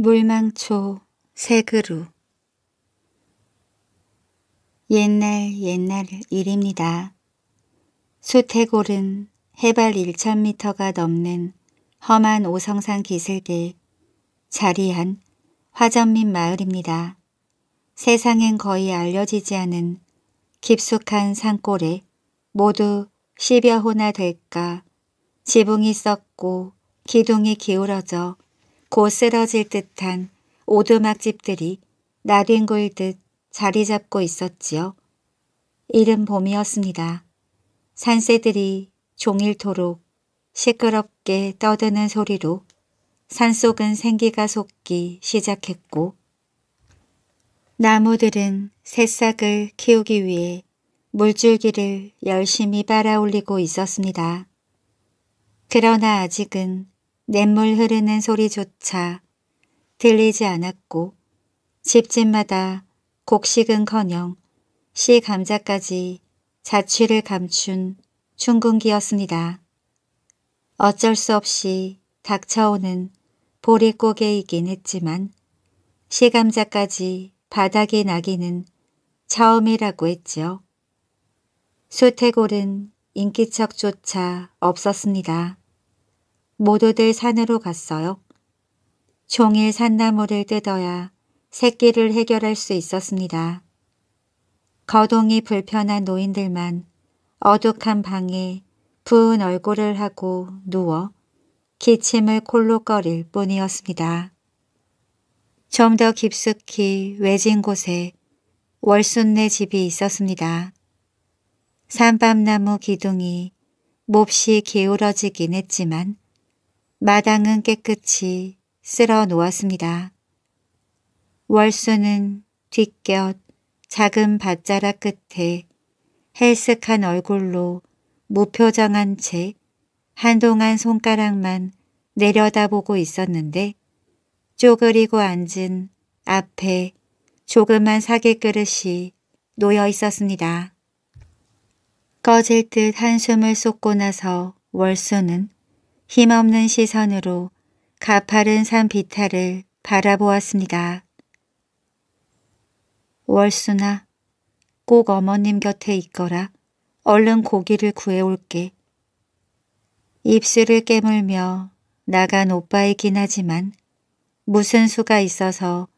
물망초 세 그루 옛날 옛날 일입니다. 수태골은 해발 1,000m가 넘는 험한 오성산 기슭에 자리한 화전민 마을입니다. 세상엔 거의 알려지지 않은 깊숙한 산골에 모두 십여 호나 될까 지붕이 썩고 기둥이 기울어져 곧 쓰러질 듯한 오두막집들이 나뒹굴 듯 자리 잡고 있었지요. 이른 봄이었습니다. 산새들이 종일토록 시끄럽게 떠드는 소리로 산속은 생기가 솟기 시작했고 나무들은 새싹을 키우기 위해 물줄기를 열심히 빨아올리고 있었습니다. 그러나 아직은 냇물 흐르는 소리조차 들리지 않았고 집집마다 곡식은커녕 씨 감자까지 자취를 감춘 춘궁기였습니다. 어쩔 수 없이 닥쳐오는 보릿고개이긴 했지만 시감자까지 바닥이 나기는 처음이라고 했지요. 수태골은 인기척조차 없었습니다. 모두들 산으로 갔어요. 종일 산나무를 뜯어야 새끼를 해결할 수 있었습니다. 거동이 불편한 노인들만 어둑한 방에 부은 얼굴을 하고 누워 기침을 콜록거릴 뿐이었습니다. 좀 더 깊숙이 외진 곳에 월순내 집이 있었습니다. 산밤나무 기둥이 몹시 기울어지긴 했지만 마당은 깨끗이 쓸어 놓았습니다. 월수는 뒷곁 작은 밭자락 끝에 헬쓱한 얼굴로 무표정한 채 한동안 손가락만 내려다보고 있었는데 쪼그리고 앉은 앞에 조그만 사기 그릇이 놓여 있었습니다. 꺼질 듯 한숨을 쏟고 나서 월수는 힘없는 시선으로 가파른 산비탈을 바라보았습니다. 월수나 꼭 어머님 곁에 있거라. 얼른 고기를 구해올게. 입술을 깨물며 나간 오빠이긴 하지만 무슨 수가 있어서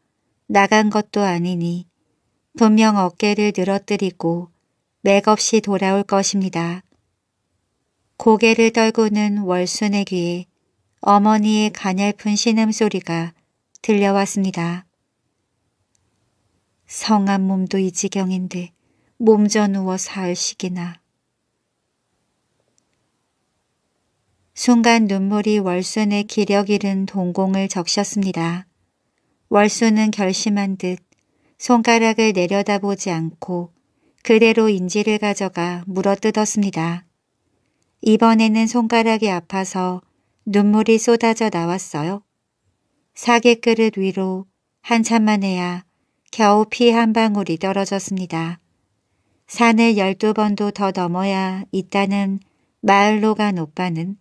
나간 것도 아니니 분명 어깨를 늘어뜨리고 맥없이 돌아올 것입니다. 고개를 떨구는 월순의 귀에 어머니의 가냘픈 신음소리가 들려왔습니다. 성한 몸도 이 지경인데 몸져 누워 사흘씩이나. 순간 눈물이 월순의 기력 잃은 동공을 적셨습니다. 월순은 결심한 듯 손가락을 내려다보지 않고 그대로 인지를 가져가 물어뜯었습니다. 이번에는 손가락이 아파서 눈물이 쏟아져 나왔어요. 사계 그릇 위로 한참 만해야 겨우 피 한 방울이 떨어졌습니다. 산을 열두 번도 더 넘어야 있다는 마을로 간 오빠는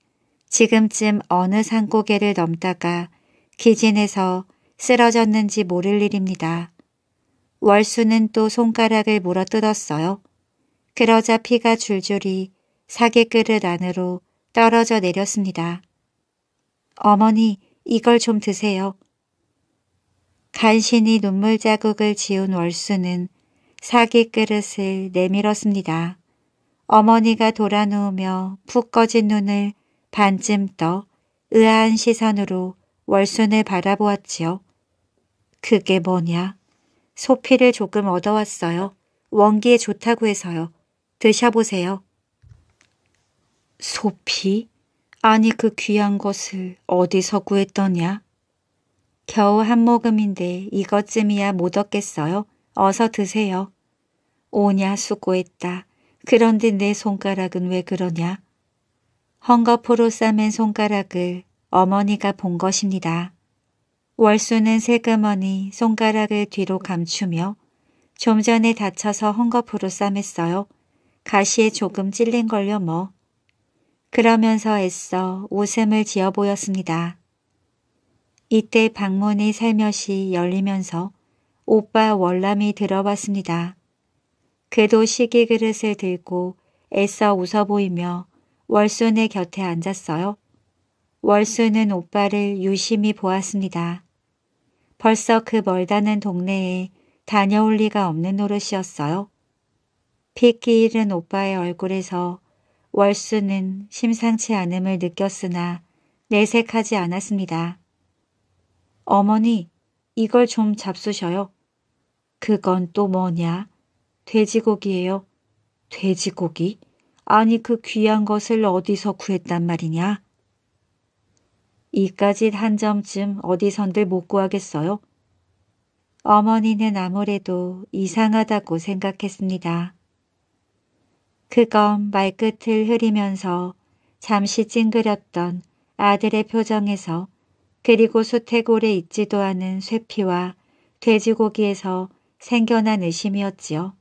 지금쯤 어느 산고개를 넘다가 기진해서 쓰러졌는지 모를 일입니다. 월수는 또 손가락을 물어뜯었어요. 그러자 피가 줄줄이 사계 그릇 안으로 떨어져 내렸습니다. 어머니, 이걸 좀 드세요. 간신히 눈물 자국을 지운 월수는 사기 그릇을 내밀었습니다. 어머니가 돌아누우며 푹 꺼진 눈을 반쯤 떠 의아한 시선으로 월순을 바라보았지요. 그게 뭐냐? 소피를 조금 얻어왔어요. 원기에 좋다고 해서요. 드셔보세요. 소피? 아니 그 귀한 것을 어디서 구했더냐? 겨우 한 모금인데 이것쯤이야 못 얻겠어요. 어서 드세요. 오냐 수고했다. 그런데 내 손가락은 왜 그러냐? 헝겊으로 싸맨 손가락을 어머니가 본 것입니다. 월수는 세그머니 손가락을 뒤로 감추며 좀 전에 다쳐서 헝겊으로 싸맸어요. 가시에 조금 찔린 걸요 뭐. 그러면서 애써 오셈을 지어 보였습니다. 이때 방문이 살며시 열리면서 오빠 월남이 들어왔습니다. 그도 시기 그릇을 들고 애써 웃어 보이며 월순의 곁에 앉았어요. 월순은 오빠를 유심히 보았습니다. 벌써 그 멀다는 동네에 다녀올 리가 없는 노릇이었어요. 핏기일은 오빠의 얼굴에서 월수는 심상치 않음을 느꼈으나 내색하지 않았습니다. 어머니, 이걸 좀 잡수셔요. 그건 또 뭐냐? 돼지고기예요. 돼지고기? 아니 그 귀한 것을 어디서 구했단 말이냐? 이까짓 한 점쯤 어디선들 못 구하겠어요? 어머니는 아무래도 이상하다고 생각했습니다. 그건 말끝을 흐리면서 잠시 찡그렸던 아들의 표정에서 그리고 수태골에 있지도 않은 쇠피와 돼지고기에서 생겨난 의심이었지요.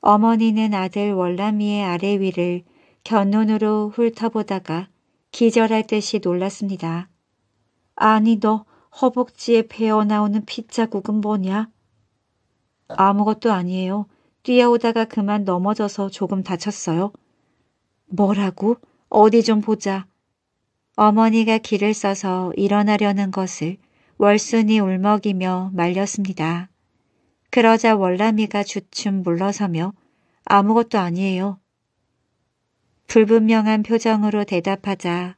어머니는 아들 월남이의 아래 위를 견눈으로 훑어보다가 기절할 듯이 놀랐습니다. 아니 너 허벅지에 베어 나오는 핏자국은 뭐냐? 아무것도 아니에요. 뛰어오다가 그만 넘어져서 조금 다쳤어요. 뭐라고? 어디 좀 보자. 어머니가 길을 써서 일어나려는 것을 월순이 울먹이며 말렸습니다. 그러자 월남이가 주춤 물러서며 아무것도 아니에요. 불분명한 표정으로 대답하자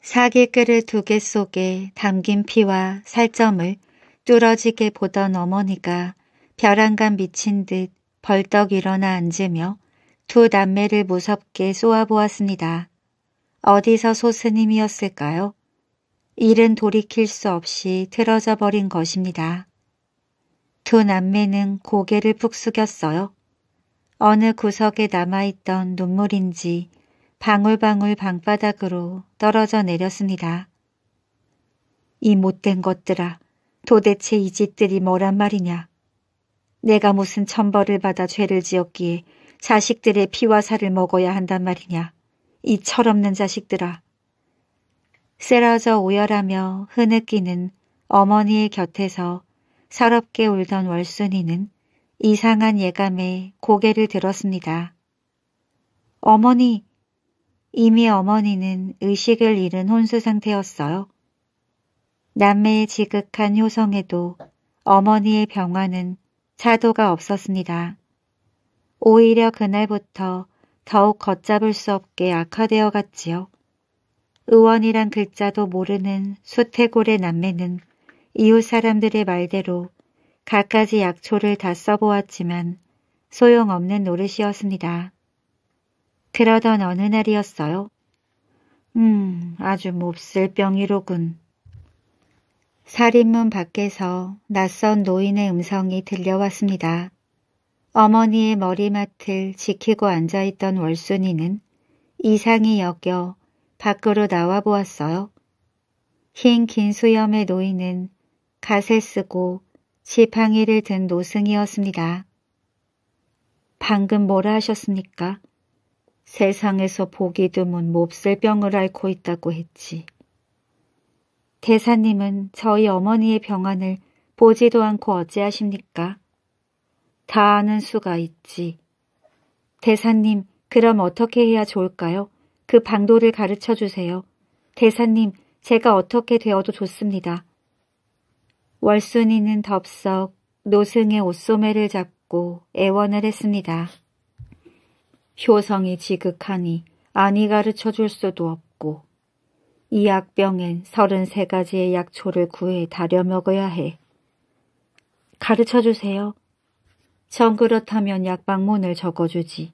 사기 그릇 두개 속에 담긴 피와 살점을 뚫어지게 보던 어머니가 벼랑간 미친 듯 벌떡 일어나 앉으며 두 남매를 무섭게 쏘아보았습니다. 어디서 소스님이었을까요? 일은 돌이킬 수 없이 틀어져 버린 것입니다. 두 남매는 고개를 푹 숙였어요. 어느 구석에 남아있던 눈물인지 방울방울 방바닥으로 떨어져 내렸습니다. 이 못된 것들아 도대체 이 짓들이 뭐란 말이냐. 내가 무슨 천벌을 받아 죄를 지었기에 자식들의 피와 살을 먹어야 한단 말이냐. 이 철없는 자식들아. 쓰러져 오열하며 흐느끼는 어머니의 곁에서 서럽게 울던 월순이는 이상한 예감에 고개를 들었습니다. 어머니! 이미 어머니는 의식을 잃은 혼수 상태였어요. 남매의 지극한 효성에도 어머니의 병화는 타도가 없었습니다. 오히려 그날부터 더욱 걷잡을 수 없게 악화되어 갔지요. 의원이란 글자도 모르는 수태골의 남매는 이웃 사람들의 말대로 갖가지 약초를 다 써보았지만 소용없는 노릇이었습니다. 그러던 어느 날이었어요. 음, 아주 몹쓸 병이로군. 살인문 밖에서 낯선 노인의 음성이 들려왔습니다. 어머니의 머리맡을 지키고 앉아있던 월순이는 이상이 여겨 밖으로 나와 보았어요. 흰 긴 수염의 노인은 가세 쓰고 지팡이를 든 노승이었습니다. 방금 뭐라 하셨습니까? 세상에서 보기 드문 몹쓸병을 앓고 있다고 했지. 대사님은 저희 어머니의 병환을 보지도 않고 어찌하십니까? 다 아는 수가 있지. 대사님, 그럼 어떻게 해야 좋을까요? 그 방도를 가르쳐 주세요. 대사님, 제가 어떻게 되어도 좋습니다. 월순이는 덥석 노승의 옷소매를 잡고 애원을 했습니다. 효성이 지극하니 아니 가르쳐 줄 수도 없고 이 약병엔 33가지의 약초를 구해 다려 먹어야 해. 가르쳐 주세요. 전 그렇다면 약방문을 적어주지.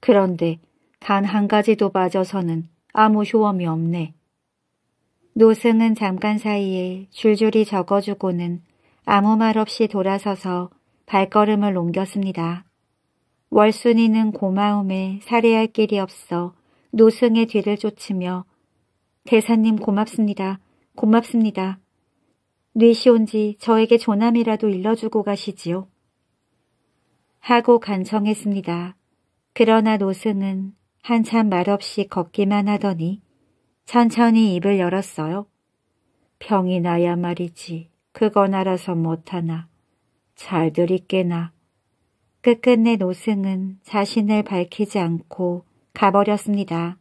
그런데 단 한 가지도 빠져서는 아무 효험이 없네. 노승은 잠깐 사이에 줄줄이 적어주고는 아무 말 없이 돌아서서 발걸음을 옮겼습니다. 월순이는 고마움에 살해할 길이 없어 노승의 뒤를 쫓으며 대사님 고맙습니다. 고맙습니다. 뇌시온지 저에게 조남이라도 일러주고 가시지요. 하고 간청했습니다. 그러나 노승은 한참 말없이 걷기만 하더니 천천히 입을 열었어요. 병이 나야 말이지. 그건 알아서 못하나. 잘들 이깨나 끝끝내 노승은 자신을 밝히지 않고 가버렸습니다.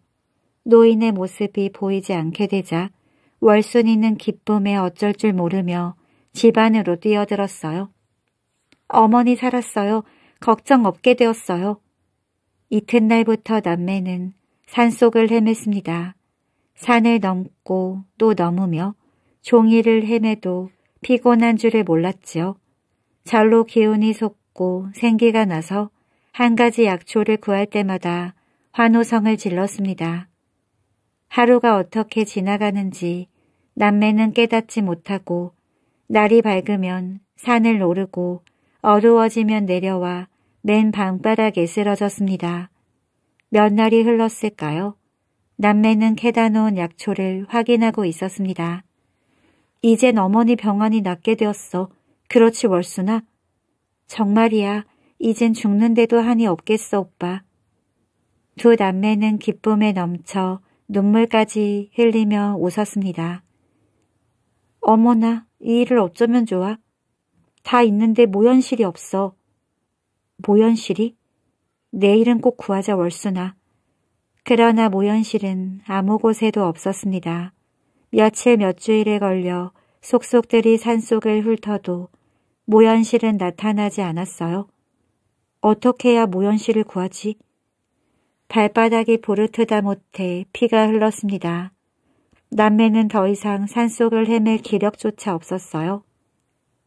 노인의 모습이 보이지 않게 되자 월순이는 기쁨에 어쩔 줄 모르며 집 안으로 뛰어들었어요. 어머니 살았어요. 걱정 없게 되었어요. 이튿날부터 남매는 산속을 헤맸습니다. 산을 넘고 또 넘으며 종이를 헤매도 피곤한 줄을 몰랐지요. 절로 기운이 솟고 생기가 나서 한 가지 약초를 구할 때마다 환호성을 질렀습니다. 하루가 어떻게 지나가는지 남매는 깨닫지 못하고 날이 밝으면 산을 오르고 어두워지면 내려와 맨 방바닥에 쓰러졌습니다. 몇 날이 흘렀을까요? 남매는 캐다놓은 약초를 확인하고 있었습니다. 이젠 어머니 병원이 낫게 되었어. 그렇지 월수나? 정말이야. 이젠 죽는데도 한이 없겠어 오빠. 두 남매는 기쁨에 넘쳐 눈물까지 흘리며 웃었습니다. 어머나, 이 일을 어쩌면 좋아? 다 있는데 모연실이 없어. 모연실이? 내일은 꼭 구하자 월수나. 그러나 모연실은 아무 곳에도 없었습니다. 며칠 몇 주일에 걸려 속속들이 산속을 훑어도 모연실은 나타나지 않았어요. 어떻게 해야 모연실을 구하지? 발바닥이 보르트다 못해 피가 흘렀습니다. 남매는 더 이상 산속을 헤맬 기력조차 없었어요.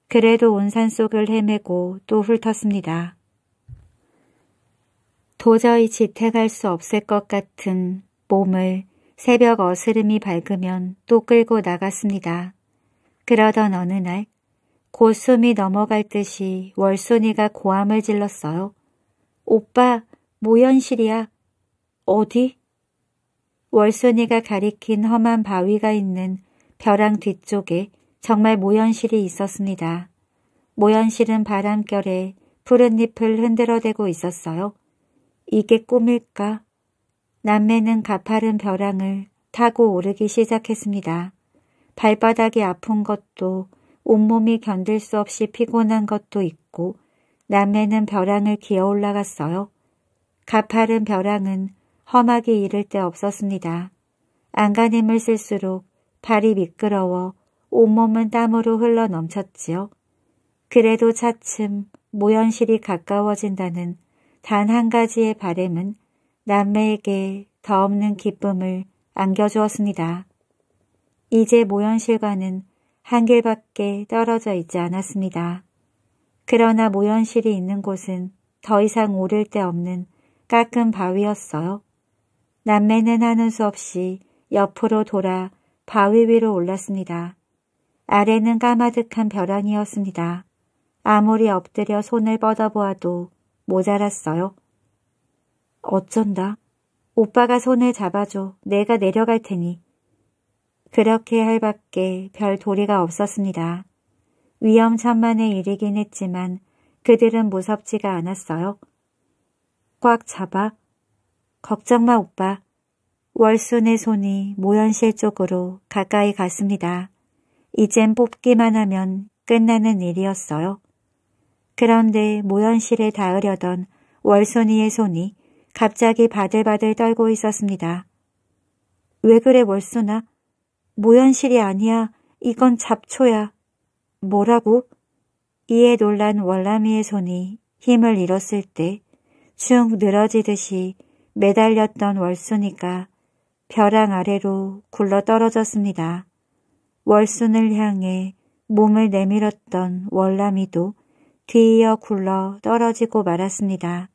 그래도 온 산속을 헤매고 또 훑었습니다. 도저히 지탱할 수 없을 것 같은 몸을 새벽 어스름이 밝으면 또 끌고 나갔습니다. 그러던 어느 날 고숨이 넘어갈 듯이 월순이가 고함을 질렀어요. 오빠, 모현실이야. 어디? 월순이가 가리킨 험한 바위가 있는 벼랑 뒤쪽에 정말 모현실이 있었습니다. 모현실은 바람결에 푸른 잎을 흔들어대고 있었어요. 이게 꿈일까? 남매는 가파른 벼랑을 타고 오르기 시작했습니다. 발바닥이 아픈 것도 온몸이 견딜 수 없이 피곤한 것도 있고 남매는 벼랑을 기어 올라갔어요. 가파른 벼랑은 험하게 이를 데 없었습니다. 안간힘을 쓸수록 발이 미끄러워 온몸은 땀으로 흘러 넘쳤지요. 그래도 차츰 모현실이 가까워진다는 단 한 가지의 바램은 남매에게 더없는 기쁨을 안겨주었습니다. 이제 모현실과는 한 길밖에 떨어져 있지 않았습니다. 그러나 모현실이 있는 곳은 더 이상 오를 데 없는 깎은 바위였어요. 남매는 하는 수 없이 옆으로 돌아 바위 위로 올랐습니다. 아래는 까마득한 벼랑이었습니다. 아무리 엎드려 손을 뻗어보아도 모자랐어요. 어쩐다. 오빠가 손을 잡아줘. 내가 내려갈 테니. 그렇게 할 밖에 별 도리가 없었습니다. 위험천만의 일이긴 했지만 그들은 무섭지가 않았어요. 꽉 잡아 걱정 마 오빠. 월순의 손이 모현실 쪽으로 가까이 갔습니다. 이젠 뽑기만 하면 끝나는 일이었어요. 그런데 모현실에 닿으려던 월순이의 손이 갑자기 바들바들 떨고 있었습니다. 왜 그래 월순아? 모현실이 아니야. 이건 잡초야. 뭐라고? 이에 놀란 월남이의 손이 힘을 잃었을 때축 늘어지듯이 매달렸던 월순이가 벼랑 아래로 굴러 떨어졌습니다. 월순을 향해 몸을 내밀었던 월남이도 뒤이어 굴러 떨어지고 말았습니다.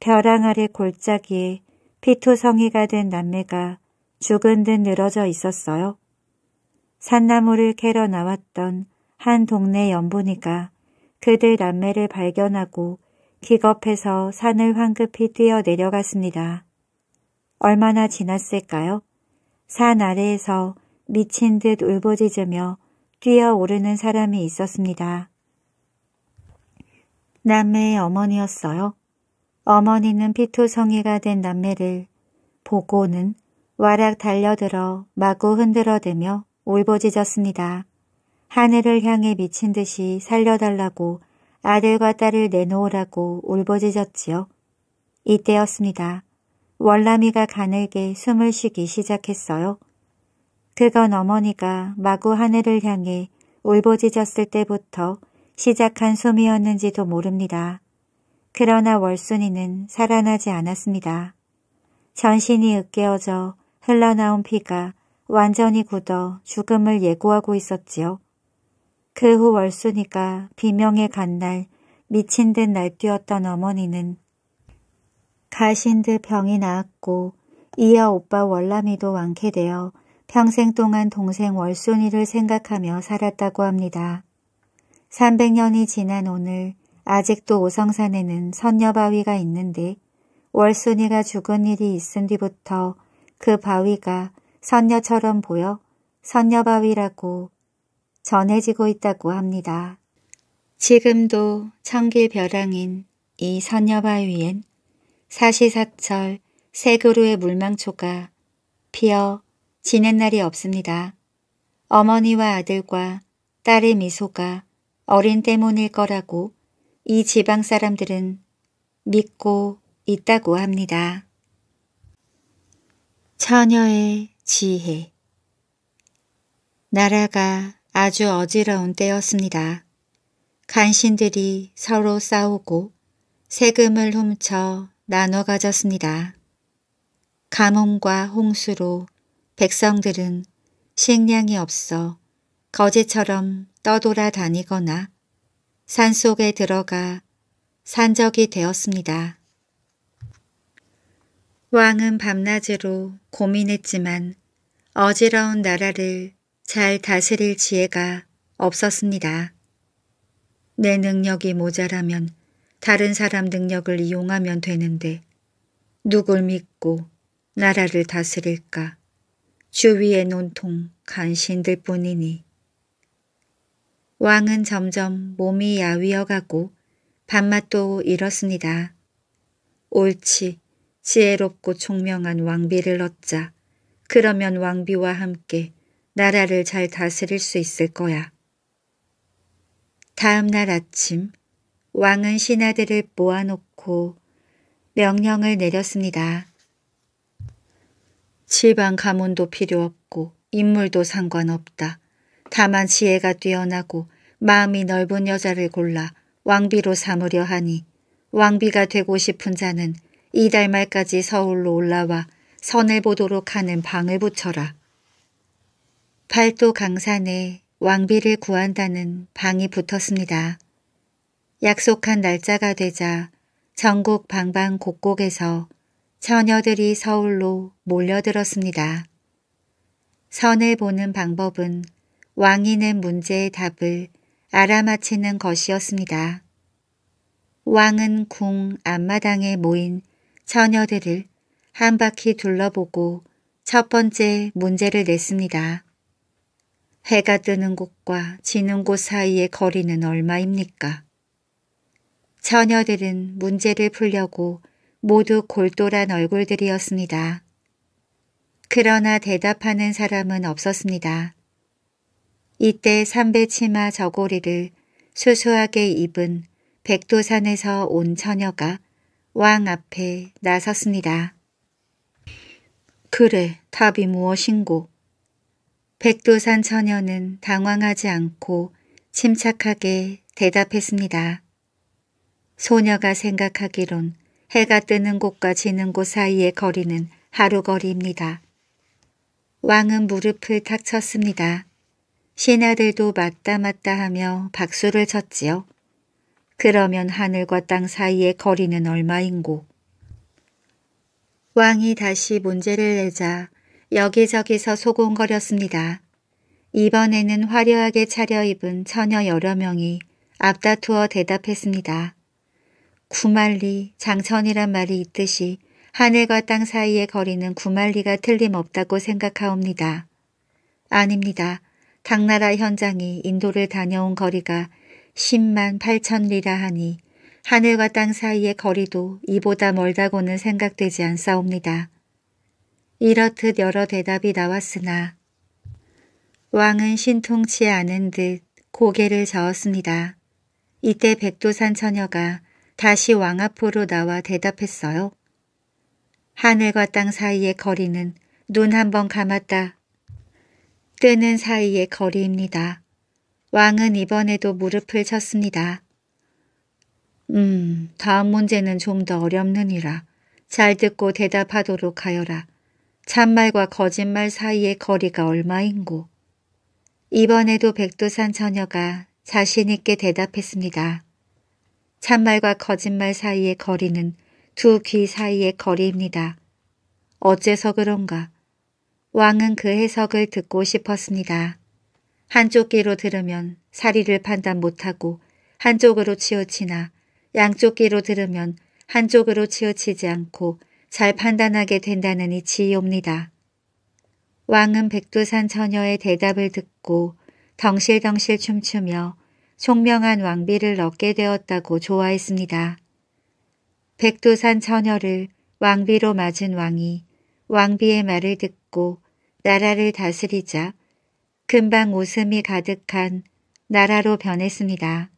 벼랑 아래 골짜기에 피투성이가 된 남매가 죽은 듯 늘어져 있었어요. 산나무를 캐러 나왔던 한 동네 연분이가 그들 남매를 발견하고 기겁해서 산을 황급히 뛰어 내려갔습니다. 얼마나 지났을까요? 산 아래에서 미친 듯 울부짖으며 뛰어오르는 사람이 있었습니다. 남매의 어머니였어요. 어머니는 피투성이가 된 남매를 보고는 와락 달려들어 마구 흔들어대며 울부짖었습니다. 하늘을 향해 미친 듯이 살려달라고 아들과 딸을 내놓으라고 울부짖었지요. 이때였습니다. 월남이가 가늘게 숨을 쉬기 시작했어요. 그건 어머니가 마구 하늘을 향해 울부짖었을 때부터 시작한 숨이었는지도 모릅니다. 그러나 월순이는 살아나지 않았습니다. 전신이 으깨어져 흘러나온 피가 완전히 굳어 죽음을 예고하고 있었지요. 그후 월순이가 비명에 간 날 미친 듯 날뛰었던 어머니는 가신 듯 병이 나았고 이어 오빠 월남이도 완쾌되어 평생 동안 동생 월순이를 생각하며 살았다고 합니다. 300년이 지난 오늘 아직도 오성산에는 선녀바위가 있는데 월순이가 죽은 일이 있은 뒤부터 그 바위가 선녀처럼 보여 선녀바위라고 전해지고 있다고 합니다. 지금도 청길 벼랑인 이 선녀바위 위엔 사시사철 세 그루의 물망초가 피어 지낸 날이 없습니다. 어머니와 아들과 딸의 미소가 어린 때문일 거라고 이 지방 사람들은 믿고 있다고 합니다. 처녀의 지혜 나라가 아주 어지러운 때였습니다. 간신들이 서로 싸우고 세금을 훔쳐 나눠 가졌습니다. 가뭄과 홍수로 백성들은 식량이 없어 거제처럼 떠돌아 다니거나 산속에 들어가 산적이 되었습니다. 왕은 밤낮으로 고민했지만 어지러운 나라를 잘 다스릴 지혜가 없었습니다. 내 능력이 모자라면 다른 사람 능력을 이용하면 되는데 누굴 믿고 나라를 다스릴까 주위의 논통 간신들 뿐이니 왕은 점점 몸이 야위어가고 밥맛도 잃었습니다. 옳지 지혜롭고 총명한 왕비를 얻자 그러면 왕비와 함께 나라를 잘 다스릴 수 있을 거야. 다음 날 아침 왕은 신하들을 모아놓고 명령을 내렸습니다. 지방 가문도 필요 없고 인물도 상관없다. 다만 지혜가 뛰어나고 마음이 넓은 여자를 골라 왕비로 삼으려 하니 왕비가 되고 싶은 자는 이달 말까지 서울로 올라와 선을 보도록 하는 방을 붙여라. 팔도 강산에 왕비를 구한다는 방이 붙었습니다. 약속한 날짜가 되자 전국 방방 곳곳에서 처녀들이 서울로 몰려들었습니다. 선을 보는 방법은 왕이는 문제의 답을 알아맞히는 것이었습니다. 왕은 궁 앞마당에 모인 처녀들을 한 바퀴 둘러보고 첫 번째 문제를 냈습니다. 해가 뜨는 곳과 지는 곳 사이의 거리는 얼마입니까? 처녀들은 문제를 풀려고 모두 골똘한 얼굴들이었습니다. 그러나 대답하는 사람은 없었습니다. 이때 삼배 치마 저고리를 수수하게 입은 백두산에서온 처녀가 왕 앞에 나섰습니다. 그래, 답이 무엇인고? 백두산 처녀는 당황하지 않고 침착하게 대답했습니다. 소녀가 생각하기론 해가 뜨는 곳과 지는 곳 사이의 거리는 하루 거리입니다. 왕은 무릎을 탁 쳤습니다. 신하들도 맞다 맞다 하며 박수를 쳤지요. 그러면 하늘과 땅 사이의 거리는 얼마인고. 왕이 다시 문제를 내자 여기저기서 소곤거렸습니다. 이번에는 화려하게 차려입은 처녀 여러 명이 앞다투어 대답했습니다. 구말리, 장천이란 말이 있듯이 하늘과 땅 사이의 거리는 구말리가 틀림없다고 생각하옵니다. 아닙니다. 당나라 현장이 인도를 다녀온 거리가 10만 8천리라 하니 하늘과 땅 사이의 거리도 이보다 멀다고는 생각되지 않사옵니다. 이렇듯 여러 대답이 나왔으나 왕은 신통치 않은 듯 고개를 저었습니다. 이때 백두산 처녀가 다시 왕 앞으로 나와 대답했어요. 하늘과 땅 사이의 거리는 눈 한번 감았다. 뜨는 사이의 거리입니다. 왕은 이번에도 무릎을 쳤습니다. 음, 다음 문제는 좀 더 어렵느니라. 잘 듣고 대답하도록 하여라. 참말과 거짓말 사이의 거리가 얼마인고. 이번에도 백두산 처녀가 자신 있게 대답했습니다. 참말과 거짓말 사이의 거리는 두 귀 사이의 거리입니다. 어째서 그런가? 왕은 그 해석을 듣고 싶었습니다. 한쪽 귀로 들으면 사리를 판단 못하고 한쪽으로 치우치나 양쪽 귀로 들으면 한쪽으로 치우치지 않고 잘 판단하게 된다는 이치이옵니다. 왕은 백두산 처녀의 대답을 듣고 덩실덩실 춤추며 총명한 왕비를 얻게 되었다고 좋아했습니다. 백두산 처녀를 왕비로 맞은 왕이 왕비의 말을 듣고 나라를 다스리자 금방 웃음이 가득한 나라로 변했습니다.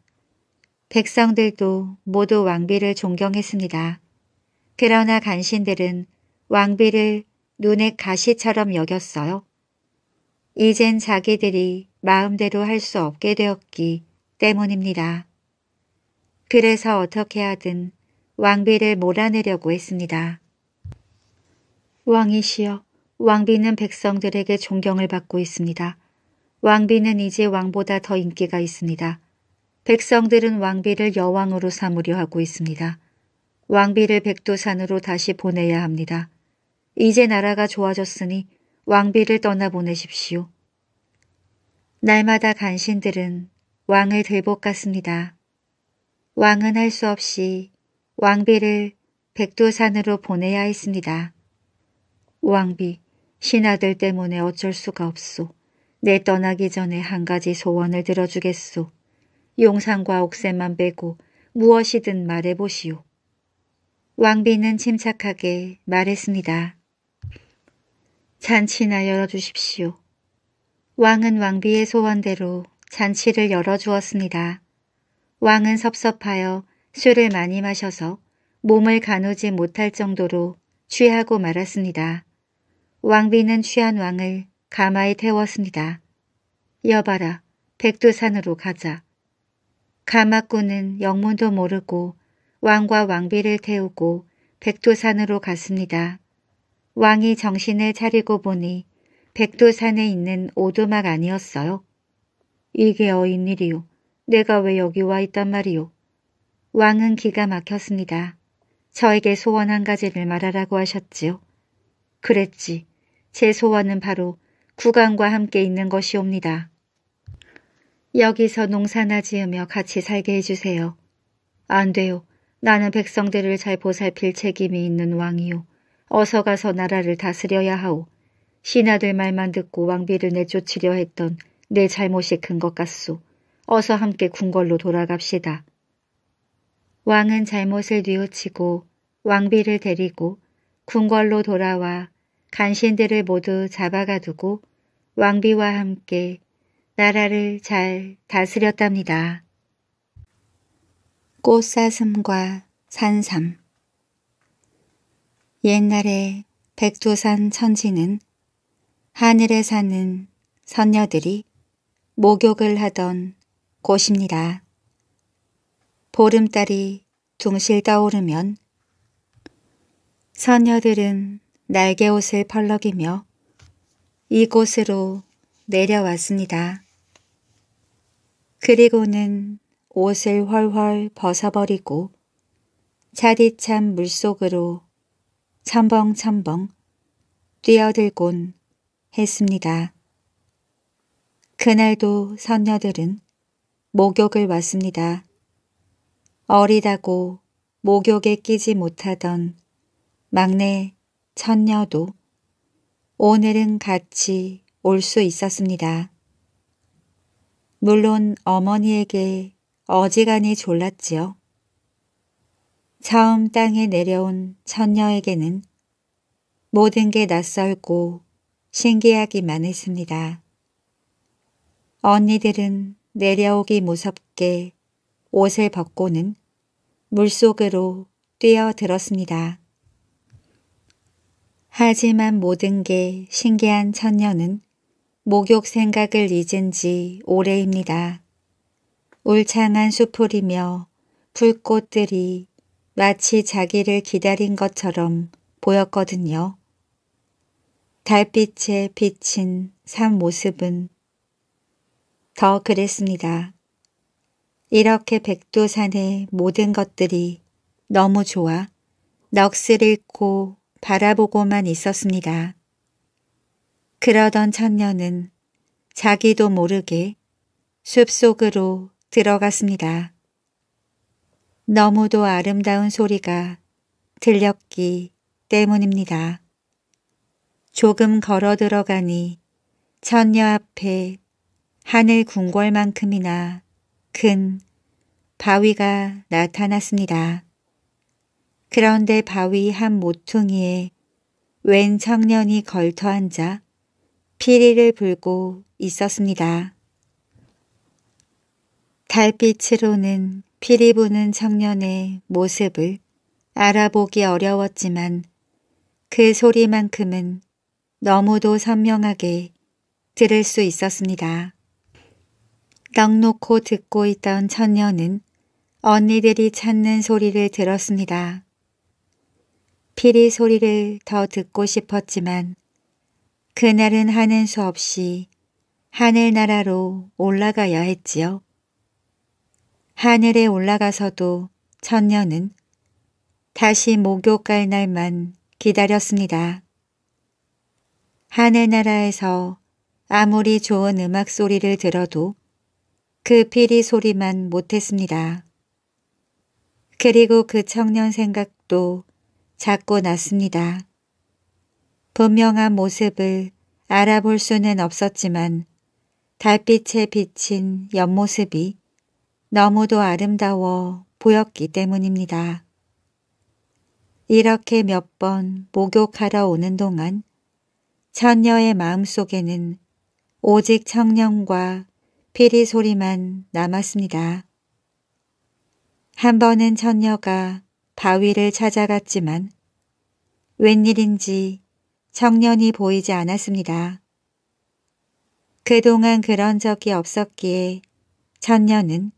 백성들도 모두 왕비를 존경했습니다. 그러나 간신들은 왕비를 눈의 가시처럼 여겼어요. 이젠 자기들이 마음대로 할 수 없게 되었기 때문입니다. 그래서 어떻게 하든 왕비를 몰아내려고 했습니다. 왕이시여, 왕비는 백성들에게 존경을 받고 있습니다. 왕비는 이제 왕보다 더 인기가 있습니다. 백성들은 왕비를 여왕으로 삼으려 하고 있습니다. 왕비를 백두산으로 다시 보내야 합니다. 이제 나라가 좋아졌으니 왕비를 떠나보내십시오. 날마다 간신들은 왕을 들복 갔습니다. 왕은 할 수 없이 왕비를 백두산으로 보내야 했습니다. 왕비, 신하들 때문에 어쩔 수가 없소. 내 떠나기 전에 한 가지 소원을 들어주겠소. 용산과 옥새만 빼고 무엇이든 말해보시오. 왕비는 침착하게 말했습니다. 잔치나 열어주십시오. 왕은 왕비의 소원대로 잔치를 열어주었습니다. 왕은 섭섭하여 술을 많이 마셔서 몸을 가누지 못할 정도로 취하고 말았습니다. 왕비는 취한 왕을 가마에 태웠습니다. 여봐라, 백두산으로 가자. 가마꾼은 영문도 모르고 왕과 왕비를 태우고 백두산으로 갔습니다. 왕이 정신을 차리고 보니 백두산에 있는 오두막 아니었어요. 이게 어인일이오 내가 왜 여기 와 있단 말이오 왕은 기가 막혔습니다. 저에게 소원 한 가지를 말하라고 하셨지요. 그랬지. 제 소원은 바로 국왕과 함께 있는 것이옵니다. 여기서 농사나 지으며 같이 살게 해주세요. 안 돼요. 나는 백성들을 잘 보살필 책임이 있는 왕이요. 어서 가서 나라를 다스려야 하오. 신하들 말만 듣고 왕비를 내쫓으려 했던 내 잘못이 큰 것 같소. 어서 함께 궁궐로 돌아갑시다. 왕은 잘못을 뉘우치고 왕비를 데리고 궁궐로 돌아와 간신들을 모두 잡아가두고 왕비와 함께 나라를 잘 다스렸답니다. 꽃사슴과 산삼 옛날에 백두산 천지는 하늘에 사는 선녀들이 목욕을 하던 곳입니다. 보름달이 둥실 떠오르면 선녀들은 날개옷을 펄럭이며 이곳으로 내려왔습니다. 그리고는 옷을 훨훨 벗어버리고 차디찬 물속으로 첨벙첨벙 뛰어들곤 했습니다. 그날도 선녀들은 목욕을 왔습니다. 어리다고 목욕에 끼지 못하던 막내 천녀도 오늘은 같이 올 수 있었습니다. 물론 어머니에게 어지간히 졸랐지요. 처음 땅에 내려온 천녀에게는 모든 게 낯설고 신기하기만 했습니다. 언니들은 내려오기 무섭게 옷을 벗고는 물속으로 뛰어들었습니다. 하지만 모든 게 신기한 천녀는 목욕 생각을 잊은 지 오래입니다. 울창한 수풀이며 풀꽃들이 마치 자기를 기다린 것처럼 보였거든요. 달빛에 비친 산 모습은 더 그랬습니다. 이렇게 백두산의 모든 것들이 너무 좋아 넋을 잃고 바라보고만 있었습니다. 그러던 천년은 자기도 모르게 숲속으로 들어갔습니다. 너무도 아름다운 소리가 들렸기 때문입니다. 조금 걸어 들어가니 천녀 앞에 하늘 궁궐만큼이나 큰 바위가 나타났습니다. 그런데 바위 한 모퉁이에 웬 청년이 걸터앉아 피리를 불고 있었습니다. 달빛으로는 피리 부는 청년의 모습을 알아보기 어려웠지만 그 소리만큼은 너무도 선명하게 들을 수 있었습니다. 떡 놓고 듣고 있던 천년은 언니들이 찾는 소리를 들었습니다. 피리 소리를 더 듣고 싶었지만 그날은 하는 수 없이 하늘나라로 올라가야 했지요. 하늘에 올라가서도 천녀는 다시 목욕 할 날만 기다렸습니다. 하늘나라에서 아무리 좋은 음악 소리를 들어도 그 피리 소리만 못했습니다. 그리고 그 청년 생각도 자꾸 났습니다. 분명한 모습을 알아볼 수는 없었지만 달빛에 비친 옆모습이 너무도 아름다워 보였기 때문입니다. 이렇게 몇 번 목욕하러 오는 동안 천녀의 마음속에는 오직 청년과 피리 소리만 남았습니다. 한 번은 천녀가 바위를 찾아갔지만 웬일인지 청년이 보이지 않았습니다. 그동안 그런 적이 없었기에 천녀는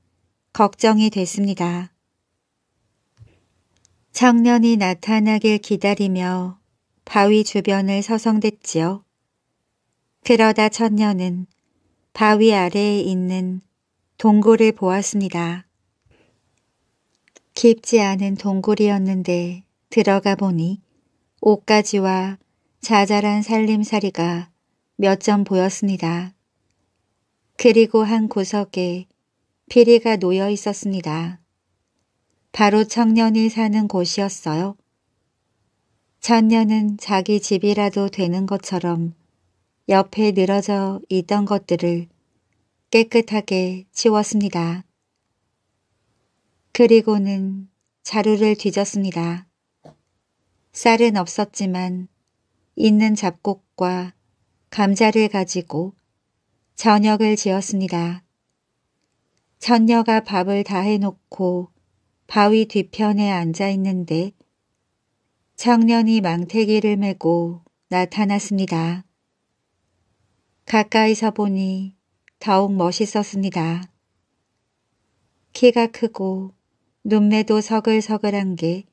걱정이 됐습니다. 청년이 나타나길 기다리며 바위 주변을 서성댔지요. 그러다 천년은 바위 아래에 있는 동굴을 보았습니다. 깊지 않은 동굴이었는데 들어가 보니 옷가지와 자잘한 살림살이가 몇 점 보였습니다. 그리고 한 구석에 피리가 놓여 있었습니다. 바로 청년이 사는 곳이었어요. 천년은 자기 집이라도 되는 것처럼 옆에 늘어져 있던 것들을 깨끗하게 치웠습니다. 그리고는 자루를 뒤졌습니다. 쌀은 없었지만 있는 잡곡과 감자를 가지고 저녁을 지었습니다. 천녀가 밥을 다 해놓고 바위 뒤편에 앉아있는데 청년이 망태기를 메고 나타났습니다. 가까이서 보니 더욱 멋있었습니다. 키가 크고 눈매도 서글서글한 게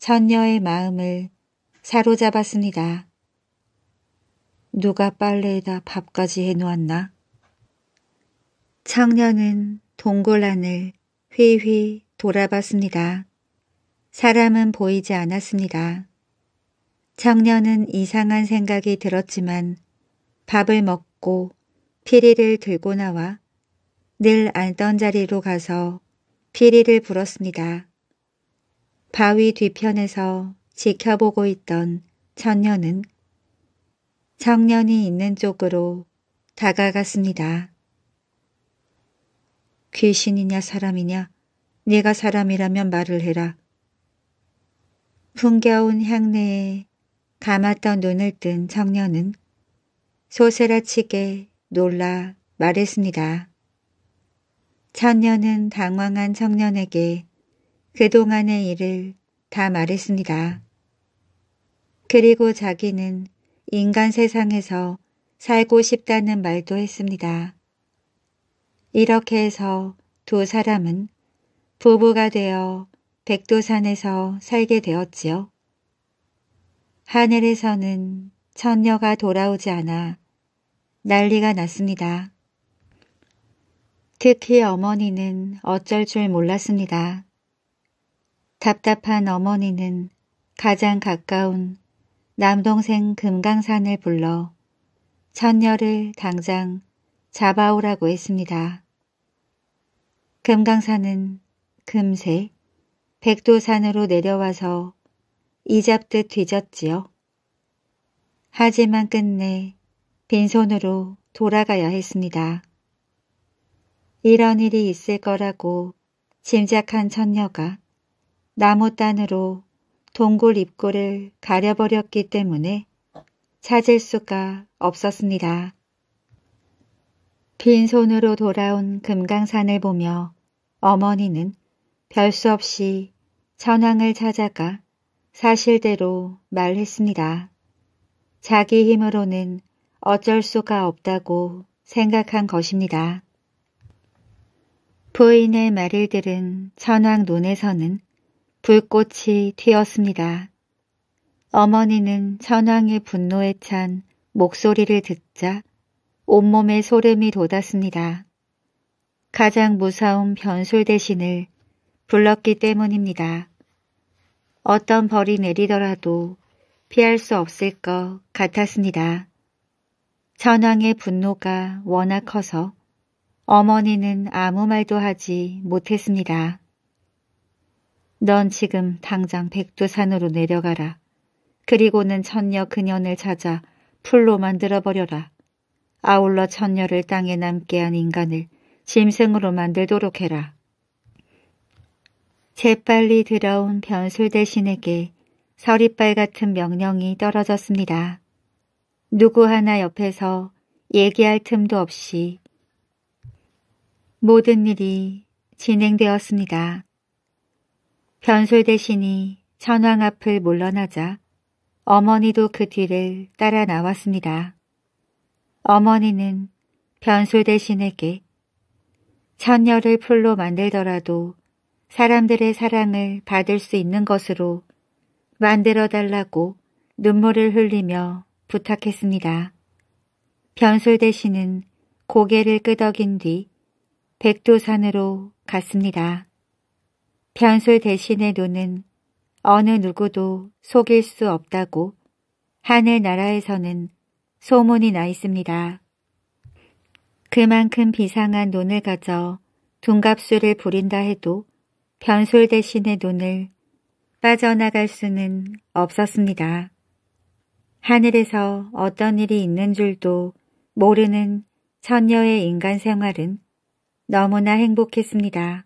천녀의 마음을 사로잡았습니다. 누가 빨래에다 밥까지 해놓았나? 청년은 동굴 안을 휘휘 돌아봤습니다. 사람은 보이지 않았습니다. 청년은 이상한 생각이 들었지만 밥을 먹고 피리를 들고 나와 늘 앉던 자리로 가서 피리를 불었습니다. 바위 뒤편에서 지켜보고 있던 청년은 청년이 있는 쪽으로 다가갔습니다. 귀신이냐 사람이냐 네가 사람이라면 말을 해라. 풍겨운 향내에 감았던 눈을 뜬 청년은 소세라치게 놀라 말했습니다. 천년은 당황한 청년에게 그동안의 일을 다 말했습니다. 그리고 자기는 인간 세상에서 살고 싶다는 말도 했습니다. 이렇게 해서 두 사람은 부부가 되어 백두산에서 살게 되었지요. 하늘에서는 천녀가 돌아오지 않아 난리가 났습니다. 특히 어머니는 어쩔 줄 몰랐습니다. 답답한 어머니는 가장 가까운 남동생 금강산을 불러 천녀를 당장 잡아오라고 했습니다. 금강산은 금세 백도산으로 내려와서 이잡듯 뒤졌지요. 하지만 끝내 빈손으로 돌아가야 했습니다. 이런 일이 있을 거라고 짐작한 천녀가 나무단으로 동굴 입구를 가려버렸기 때문에 찾을 수가 없었습니다. 빈손으로 돌아온 금강산을 보며 어머니는 별 수 없이 천황을 찾아가 사실대로 말했습니다. 자기 힘으로는 어쩔 수가 없다고 생각한 것입니다. 부인의 말을 들은 천황 눈에서는 불꽃이 튀었습니다. 어머니는 천황의 분노에 찬 목소리를 듣자 온몸에 소름이 돋았습니다. 가장 무서운 변술 대신을 불렀기 때문입니다. 어떤 벌이 내리더라도 피할 수 없을 것 같았습니다. 천황의 분노가 워낙 커서 어머니는 아무 말도 하지 못했습니다. 넌 지금 당장 백두산으로 내려가라. 그리고는 천녀 근현을 찾아 풀로 만들어버려라. 아울러 천녀를 땅에 남게 한 인간을 짐승으로 만들도록 해라. 재빨리 들어온 변술 대신에게 서리발 같은 명령이 떨어졌습니다. 누구 하나 옆에서 얘기할 틈도 없이 모든 일이 진행되었습니다. 변술 대신이 천왕 앞을 물러나자 어머니도 그 뒤를 따라 나왔습니다. 어머니는 변소대신에게 천녀를 풀로 만들더라도 사람들의 사랑을 받을 수 있는 것으로 만들어 달라고 눈물을 흘리며 부탁했습니다. 변술대신은 고개를 끄덕인 뒤 백두산으로 갔습니다. 변술대신의 눈은 어느 누구도 속일 수 없다고 하늘나라에서는 소문이 나 있습니다. 그만큼 비상한 논을 가져 둔갑수를 부린다 해도 변솔 대신의 논을 빠져나갈 수는 없었습니다. 하늘에서 어떤 일이 있는 줄도 모르는 천녀의 인간 생활은 너무나 행복했습니다.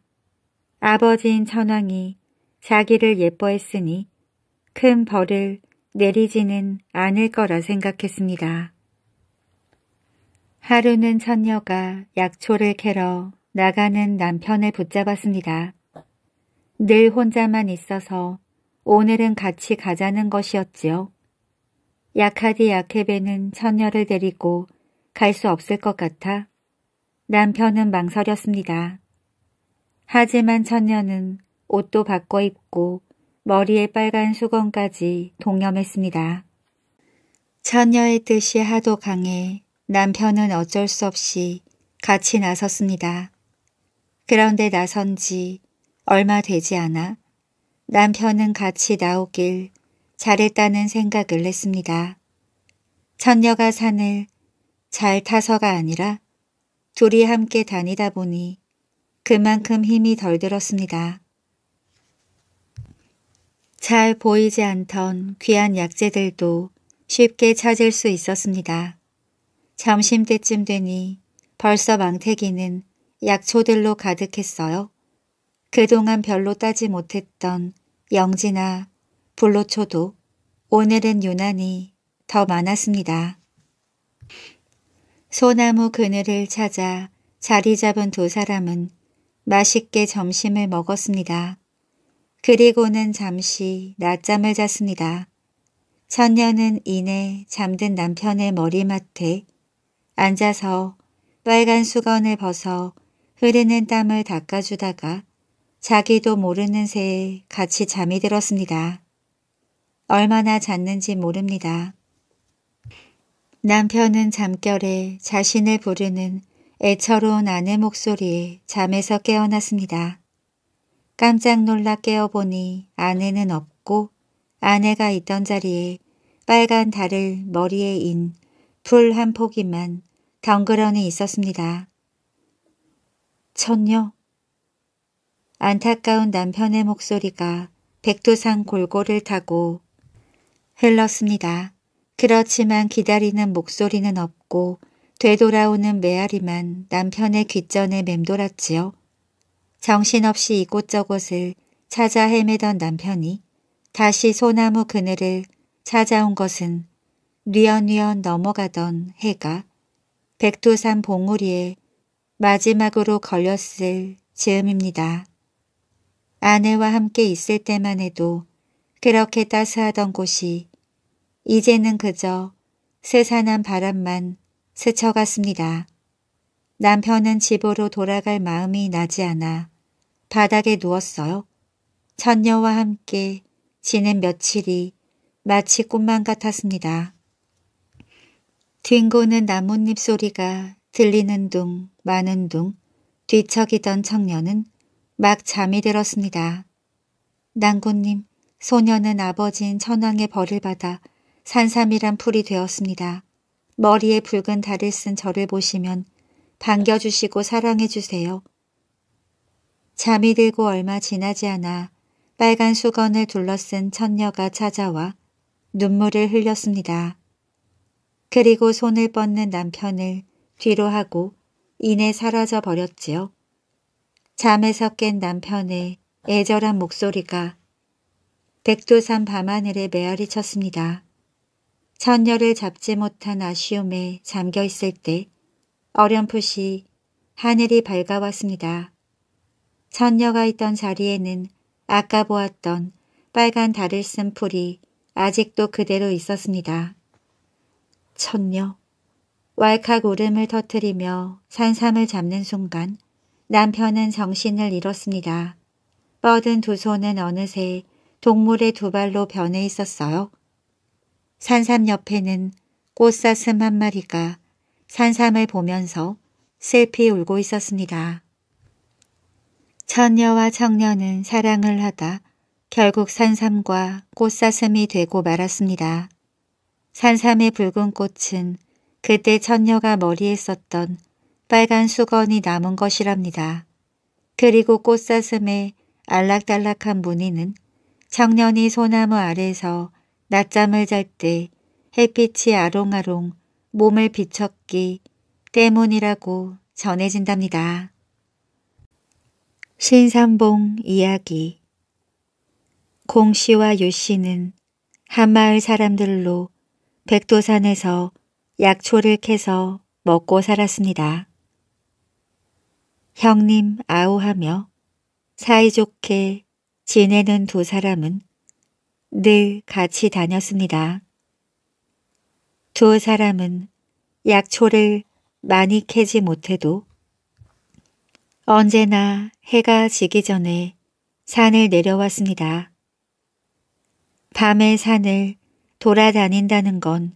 아버지인 천왕이 자기를 예뻐했으니 큰 벌을 내리지는 않을 거라 생각했습니다. 하루는 천녀가 약초를 캐러 나가는 남편을 붙잡았습니다. 늘 혼자만 있어서 오늘은 같이 가자는 것이었지요. 약하디 약해배는 천녀를 데리고 갈 수 없을 것 같아 남편은 망설였습니다. 하지만 천녀는 옷도 바꿔 입고 머리에 빨간 수건까지 동염했습니다. 처녀의 뜻이 하도 강해 남편은 어쩔 수 없이 같이 나섰습니다. 그런데 나선 지 얼마 되지 않아 남편은 같이 나오길 잘했다는 생각을 했습니다. 처녀가 산을 잘 타서가 아니라 둘이 함께 다니다 보니 그만큼 힘이 덜 들었습니다. 잘 보이지 않던 귀한 약재들도 쉽게 찾을 수 있었습니다. 점심 때쯤 되니 벌써 망태기는 약초들로 가득했어요. 그동안 별로 따지 못했던 영지나 불로초도 오늘은 유난히 더 많았습니다. 소나무 그늘을 찾아 자리 잡은 두 사람은 맛있게 점심을 먹었습니다. 그리고는 잠시 낮잠을 잤습니다. 선녀는 이내 잠든 남편의 머리맡에 앉아서 빨간 수건을 벗어 흐르는 땀을 닦아주다가 자기도 모르는 새에 같이 잠이 들었습니다. 얼마나 잤는지 모릅니다. 남편은 잠결에 자신을 부르는 애처로운 아내 목소리에 잠에서 깨어났습니다. 깜짝 놀라 깨어보니 아내는 없고 아내가 있던 자리에 빨간 달을 머리에 인 풀 한 포기만 덩그러니 있었습니다. 천녀 안타까운 남편의 목소리가 백두산 골고를 타고 흘렀습니다. 그렇지만 기다리는 목소리는 없고 되돌아오는 메아리만 남편의 귀전에 맴돌았지요. 정신없이 이곳저곳을 찾아 헤매던 남편이 다시 소나무 그늘을 찾아온 것은 뉘엿뉘엿 넘어가던 해가 백두산 봉우리에 마지막으로 걸렸을 즈음입니다. 아내와 함께 있을 때만 해도 그렇게 따스하던 곳이 이제는 그저 세산한 바람만 스쳐갔습니다. 남편은 집으로 돌아갈 마음이 나지 않아 바닥에 누웠어요. 전녀와 함께 지낸 며칠이 마치 꿈만 같았습니다. 뒹구는 나뭇잎 소리가 들리는 둥 마는 둥 뒤척이던 청년은 막 잠이 들었습니다. 난군님 소녀는 아버지인 천왕의 벌을 받아 산삼이란 풀이 되었습니다. 머리에 붉은 달을 쓴 저를 보시면 반겨주시고 사랑해주세요. 잠이 들고 얼마 지나지 않아 빨간 수건을 둘러쓴 천녀가 찾아와 눈물을 흘렸습니다. 그리고 손을 뻗는 남편을 뒤로 하고 이내 사라져 버렸지요. 잠에서 깬 남편의 애절한 목소리가 백두산 밤하늘에 메아리 쳤습니다. 천녀를 잡지 못한 아쉬움에 잠겨 있을 때 어렴풋이 하늘이 밝아왔습니다. 천녀가 있던 자리에는 아까 보았던 빨간 달을 쓴 풀이 아직도 그대로 있었습니다. 천녀. 왈칵 울음을 터뜨리며 산삼을 잡는 순간 남편은 정신을 잃었습니다. 뻗은 두 손은 어느새 동물의 두 발로 변해 있었어요. 산삼 옆에는 꽃사슴 한 마리가 산삼을 보면서 슬피 울고 있었습니다. 처녀와 청년은 사랑을 하다 결국 산삼과 꽃사슴이 되고 말았습니다. 산삼의 붉은 꽃은 그때 천녀가 머리에 썼던 빨간 수건이 남은 것이랍니다. 그리고 꽃사슴의 알락달락한 무늬는 청년이 소나무 아래서 낮잠을 잘 때 햇빛이 아롱아롱 몸을 비쳤기 때문이라고 전해진답니다. 신삼봉 이야기 공씨와 유씨는 한마을 사람들로 백도산에서 약초를 캐서 먹고 살았습니다. 형님 아우하며 사이좋게 지내는 두 사람은 늘 같이 다녔습니다. 두 사람은 약초를 많이 캐지 못해도 언제나 해가 지기 전에 산을 내려왔습니다. 밤에 산을 돌아다닌다는 건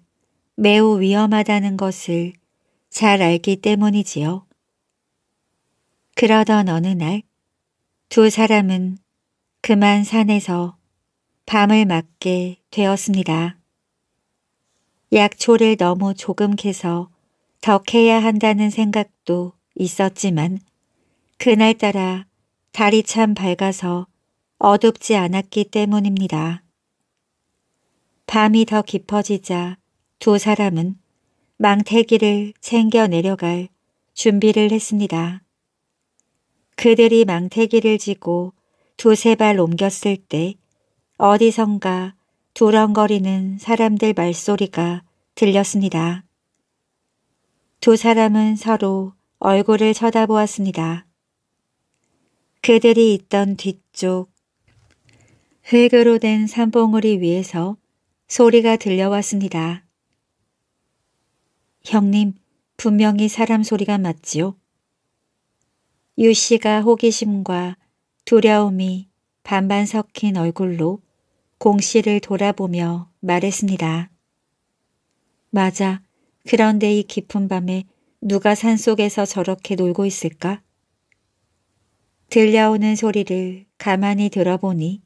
매우 위험하다는 것을 잘 알기 때문이지요. 그러던 어느 날 두 사람은 그만 산에서 밤을 맞게 되었습니다. 약초를 너무 조금 캐서 더 캐야 한다는 생각도 있었지만 그날따라 달이 참 밝아서 어둡지 않았기 때문입니다. 밤이 더 깊어지자 두 사람은 망태기를 챙겨 내려갈 준비를 했습니다. 그들이 망태기를 지고 두세 발 옮겼을 때 어디선가 두렁거리는 사람들 말소리가 들렸습니다. 두 사람은 서로 얼굴을 쳐다보았습니다. 그들이 있던 뒤쪽 흙으로 된 산봉우리 위에서 소리가 들려왔습니다. 형님, 분명히 사람 소리가 맞지요? 유 씨가 호기심과 두려움이 반반 섞인 얼굴로 공 씨를 돌아보며 말했습니다. 맞아. 그런데 이 깊은 밤에 누가 산속에서 저렇게 놀고 있을까? 들려오는 소리를 가만히 들어보니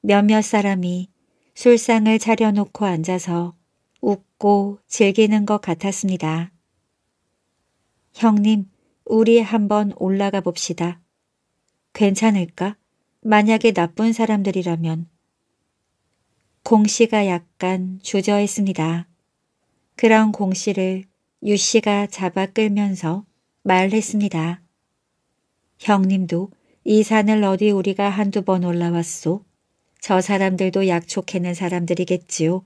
몇몇 사람이 술상을 차려놓고 앉아서 웃고 즐기는 것 같았습니다. 형님, 우리 한번 올라가 봅시다. 괜찮을까? 만약에 나쁜 사람들이라면. 공씨가 약간 주저했습니다. 그런 공씨를 유씨가 잡아 끌면서 말했습니다. 형님도 이 산을 어디 우리가 한두 번 올라왔소. 저 사람들도 약촉해낸 사람들이겠지요.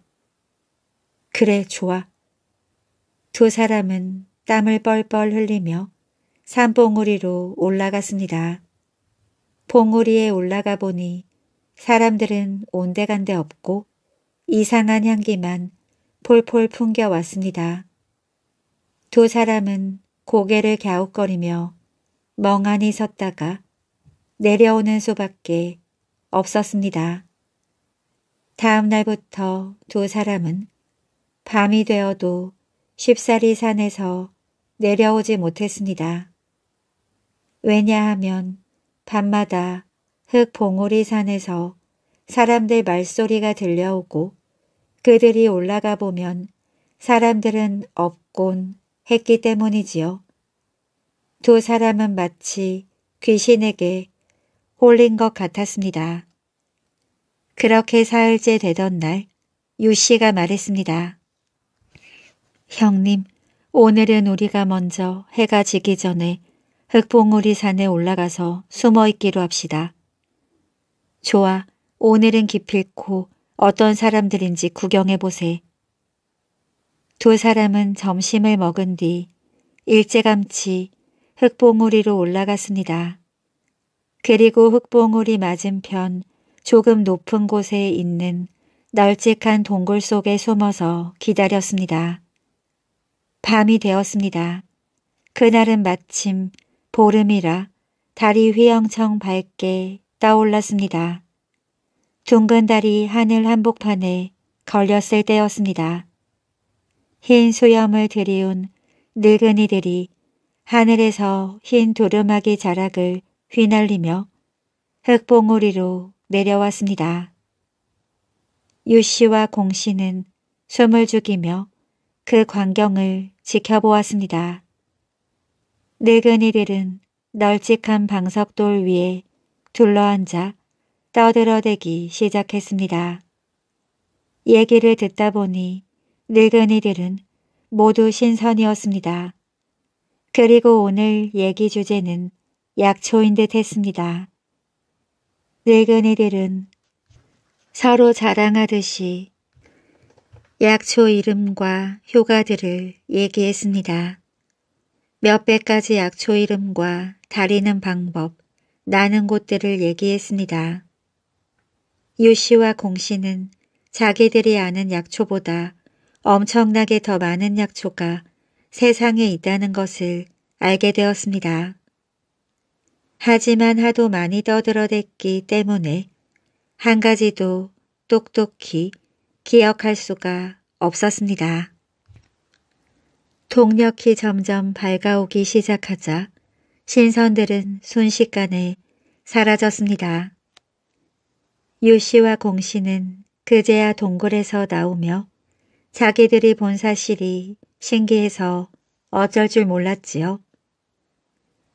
그래, 좋아. 두 사람은 땀을 뻘뻘 흘리며 산봉우리로 올라갔습니다. 봉우리에 올라가 보니 사람들은 온데간데 없고 이상한 향기만 폴폴 풍겨왔습니다. 두 사람은 고개를 갸웃거리며 멍하니 섰다가 내려오는 수밖에 없었습니다. 다음 날부터 두 사람은 밤이 되어도 쉽사리 산에서 내려오지 못했습니다. 왜냐하면 밤마다 흙봉오리 산에서 사람들 말소리가 들려오고 그들이 올라가 보면 사람들은 없곤 했기 때문이지요. 두 사람은 마치 귀신에게 홀린 것 같았습니다. 그렇게 사흘째 되던 날유 씨가 말했습니다. 형님, 오늘은 우리가 먼저 해가 지기 전에 흑봉우리 산에 올라가서 숨어있기로 합시다. 좋아, 오늘은 기필코 어떤 사람들인지 구경해보세. 두 사람은 점심을 먹은 뒤 일찌감치 흑봉우리로 올라갔습니다. 그리고 흑봉우리 맞은편 조금 높은 곳에 있는 널찍한 동굴 속에 숨어서 기다렸습니다. 밤이 되었습니다. 그날은 마침 보름이라 달이 휘영청 밝게 떠올랐습니다. 둥근 달이 하늘 한복판에 걸렸을 때였습니다. 흰 수염을 들이운 늙은이들이 하늘에서 흰 두루마기 자락을 휘날리며 흙봉우리로 내려왔습니다. 유씨와 공씨는 숨을 죽이며 그 광경을 지켜보았습니다. 늙은이들은 널찍한 방석돌 위에 둘러앉아 떠들어대기 시작했습니다. 얘기를 듣다 보니 늙은이들은 모두 신선이었습니다. 그리고 오늘 얘기 주제는 약초인 듯 했습니다. 늙은이들은 서로 자랑하듯이 약초 이름과 효과들을 얘기했습니다. 몇 배까지 약초 이름과 다리는 방법, 나는 곳들을 얘기했습니다. 유씨와 공씨는 자기들이 아는 약초보다 엄청나게 더 많은 약초가 세상에 있다는 것을 알게 되었습니다. 하지만 하도 많이 떠들어댔기 때문에 한 가지도 똑똑히 기억할 수가 없었습니다. 동력이 점점 밝아오기 시작하자 신선들은 순식간에 사라졌습니다. 유씨와 공씨는 그제야 동굴에서 나오며 자기들이 본 사실이 신기해서 어쩔 줄 몰랐지요.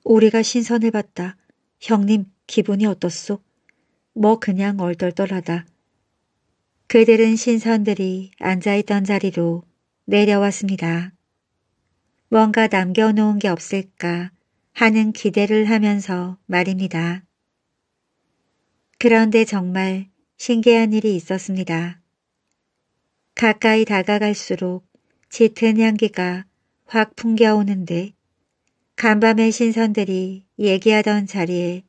우리가 신선해봤다. 형님 기분이 어떻소? 뭐 그냥 얼떨떨하다. 그들은 신선들이 앉아있던 자리로 내려왔습니다. 뭔가 남겨놓은 게 없을까 하는 기대를 하면서 말입니다. 그런데 정말 신기한 일이 있었습니다. 가까이 다가갈수록 짙은 향기가 확 풍겨오는데 간밤에 신선들이 얘기하던 자리에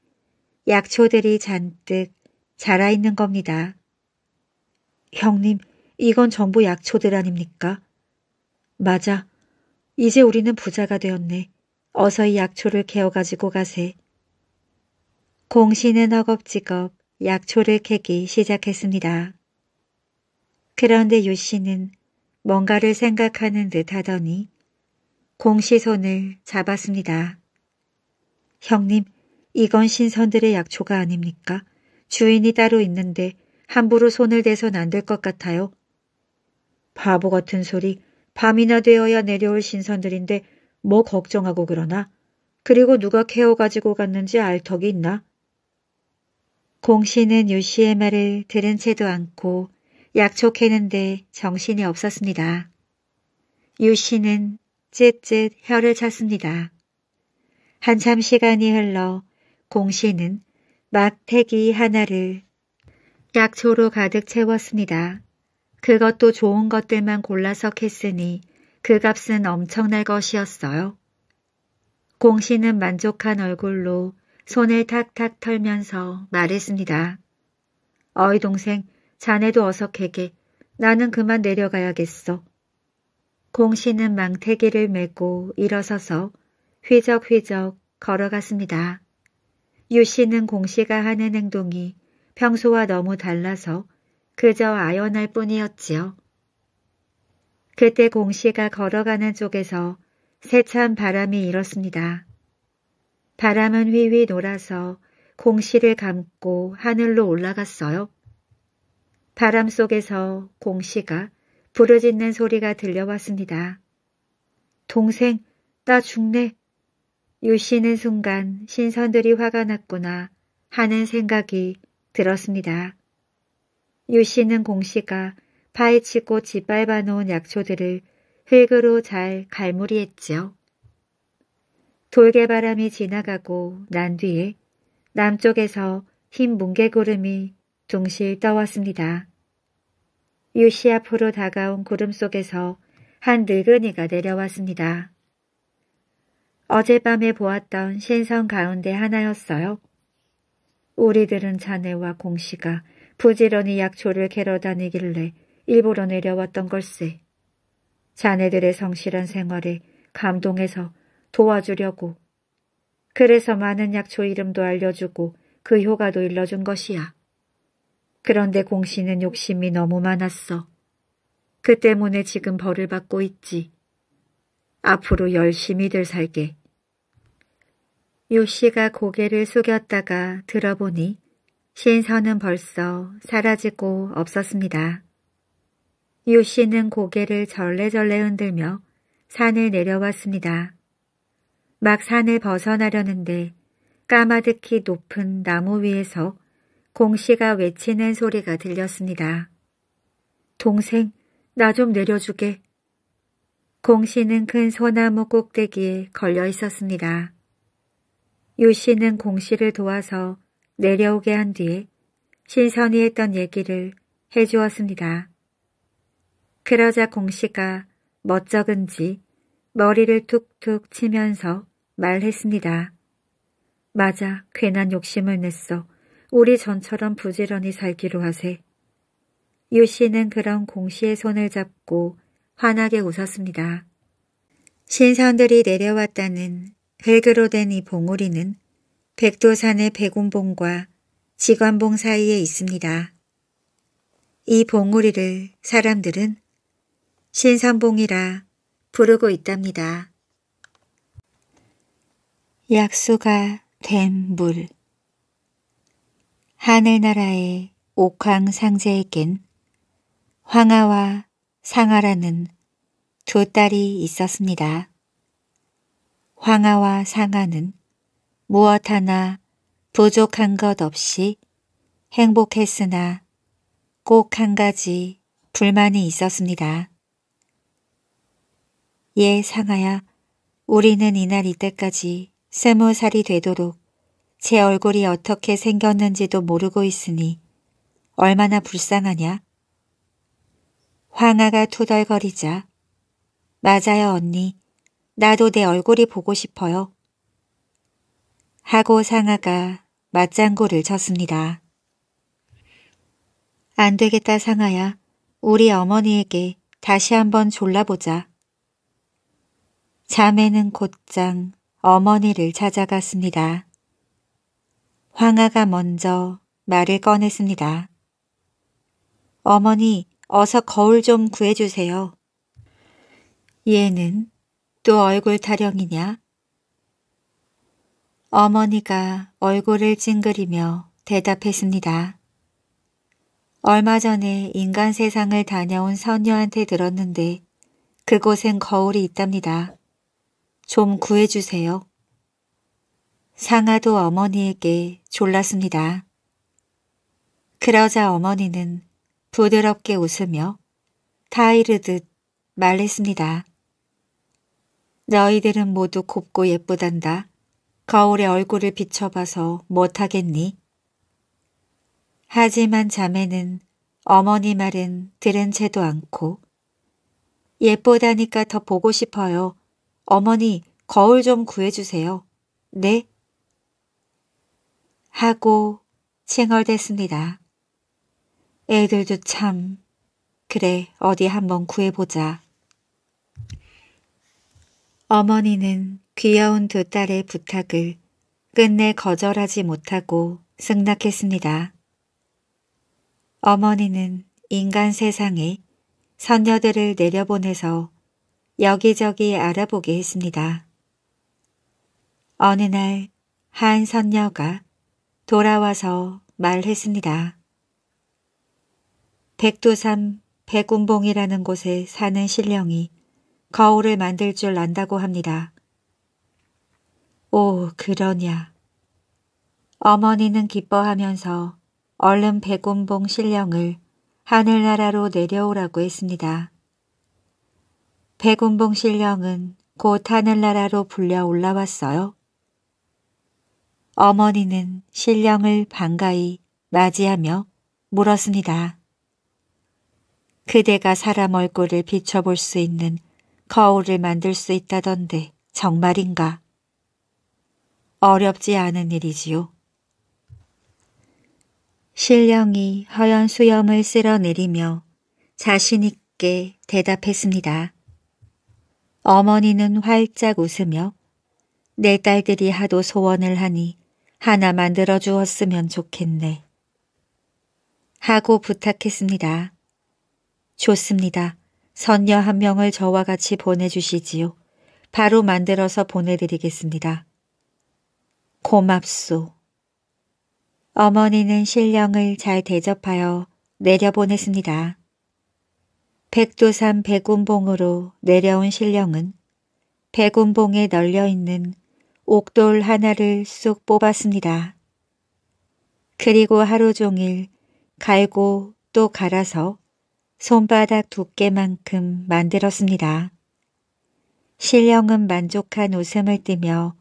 약초들이 잔뜩 자라있는 겁니다. 형님, 이건 전부 약초들 아닙니까? 맞아. 이제 우리는 부자가 되었네. 어서 이 약초를 캐어가지고 가세. 공신은 허겁지겁 약초를 캐기 시작했습니다. 그런데 유씨는 뭔가를 생각하는 듯 하더니 공시 손을 잡았습니다. 형님, 이건 신선들의 약초가 아닙니까? 주인이 따로 있는데 함부로 손을 대선 안 될 것 같아요. 바보 같은 소리, 밤이나 되어야 내려올 신선들인데 뭐 걱정하고 그러나? 그리고 누가 케어 가지고 갔는지 알 턱이 있나? 공씨는 유씨의 말을 들은 채도 않고 약초캐는데 정신이 없었습니다. 유씨는 쯧쯧 혀를 찼습니다. 한참 시간이 흘러 공신는 막태기 하나를 약초로 가득 채웠습니다. 그것도 좋은 것들만 골라서 캤으니 그 값은 엄청날 것이었어요. 공신는 만족한 얼굴로 손을 탁탁 털면서 말했습니다. 어이 동생, 자네도 어서 개게. 나는 그만 내려가야겠어. 공씨는 망태기를 메고 일어서서 휘적휘적 걸어갔습니다. 유씨는 공씨가 하는 행동이 평소와 너무 달라서 그저 아연할 뿐이었지요. 그때 공씨가 걸어가는 쪽에서 세찬 바람이 일었습니다. 바람은 휘휘 놀아서 공씨를 감고 하늘로 올라갔어요. 바람 속에서 공씨가 부르짖는 소리가 들려왔습니다. 동생, 나 죽네. 유씨는 순간 신선들이 화가 났구나 하는 생각이 들었습니다. 유씨는 공씨가 파헤치고 짓밟아 놓은 약초들을 흙으로 잘 갈무리했지요. 돌개바람이 지나가고 난 뒤에 남쪽에서 흰뭉개구름이 둥실 떠왔습니다. 유씨 앞으로 다가온 구름 속에서 한 늙은이가 내려왔습니다. 어젯밤에 보았던 신성 가운데 하나였어요. 우리들은 자네와 공씨가 부지런히 약초를 캐러 다니길래 일부러 내려왔던 걸세. 자네들의 성실한 생활에 감동해서 도와주려고. 그래서 많은 약초 이름도 알려주고 그 효과도 일러준 것이야. 그런데 공씨는 욕심이 너무 많았어. 그 때문에 지금 벌을 받고 있지. 앞으로 열심히들 살게. 요씨가 고개를 숙였다가 들어보니 신선은 벌써 사라지고 없었습니다. 요씨는 고개를 절레절레 흔들며 산을 내려왔습니다. 막 산을 벗어나려는데 까마득히 높은 나무 위에서 공씨가 외치는 소리가 들렸습니다. 동생, 나 좀 내려주게. 공씨는 큰 소나무 꼭대기에 걸려 있었습니다. 유씨는 공씨를 도와서 내려오게 한 뒤에 신선이 했던 얘기를 해주었습니다. 그러자 공씨가 멋쩍은지 머리를 툭툭 치면서 말했습니다. 맞아, 괜한 욕심을 냈어. 우리 전처럼 부지런히 살기로 하세. 유 씨는 그런 공시의 손을 잡고 환하게 웃었습니다. 신선들이 내려왔다는 흙으로 된 이 봉우리는 백두산의 백운봉과 직원봉 사이에 있습니다. 이 봉우리를 사람들은 신선봉이라 부르고 있답니다. 약수가 된물 하늘나라의 옥황 상제에겐 황하와 상하라는 두 딸이 있었습니다. 황하와 상하는 무엇 하나 부족한 것 없이 행복했으나 꼭 한 가지 불만이 있었습니다. 예 상하야 우리는 이날 이때까지 스무 살이 되도록 제 얼굴이 어떻게 생겼는지도 모르고 있으니 얼마나 불쌍하냐. 황아가 투덜거리자. 맞아요, 언니. 나도 내 얼굴이 보고 싶어요. 하고 상아가 맞장구를 쳤습니다. 안 되겠다, 상아야. 우리 어머니에게 다시 한번 졸라보자. 자매는 곧장 어머니를 찾아갔습니다. 황아가 먼저 말을 꺼냈습니다. 어머니, 어서 거울 좀 구해주세요. 얘는 또 얼굴 타령이냐? 어머니가 얼굴을 찡그리며 대답했습니다. 얼마 전에 인간 세상을 다녀온 선녀한테 들었는데 그곳엔 거울이 있답니다. 좀 구해주세요. 상아도 어머니에게 졸랐습니다. 그러자 어머니는 부드럽게 웃으며 타이르듯 말했습니다. 너희들은 모두 곱고 예쁘단다. 거울에 얼굴을 비춰봐서 못하겠니? 하지만 자매는 어머니 말은 들은 채도 않고 예쁘다니까 더 보고 싶어요. 어머니 거울 좀 구해주세요. 네? 하고 칭얼댔습니다. 애들도 참 그래 어디 한번 구해보자. 어머니는 귀여운 두 딸의 부탁을 끝내 거절하지 못하고 승낙했습니다. 어머니는 인간 세상에 선녀들을 내려보내서 여기저기 알아보게 했습니다. 어느 날 한 선녀가 돌아와서 말했습니다. 백두산 백운봉이라는 곳에 사는 신령이 거울을 만들 줄 안다고 합니다. 오, 그러냐. 어머니는 기뻐하면서 얼른 백운봉 신령을 하늘나라로 내려오라고 했습니다. 백운봉 신령은 곧 하늘나라로 불려 올라왔어요. 어머니는 신령을 반가이 맞이하며 물었습니다. 그대가 사람 얼굴을 비춰볼 수 있는 거울을 만들 수 있다던데 정말인가? 어렵지 않은 일이지요. 신령이 허연 수염을 쓸어내리며 자신있게 대답했습니다. 어머니는 활짝 웃으며 내 딸들이 하도 소원을 하니 하나 만들어 주었으면 좋겠네. 하고 부탁했습니다. 좋습니다. 선녀 한 명을 저와 같이 보내주시지요. 바로 만들어서 보내드리겠습니다. 고맙소. 어머니는 신령을 잘 대접하여 내려보냈습니다. 백두산 백운봉으로 내려온 신령은 백운봉에 널려있는 옥돌 하나를 쏙 뽑았습니다. 그리고 하루 종일 갈고 또 갈아서 손바닥 두께만큼 만들었습니다. 신령은 만족한 웃음을 띠며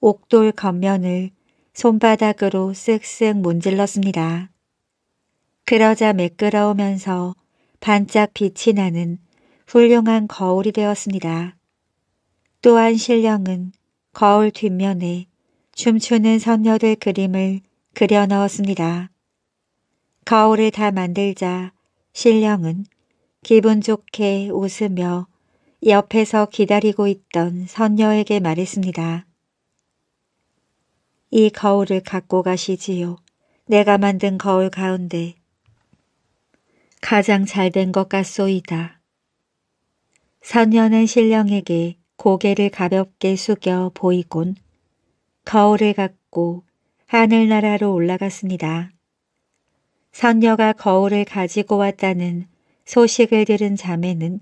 옥돌 겉면을 손바닥으로 쓱쓱 문질렀습니다. 그러자 매끄러우면서 반짝 빛이 나는 훌륭한 거울이 되었습니다. 또한 신령은 거울 뒷면에 춤추는 선녀들 그림을 그려 넣었습니다. 거울을 다 만들자 신령은 기분 좋게 웃으며 옆에서 기다리고 있던 선녀에게 말했습니다. 이 거울을 갖고 가시지요. 내가 만든 거울 가운데 가장 잘 된 것 같소이다. 선녀는 신령에게 고개를 가볍게 숙여 보이곤 거울을 갖고 하늘나라로 올라갔습니다. 선녀가 거울을 가지고 왔다는 소식을 들은 자매는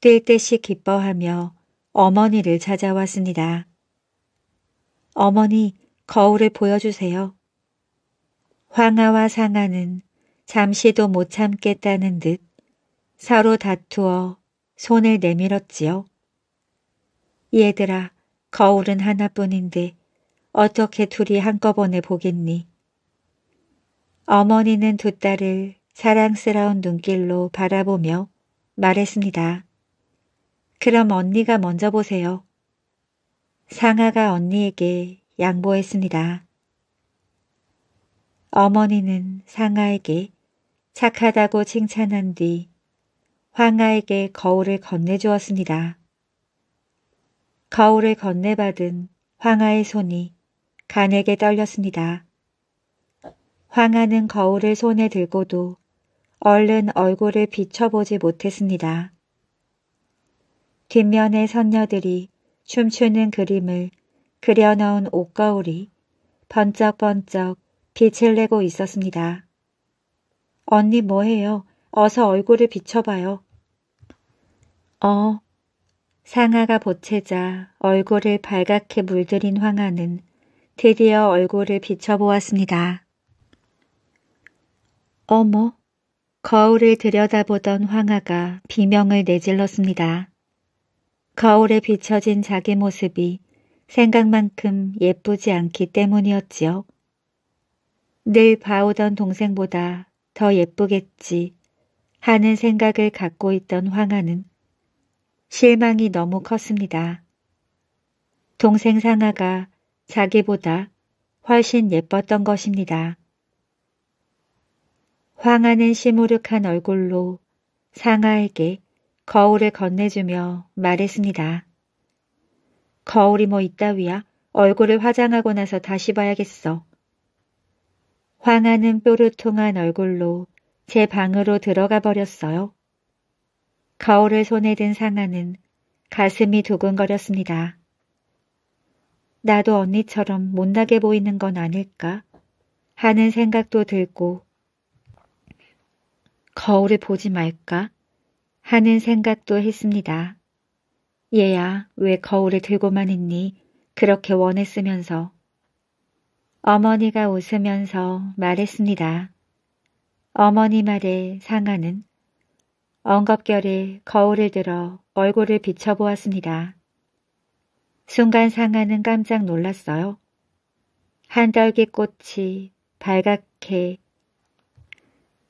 뛸 듯이 기뻐하며 어머니를 찾아왔습니다. 어머니, 거울을 보여주세요. 황하와 상하는 잠시도 못 참겠다는 듯 서로 다투어 손을 내밀었지요. 얘들아, 거울은 하나뿐인데 어떻게 둘이 한꺼번에 보겠니? 어머니는 두 딸을 사랑스러운 눈길로 바라보며 말했습니다. 그럼 언니가 먼저 보세요. 상아가 언니에게 양보했습니다. 어머니는 상아에게 착하다고 칭찬한 뒤 황아에게 거울을 건네주었습니다. 거울을 건네받은 황하의 손이 간에게 떨렸습니다. 황하는 거울을 손에 들고도 얼른 얼굴을 비춰보지 못했습니다. 뒷면의 선녀들이 춤추는 그림을 그려넣은 옷거울이 번쩍번쩍 빛을 내고 있었습니다. 언니 뭐해요? 어서 얼굴을 비춰봐요. 어, 상아가 보채자 얼굴을 발갛게 물들인 황아는 드디어 얼굴을 비춰보았습니다. 어머, 거울을 들여다보던 황아가 비명을 내질렀습니다. 거울에 비춰진 자기 모습이 생각만큼 예쁘지 않기 때문이었지요. 늘 봐오던 동생보다 더 예쁘겠지 하는 생각을 갖고 있던 황아는 실망이 너무 컸습니다. 동생 상아가 자기보다 훨씬 예뻤던 것입니다. 황하는 시무룩한 얼굴로 상아에게 거울을 건네주며 말했습니다. 거울이 뭐있다위야 얼굴을 화장하고 나서 다시 봐야겠어. 황하는 뾰루통한 얼굴로 제 방으로 들어가 버렸어요. 거울을 손에 든 상아는 가슴이 두근거렸습니다. 나도 언니처럼 못나게 보이는 건 아닐까 하는 생각도 들고 거울을 보지 말까 하는 생각도 했습니다. 얘야 왜 거울을 들고만 있니 그렇게 원했으면서 어머니가 웃으면서 말했습니다. 어머니 말에 상아는 엉겁결에 거울을 들어 얼굴을 비춰보았습니다. 순간 상하는 깜짝 놀랐어요. 한달기 꽃이 발갛게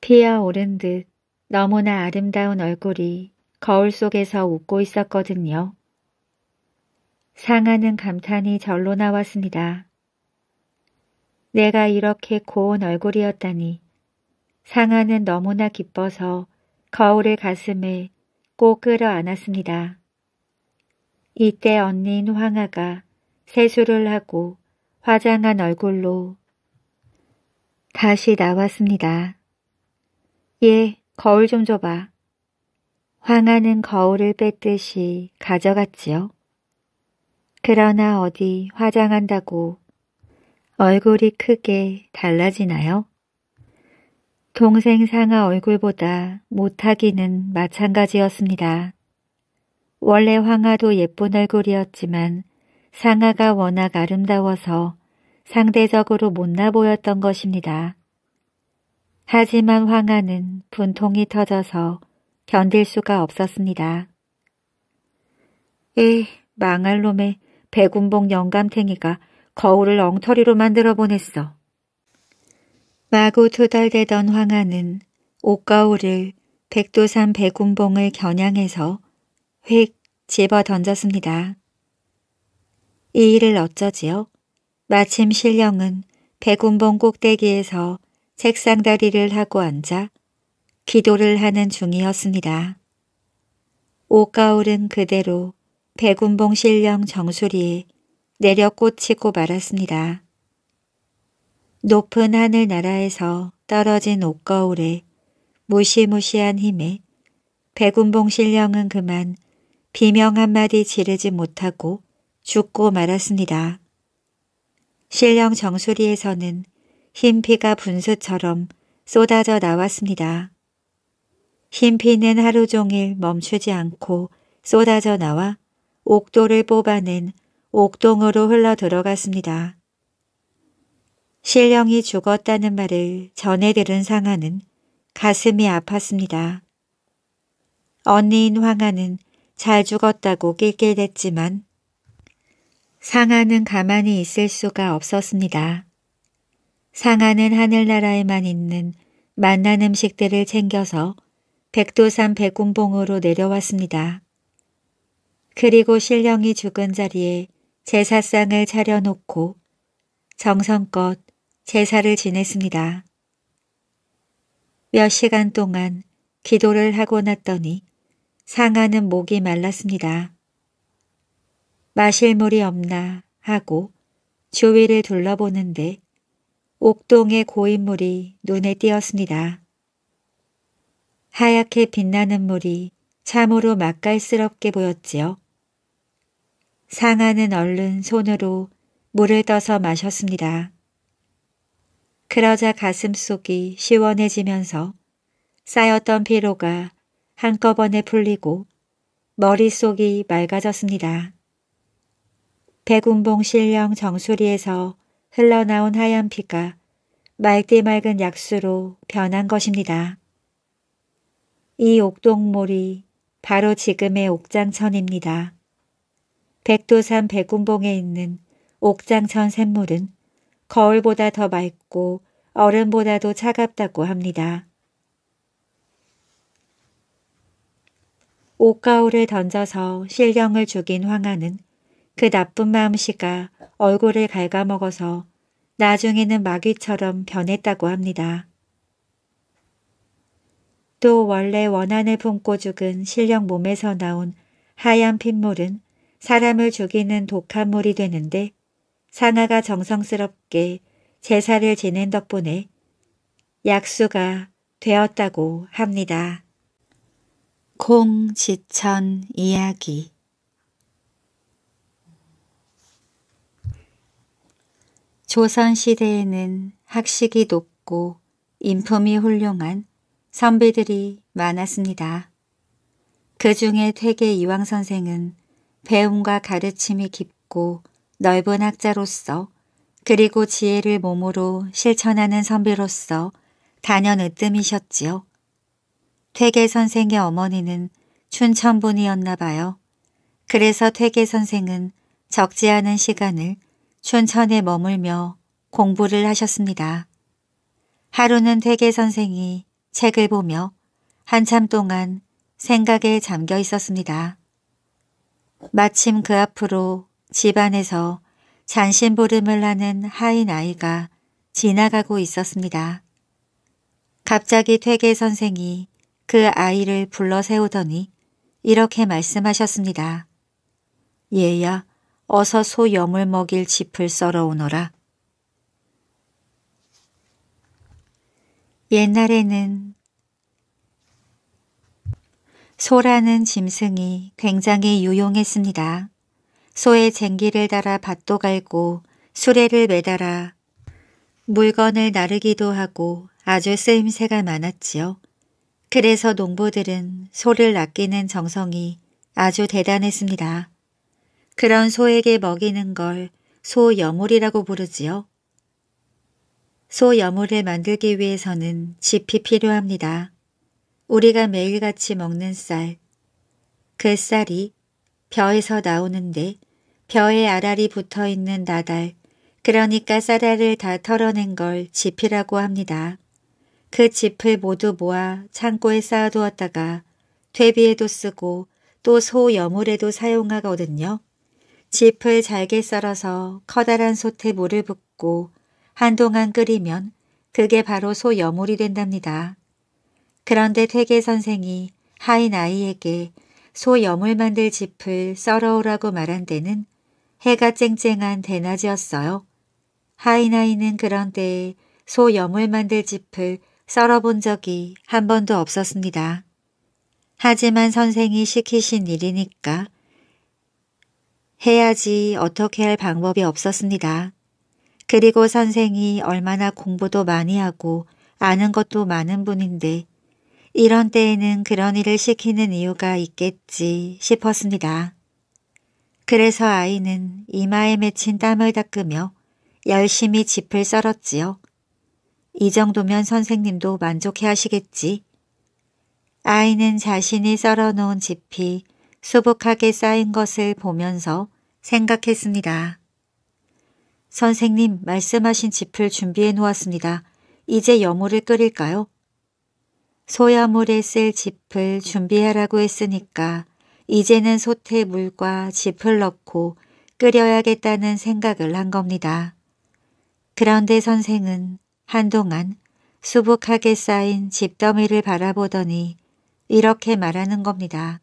피어오른 듯 너무나 아름다운 얼굴이 거울 속에서 웃고 있었거든요. 상하는 감탄이 절로 나왔습니다. 내가 이렇게 고운 얼굴이었다니 상하는 너무나 기뻐서 거울의가슴을꼭 끌어안았습니다. 이때 언니인 황아가 세수를 하고 화장한 얼굴로 다시 나왔습니다. 예, 거울 좀 줘봐. 황아는 거울을 뺐듯이 가져갔지요. 그러나 어디 화장한다고 얼굴이 크게 달라지나요? 동생 상아 얼굴보다 못하기는 마찬가지였습니다. 원래 황아도 예쁜 얼굴이었지만 상아가 워낙 아름다워서 상대적으로 못나 보였던 것입니다. 하지만 황아는 분통이 터져서 견딜 수가 없었습니다. 에 망할 놈의 백운봉 영감탱이가 거울을 엉터리로 만들어 보냈어. 마구 투덜대던 황하는 옷가울을 백두산 백운봉을 겨냥해서 휙 집어 던졌습니다. 이 일을 어쩌지요? 마침 신령은 백운봉 꼭대기에서 책상다리를 하고 앉아 기도를 하는 중이었습니다. 옷가울은 그대로 백운봉 신령 정수리에 내려 꽂히고 말았습니다. 높은 하늘나라에서 떨어진 옷거울에 무시무시한 힘에 백운봉 신령은 그만 비명 한마디 지르지 못하고 죽고 말았습니다. 신령 정수리에서는 흰 피가 분수처럼 쏟아져 나왔습니다. 흰 피는 하루 종일 멈추지 않고 쏟아져 나와 옥도를 뽑아낸 옥동으로 흘러 들어갔습니다. 신령이 죽었다는 말을 전해 들은 상아는 가슴이 아팠습니다. 언니인 황아는잘 죽었다고 낄낄댔지만 상아는 가만히 있을 수가 없었습니다. 상아는 하늘나라에만 있는 맛난 음식들을 챙겨서 백두산 백운봉으로 내려왔습니다. 그리고 신령이 죽은 자리에 제사상을 차려놓고 정성껏 제사를 지냈습니다. 몇 시간 동안 기도를 하고 났더니 상아는 목이 말랐습니다. 마실 물이 없나 하고 주위를 둘러보는데 옥동의 고인물이 눈에 띄었습니다. 하얗게 빛나는 물이 참으로 맛깔스럽게 보였지요. 상아는 얼른 손으로 물을 떠서 마셨습니다. 그러자 가슴속이 시원해지면서 쌓였던 피로가 한꺼번에 풀리고 머릿속이 맑아졌습니다. 백운봉 실령 정수리에서 흘러나온 하얀 피가 맑디 맑은 약수로 변한 것입니다. 이 옥동몰이 바로 지금의 옥장천입니다. 백두산 백운봉에 있는 옥장천 샘물은 거울보다 더 맑고 얼음보다도 차갑다고 합니다. 옷가울을 던져서 실령을 죽인 황하는 그 나쁜 마음씨가 얼굴을 갉아먹어서 나중에는 마귀처럼 변했다고 합니다. 또 원래 원한을 품고 죽은 실령 몸에서 나온 하얀 핏물은 사람을 죽이는 독한 물이 되는데 상아가 정성스럽게 제사를 지낸 덕분에 약수가 되었다고 합니다. 공지천 이야기 조선시대에는 학식이 높고 인품이 훌륭한 선비들이 많았습니다. 그 중에 퇴계 이왕 선생은 배움과 가르침이 깊고 넓은 학자로서 그리고 지혜를 몸으로 실천하는 선비로서 단연 으뜸이셨지요. 퇴계 선생의 어머니는 춘천분이었나 봐요. 그래서 퇴계 선생은 적지 않은 시간을 춘천에 머물며 공부를 하셨습니다. 하루는 퇴계 선생이 책을 보며 한참 동안 생각에 잠겨 있었습니다. 마침 그 앞으로 집안에서 잔신부름을 하는 하인 아이가 지나가고 있었습니다. 갑자기 퇴계 선생이 그 아이를 불러 세우더니 이렇게 말씀하셨습니다. 얘야, 어서 소 염을 먹일 짚을 썰어오너라. 옛날에는 소라는 짐승이 굉장히 유용했습니다. 소의 쟁기를 달아 밭도 갈고 수레를 매달아 물건을 나르기도 하고 아주 쓰임새가 많았지요. 그래서 농부들은 소를 아끼는 정성이 아주 대단했습니다. 그런 소에게 먹이는 걸 소여물이라고 부르지요. 소여물을 만들기 위해서는 집이 필요합니다. 우리가 매일같이 먹는 쌀, 그 쌀이 벼에서 나오는데 벼에 아랄이 붙어있는 나달, 그러니까 쌀알을 다 털어낸 걸지피라고 합니다. 그 집을 모두 모아 창고에 쌓아두었다가 퇴비에도 쓰고 또 소 여물에도 사용하거든요. 짚을 잘게 썰어서 커다란 솥에 물을 붓고 한동안 끓이면 그게 바로 소 여물이 된답니다. 그런데 퇴계 선생이 하인 아이에게 소 염을 만들 짚을 썰어오라고 말한 때는 해가 쨍쨍한 대낮이었어요. 하이나이는 그런 때에 소 염을 만들 짚을 썰어본 적이 한 번도 없었습니다. 하지만 선생이 시키신 일이니까 해야지 어떻게 할 방법이 없었습니다. 그리고 선생이 얼마나 공부도 많이 하고 아는 것도 많은 분인데 이런 때에는 그런 일을 시키는 이유가 있겠지 싶었습니다. 그래서 아이는 이마에 맺힌 땀을 닦으며 열심히 짚을 썰었지요. 이 정도면 선생님도 만족해 하시겠지. 아이는 자신이 썰어놓은 짚이 수북하게 쌓인 것을 보면서 생각했습니다. 선생님 말씀하신 짚을 준비해 놓았습니다. 이제 여물을 끓일까요? 소야물에 쓸 짚을 준비하라고 했으니까 이제는 소태 물과 짚을 넣고 끓여야겠다는 생각을 한 겁니다. 그런데 선생은 한동안 수북하게 쌓인 집더미를 바라보더니 이렇게 말하는 겁니다.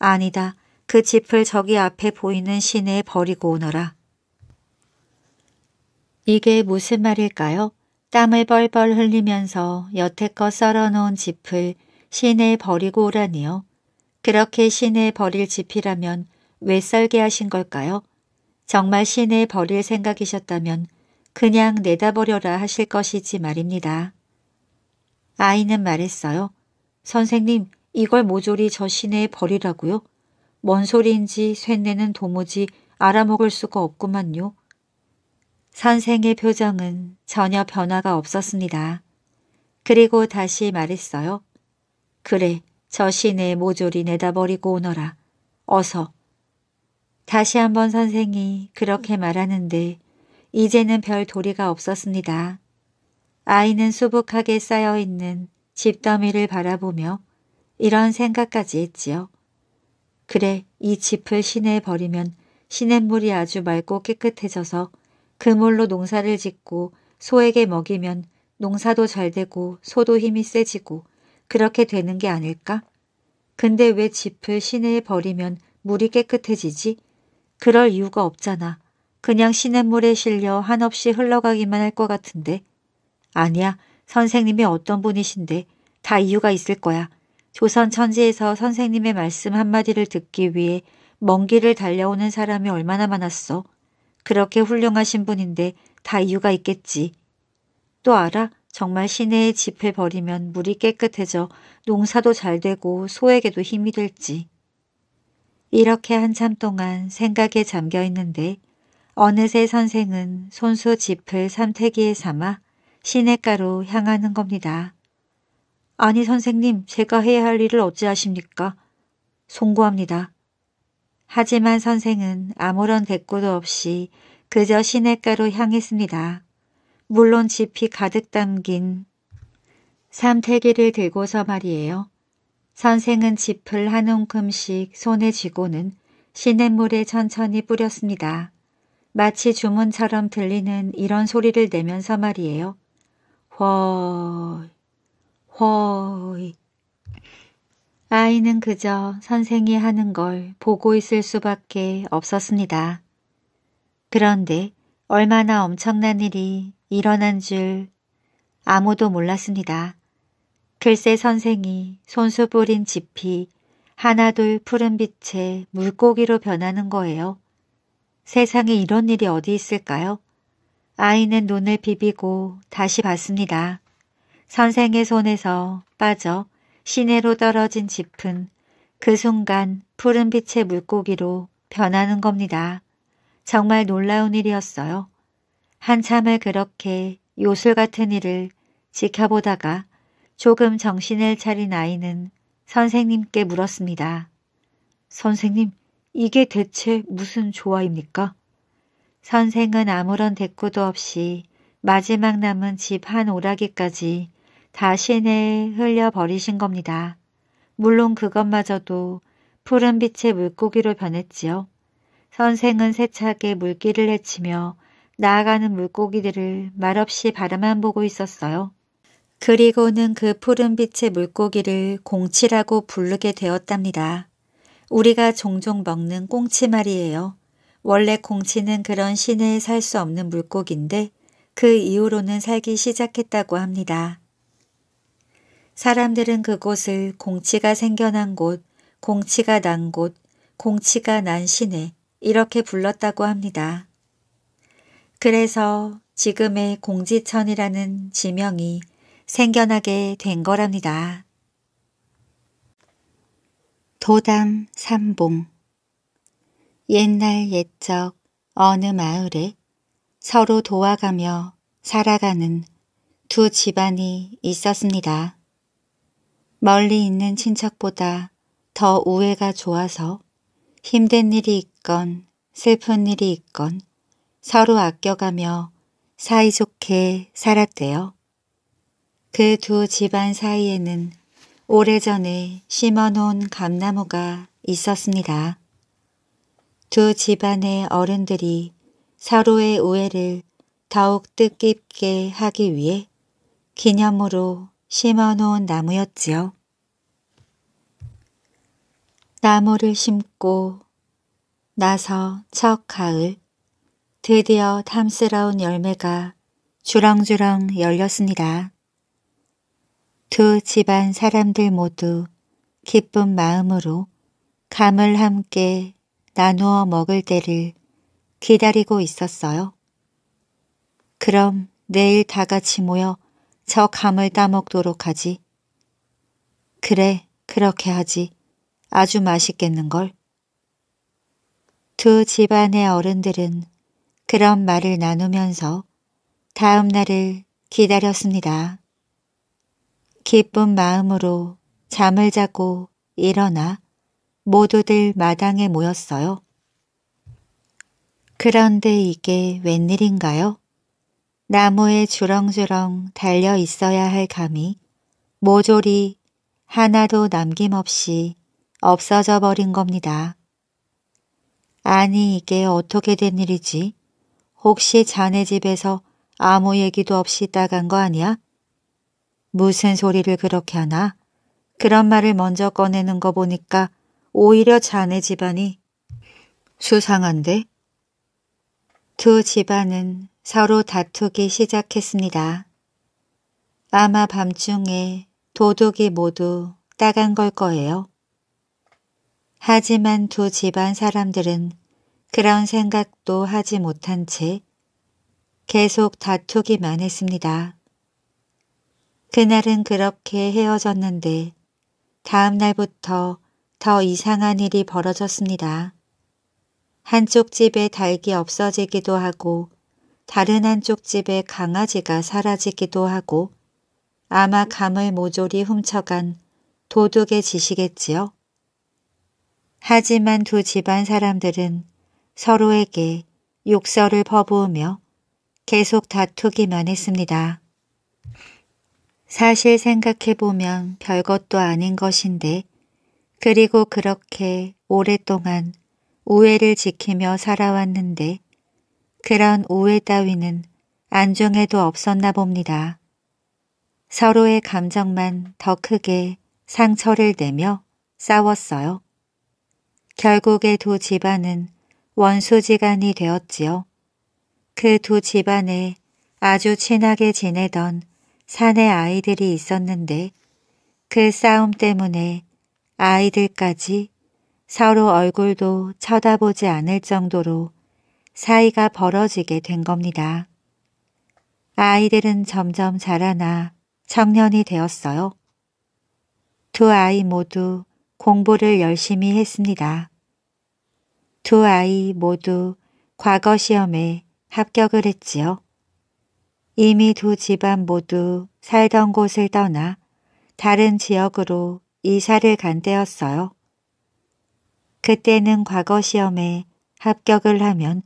아니다. 그 짚을 저기 앞에 보이는 시내에 버리고 오너라. 이게 무슨 말일까요? 땀을 벌벌 흘리면서 여태껏 썰어놓은 짚을 시내에 버리고 오라니요. 그렇게 시내에 버릴 짚이라면왜 썰게 하신 걸까요? 정말 시내에 버릴 생각이셨다면 그냥 내다버려라 하실 것이지 말입니다. 아이는 말했어요. 선생님, 이걸 모조리 저 시내에 버리라고요? 뭔 소리인지 쇳내는 도무지 알아먹을 수가 없구만요. 선생의 표정은 전혀 변화가 없었습니다. 그리고 다시 말했어요. 그래, 저 시내 모조리 내다버리고 오너라. 어서. 다시 한번 선생이 그렇게 말하는데 이제는 별 도리가 없었습니다. 아이는 수북하게 쌓여있는 집더미를 바라보며 이런 생각까지 했지요. 그래, 이 집을 시내에 버리면 시냇물이 아주 맑고 깨끗해져서 그물로 농사를 짓고 소에게 먹이면 농사도 잘 되고 소도 힘이 세지고 그렇게 되는 게 아닐까? 근데 왜 짚을 시내에 버리면 물이 깨끗해지지? 그럴 이유가 없잖아. 그냥 시냇물에 실려 한없이 흘러가기만 할 것 같은데. 아니야. 선생님이 어떤 분이신데 다 이유가 있을 거야. 조선 천지에서 선생님의 말씀 한마디를 듣기 위해 먼 길을 달려오는 사람이 얼마나 많았어. 그렇게 훌륭하신 분인데 다 이유가 있겠지. 또 알아? 정말 시내에 집을 버리면 물이 깨끗해져 농사도 잘 되고 소에게도 힘이 될지. 이렇게 한참 동안 생각에 잠겨 있는데 어느새 선생은 손수 짚을 삼태기에 삼아 시냇가로 향하는 겁니다. 아니 선생님 제가 해야 할 일을 어찌하십니까? 송구합니다. 하지만 선생은 아무런 대꾸도 없이 그저 시냇가로 향했습니다. 물론 집이 가득 담긴 삼태기를 들고서 말이에요. 선생은 짚을 한 움큼씩 손에 쥐고는 시냇물에 천천히 뿌렸습니다. 마치 주문처럼 들리는 이런 소리를 내면서 말이에요. 허이, 허이. 아이는 그저 선생이 하는 걸 보고 있을 수밖에 없었습니다. 그런데 얼마나 엄청난 일이 일어난 줄 아무도 몰랐습니다. 글쎄 선생이 손수 뿌린 지피 하나둘 푸른빛의 물고기로 변하는 거예요. 세상에 이런 일이 어디 있을까요? 아이는 눈을 비비고 다시 봤습니다. 선생의 손에서 빠져 시내로 떨어진 짚은 그 순간 푸른빛의 물고기로 변하는 겁니다. 정말 놀라운 일이었어요. 한참을 그렇게 요술 같은 일을 지켜보다가 조금 정신을 차린 아이는 선생님께 물었습니다. 선생님, 이게 대체 무슨 조화입니까? 선생은 아무런 대꾸도 없이 마지막 남은 집 한 오라기까지 다신에 흘려버리신 겁니다. 물론 그것마저도 푸른 빛의 물고기로 변했지요. 선생은 세차게 물기를 헤치며 나아가는 물고기들을 말없이 바라만 보고 있었어요. 그리고는 그 푸른 빛의 물고기를 공치라고 부르게 되었답니다. 우리가 종종 먹는 꽁치 말이에요. 원래 공치는 그런 시내에 살 수 없는 물고기인데 그 이후로는 살기 시작했다고 합니다. 사람들은 그곳을 공치가 생겨난 곳, 공치가 난 곳, 공치가 난 시내 이렇게 불렀다고 합니다. 그래서 지금의 공지천이라는 지명이 생겨나게 된 거랍니다. 도담 삼봉 옛날 옛적 어느 마을에 서로 도와가며 살아가는 두 집안이 있었습니다. 멀리 있는 친척보다 더 우애가 좋아서 힘든 일이 있건 슬픈 일이 있건 서로 아껴가며 사이좋게 살았대요. 그 두 집안 사이에는 오래전에 심어놓은 감나무가 있었습니다. 두 집안의 어른들이 서로의 우애를 더욱 뜻깊게 하기 위해 기념으로 심어놓은 나무였지요. 나무를 심고 나서 첫 가을 드디어 탐스러운 열매가 주렁주렁 열렸습니다. 두 집안 사람들 모두 기쁜 마음으로 감을 함께 나누어 먹을 때를 기다리고 있었어요. 그럼 내일 다 같이 모여 저 감을 따먹도록 하지. 그래, 그렇게 하지. 아주 맛있겠는걸. 두 집안의 어른들은 그런 말을 나누면서 다음 날을 기다렸습니다. 기쁜 마음으로 잠을 자고 일어나 모두들 마당에 모였어요. 그런데 이게 웬일인가요? 나무에 주렁주렁 달려 있어야 할 감이 모조리 하나도 남김없이 없어져 버린 겁니다. 아니 이게 어떻게 된 일이지? 혹시 자네 집에서 아무 얘기도 없이 따간 거 아니야? 무슨 소리를 그렇게 하나? 그런 말을 먼저 꺼내는 거 보니까 오히려 자네 집안이 수상한데? 두 집안은 서로 다투기 시작했습니다. 아마 밤중에 도둑이 모두 따간 걸 거예요. 하지만 두 집안 사람들은 그런 생각도 하지 못한 채 계속 다투기만 했습니다. 그날은 그렇게 헤어졌는데 다음 날부터 더 이상한 일이 벌어졌습니다. 한쪽 집에 닭이 없어지기도 하고 다른 한쪽 집에 강아지가 사라지기도 하고 아마 감을 모조리 훔쳐간 도둑의 짓이겠지요. 하지만 두 집안 사람들은 서로에게 욕설을 퍼부으며 계속 다투기만 했습니다. 사실 생각해보면 별것도 아닌 것인데 그리고 그렇게 오랫동안 우애를 지키며 살아왔는데 그런 오해 따위는 안중에도 없었나 봅니다. 서로의 감정만 더 크게 상처를 내며 싸웠어요. 결국에 두 집안은 원수지간이 되었지요. 그 두 집안에 아주 친하게 지내던 사내 아이들이 있었는데 그 싸움 때문에 아이들까지 서로 얼굴도 쳐다보지 않을 정도로 사이가 벌어지게 된 겁니다. 아이들은 점점 자라나 청년이 되었어요. 두 아이 모두 공부를 열심히 했습니다. 두 아이 모두 과거 시험에 합격을 했지요. 이미 두 집안 모두 살던 곳을 떠나 다른 지역으로 이사를 간 때였어요. 그때는 과거 시험에 합격을 하면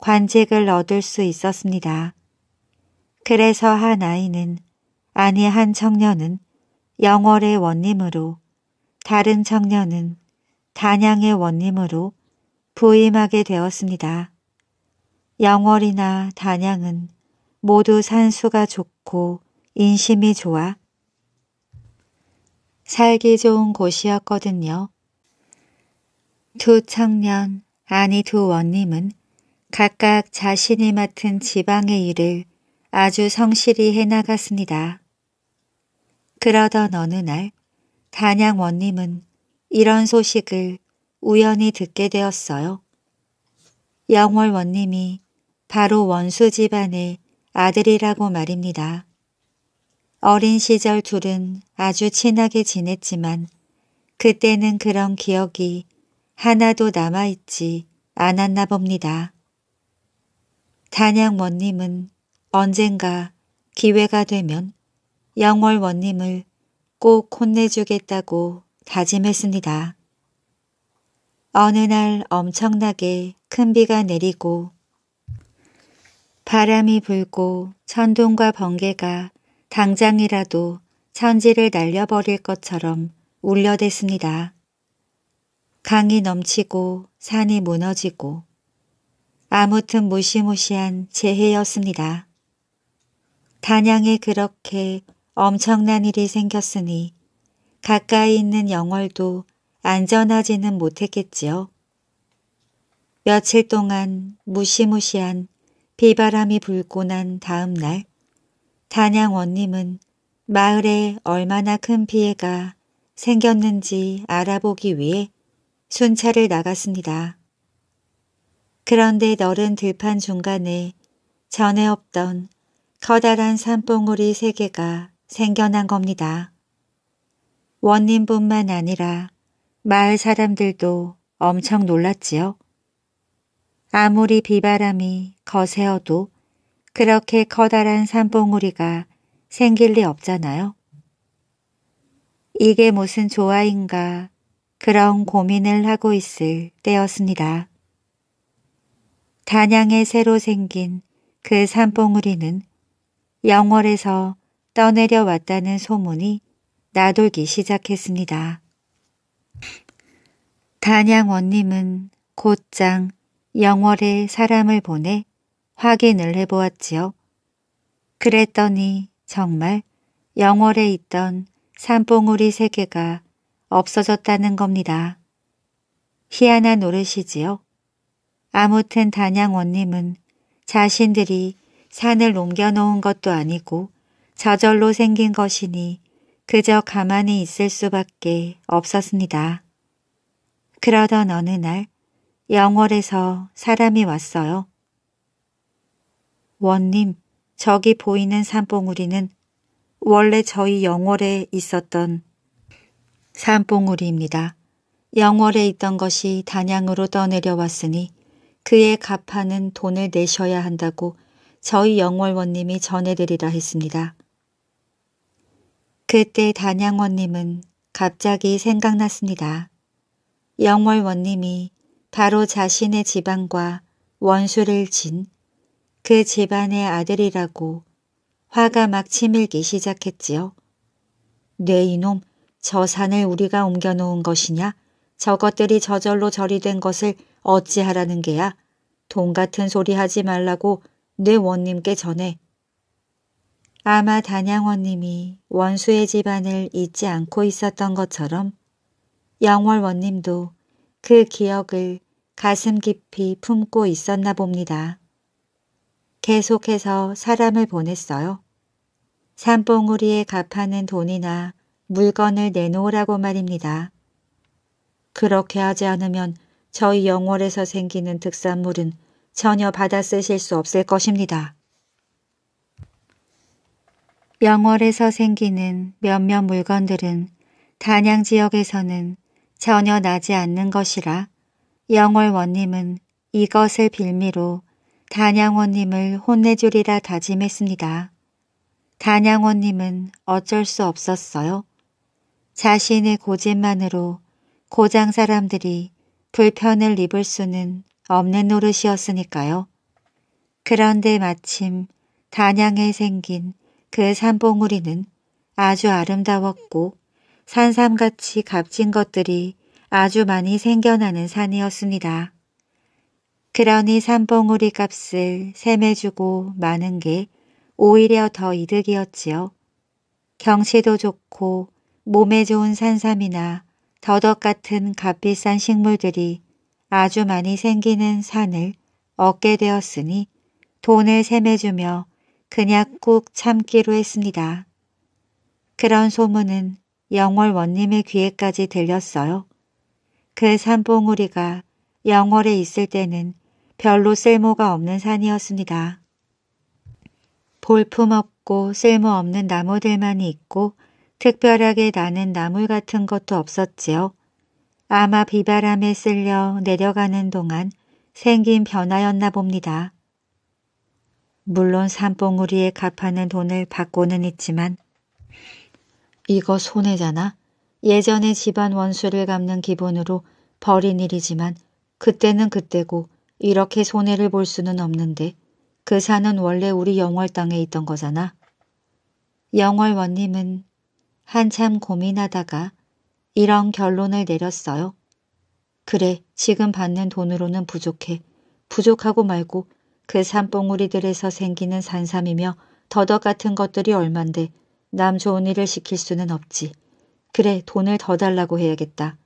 관직을 얻을 수 있었습니다. 그래서 한 아이는 아니 한 청년은 영월의 원님으로 다른 청년은 단양의 원님으로 부임하게 되었습니다. 영월이나 단양은 모두 산수가 좋고 인심이 좋아 살기 좋은 곳이었거든요. 두 청년, 아니 두 원님은 각각 자신이 맡은 지방의 일을 아주 성실히 해나갔습니다. 그러던 어느 날 단양 원님은 이런 소식을 우연히 듣게 되었어요. 영월 원님이 바로 원수 집안의 아들이라고 말입니다. 어린 시절 둘은 아주 친하게 지냈지만 그때는 그런 기억이 하나도 남아있지 않았나 봅니다. 단양 원님은 언젠가 기회가 되면 영월 원님을 꼭 혼내주겠다고 다짐했습니다. 어느 날 엄청나게 큰 비가 내리고 바람이 불고 천둥과 번개가 당장이라도 천지를 날려버릴 것처럼 울려댔습니다. 강이 넘치고 산이 무너지고 아무튼 무시무시한 재해였습니다. 단양에 그렇게 엄청난 일이 생겼으니 가까이 있는 영월도 안전하지는 못했겠지요. 며칠 동안 무시무시한 비바람이 불고 난 다음 날 단양 원님은 마을에 얼마나 큰 피해가 생겼는지 알아보기 위해 순찰을 나갔습니다. 그런데 너른 들판 중간에 전에 없던 커다란 산봉우리 세 개가 생겨난 겁니다. 원님뿐만 아니라 마을 사람들도 엄청 놀랐지요. 아무리 비바람이 거세어도 그렇게 커다란 산봉우리가 생길 리 없잖아요. 이게 무슨 조화인가 그런 고민을 하고 있을 때였습니다. 단양에 새로 생긴 그 산봉우리는 영월에서 떠내려 왔다는 소문이 나돌기 시작했습니다. 단양 원님은 곧장 영월에 사람을 보내 확인을 해보았지요. 그랬더니 정말 영월에 있던 산봉우리 세 개가 없어졌다는 겁니다. 희한한 노릇이지요. 아무튼 단양원님은 자신들이 산을 옮겨놓은 것도 아니고 저절로 생긴 것이니 그저 가만히 있을 수밖에 없었습니다. 그러던 어느 날 영월에서 사람이 왔어요. 원님, 저기 보이는 산봉우리는 원래 저희 영월에 있었던 산봉우리입니다. 영월에 있던 것이 단양으로 떠내려왔으니 그에 갚아는 돈을 내셔야 한다고 저희 영월원님이 전해드리라 했습니다. 그때 단양원님은 갑자기 생각났습니다. 영월원님이 바로 자신의 집안과 원수를 진 그 집안의 아들이라고 화가 막 치밀기 시작했지요. 네 이놈, 저 산을 우리가 옮겨놓은 것이냐? 저것들이 저절로 저리 된 것을 어찌하라는 게야. 돈 같은 소리 하지 말라고 내 원님께 전해. 아마 단양원님이 원수의 집안을 잊지 않고 있었던 것처럼 영월 원님도 그 기억을 가슴 깊이 품고 있었나 봅니다. 계속해서 사람을 보냈어요. 산봉우리에 갚아낸 돈이나 물건을 내놓으라고 말입니다. 그렇게 하지 않으면 저희 영월에서 생기는 특산물은 전혀 받아 쓰실 수 없을 것입니다. 영월에서 생기는 몇몇 물건들은 단양 지역에서는 전혀 나지 않는 것이라 영월 원님은 이것을 빌미로 단양 원님을 혼내주리라 다짐했습니다. 단양 원님은 어쩔 수 없었어요. 자신의 고집만으로 고장 사람들이 불편을 입을 수는 없는 노릇이었으니까요. 그런데 마침 단양에 생긴 그 산봉우리는 아주 아름다웠고 산삼같이 값진 것들이 아주 많이 생겨나는 산이었습니다. 그러니 산봉우리 값을 셈해주고 마는 게 오히려 더 이득이었지요. 경치도 좋고 몸에 좋은 산삼이나 더덕 같은 값비싼 식물들이 아주 많이 생기는 산을 얻게 되었으니 돈을 셈해주며 그냥 꾹 참기로 했습니다. 그런 소문은 영월 원님의 귀에까지 들렸어요. 그 산봉우리가 영월에 있을 때는 별로 쓸모가 없는 산이었습니다. 볼품없고 쓸모없는 나무들만이 있고 특별하게 나는 나물 같은 것도 없었지요. 아마 비바람에 쓸려 내려가는 동안 생긴 변화였나 봅니다. 물론 산봉우리에 갚아낸 돈을 받고는 있지만 이거 손해잖아. 예전에 집안 원수를 갚는 기본으로 벌인 일이지만 그때는 그때고 이렇게 손해를 볼 수는 없는데 그 산은 원래 우리 영월 땅에 있던 거잖아. 영월 원님은 한참 고민하다가 이런 결론을 내렸어요. 그래, 지금 받는 돈으로는 부족해. 부족하고 말고 그 산봉우리들에서 생기는 산삼이며 더덕 같은 것들이 얼만데 남 좋은 일을 시킬 수는 없지. 그래, 돈을 더 달라고 해야겠다.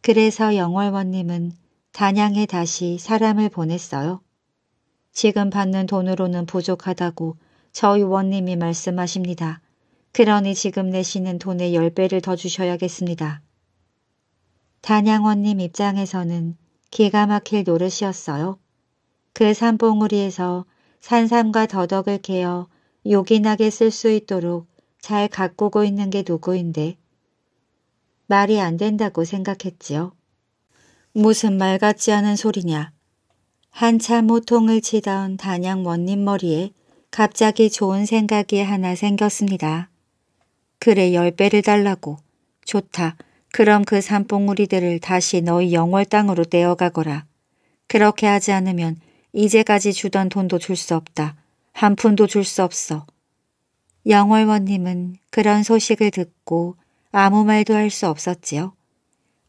그래서 영월원님은 단양에 다시 사람을 보냈어요. 지금 받는 돈으로는 부족하다고 저의 원님이 말씀하십니다. 그러니 지금 내시는 돈의 10배를 더 주셔야겠습니다. 단양원님 입장에서는 기가 막힐 노릇이었어요. 그 산봉우리에서 산삼과 더덕을 캐어 요긴하게 쓸 수 있도록 잘 가꾸고 있는 게 누구인데 말이 안 된다고 생각했지요. 무슨 말 같지 않은 소리냐. 한참 모통을 치던 단양 원님 머리에 갑자기 좋은 생각이 하나 생겼습니다. 그래 열 배를 달라고. 좋다. 그럼 그 산봉우리들을 다시 너희 영월 땅으로 떼어가거라. 그렇게 하지 않으면 이제까지 주던 돈도 줄 수 없다. 한 푼도 줄 수 없어. 영월원님은 그런 소식을 듣고 아무 말도 할 수 없었지요.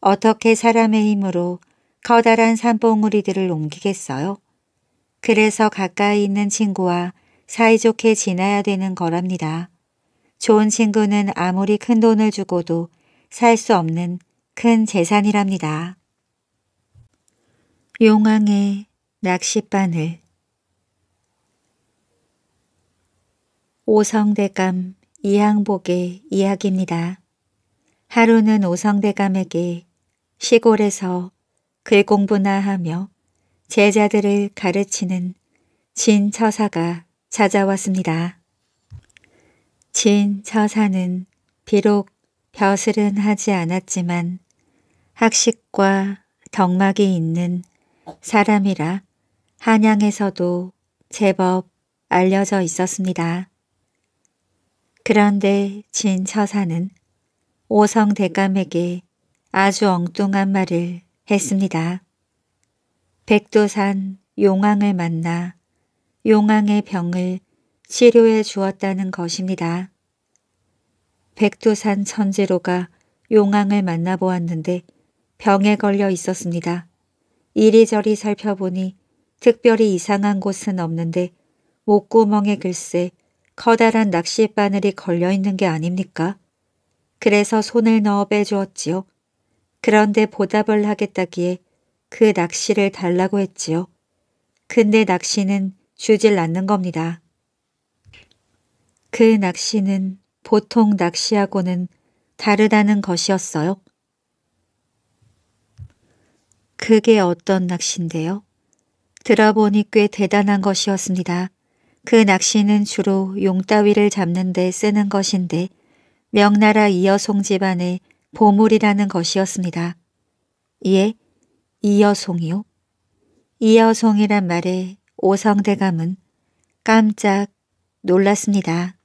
어떻게 사람의 힘으로 커다란 산봉우리들을 옮기겠어요? 그래서 가까이 있는 친구와 사이좋게 지내야 되는 거랍니다. 좋은 친구는 아무리 큰 돈을 주고도 살 수 없는 큰 재산이랍니다. 용왕의 낚싯바늘 오성대감 이항복의 이야기입니다. 하루는 오성대감에게 시골에서 글 공부나 하며 제자들을 가르치는 진 처사가 찾아왔습니다. 진 처사는 비록 벼슬은 하지 않았지만 학식과 덕막이 있는 사람이라 한양에서도 제법 알려져 있었습니다. 그런데 진 처사는 오성 대감에게 아주 엉뚱한 말을 했습니다. 백두산 용왕을 만나 용왕의 병을 치료해 주었다는 것입니다. 백두산 천재로가 용왕을 만나보았는데 병에 걸려 있었습니다. 이리저리 살펴보니 특별히 이상한 곳은 없는데 목구멍에 글쎄 커다란 낚싯바늘이 걸려있는 게 아닙니까? 그래서 손을 넣어 빼주었지요. 그런데 보답을 하겠다기에 그 낚시를 달라고 했지요. 근데 낚시는 주질 않는 겁니다. 그 낚시는 보통 낚시하고는 다르다는 것이었어요. 그게 어떤 낚시인데요? 들어보니 꽤 대단한 것이었습니다. 그 낚시는 주로 용 따위를 잡는 데 쓰는 것인데 명나라 이여송 집안의 보물이라는 것이었습니다. 예, 이여송이요? 이여송이란 말에 오성대감은 깜짝 놀랐습니다.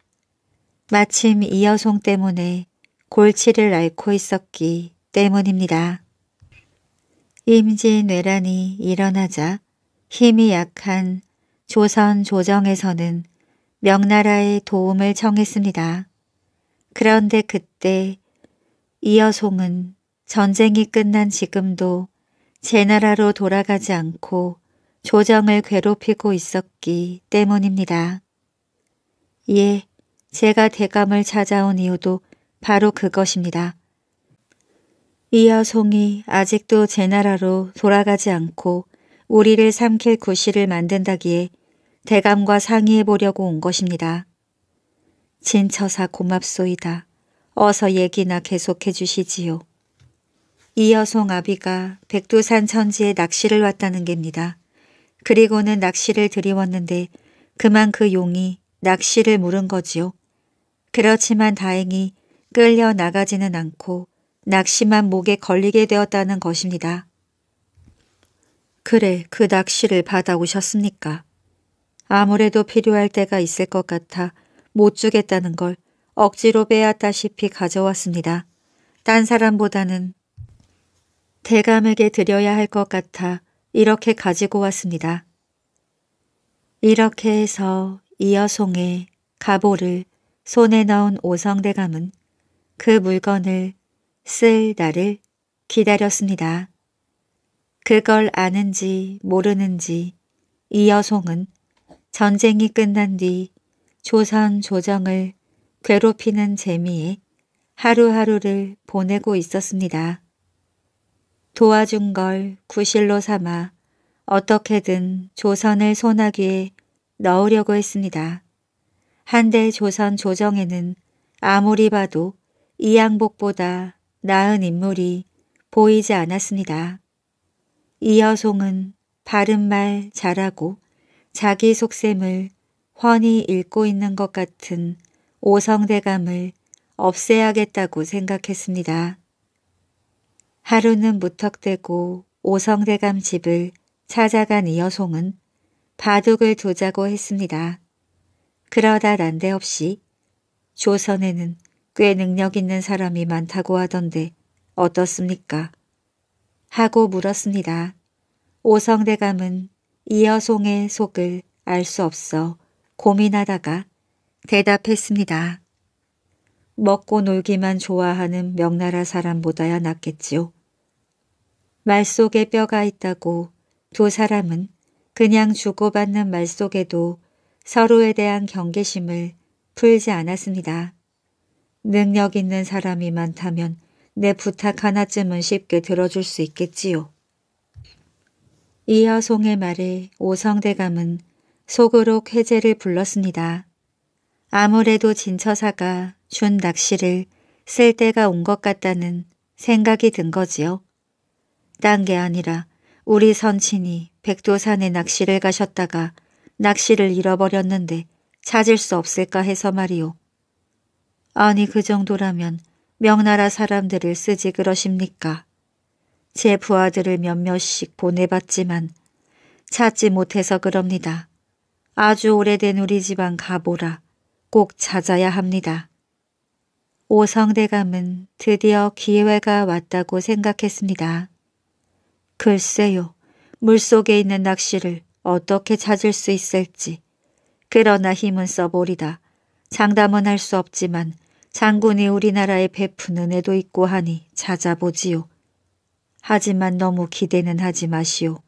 마침 이여송 때문에 골치를 앓고 있었기 때문입니다. 임진왜란이 일어나자 힘이 약한 조선 조정에서는 명나라의 도움을 청했습니다. 그런데 그때 이여송은 전쟁이 끝난 지금도 제 나라로 돌아가지 않고 조정을 괴롭히고 있었기 때문입니다. 예, 제가 대감을 찾아온 이유도 바로 그것입니다. 이 여송이 아직도 제 나라로 돌아가지 않고 우리를 삼킬 구실을 만든다기에 대감과 상의해보려고 온 것입니다. 진처사 고맙소이다. 어서 얘기나 계속해 주시지요. 이여송 아비가 백두산 천지에 낚시를 왔다는 겁니다. 그리고는 낚시를 들이웠는데 그만 그 용이 낚시를 물은 거지요. 그렇지만 다행히 끌려 나가지는 않고 낚시만 목에 걸리게 되었다는 것입니다. 그래 그 낚시를 받아오셨습니까? 아무래도 필요할 때가 있을 것 같아 못 주겠다는 걸 억지로 빼앗다시피 가져왔습니다. 딴 사람보다는 대감에게 드려야 할 것 같아 이렇게 가지고 왔습니다. 이렇게 해서 이여송의 가보를 손에 넣은 오성대감은 그 물건을 쓸 날을 기다렸습니다. 그걸 아는지 모르는지 이 여송은 전쟁이 끝난 뒤 조선 조정을 괴롭히는 재미에 하루하루를 보내고 있었습니다. 도와준 걸 구실로 삼아 어떻게든 조선을 소나귀에 넣으려고 했습니다. 한대 조선 조정에는 아무리 봐도 이양복보다 나은 인물이 보이지 않았습니다. 이여송은 바른말 잘하고 자기 속셈을 훤히 읽고 있는 것 같은 오성대감을 없애야겠다고 생각했습니다. 하루는 무턱대고 오성대감 집을 찾아간 이여송은 바둑을 두자고 했습니다. 그러다 난데없이 조선에는 꽤 능력 있는 사람이 많다고 하던데 어떻습니까? 하고 물었습니다. 오성대감은 이여송의 속을 알 수 없어 고민하다가 대답했습니다. 먹고 놀기만 좋아하는 명나라 사람보다야 낫겠지요. 말 속에 뼈가 있다고 두 사람은 그냥 주고받는 말 속에도 서로에 대한 경계심을 풀지 않았습니다. 능력 있는 사람이 많다면 내 부탁 하나쯤은 쉽게 들어줄 수 있겠지요. 이여송의 말에 오성대감은 속으로 쾌재를 불렀습니다. 아무래도 진처사가 준 낚시를 쓸 때가 온 것 같다는 생각이 든 거지요. 딴 게 아니라 우리 선친이 백도산에 낚시를 가셨다가 낚시를 잃어버렸는데 찾을 수 없을까 해서 말이오. 아니 그 정도라면 명나라 사람들을 쓰지 그러십니까? 제 부하들을 몇몇씩 보내봤지만 찾지 못해서 그럽니다. 아주 오래된 우리 집안 가보라. 꼭 찾아야 합니다. 오성대감은 드디어 기회가 왔다고 생각했습니다. 글쎄요, 물속에 있는 낚시를 어떻게 찾을 수 있을지. 그러나 힘은 써보리다. 장담은 할 수 없지만 장군이 우리나라에 베푼 은혜도 있고 하니 찾아보지요. 하지만 너무 기대는 하지 마시오.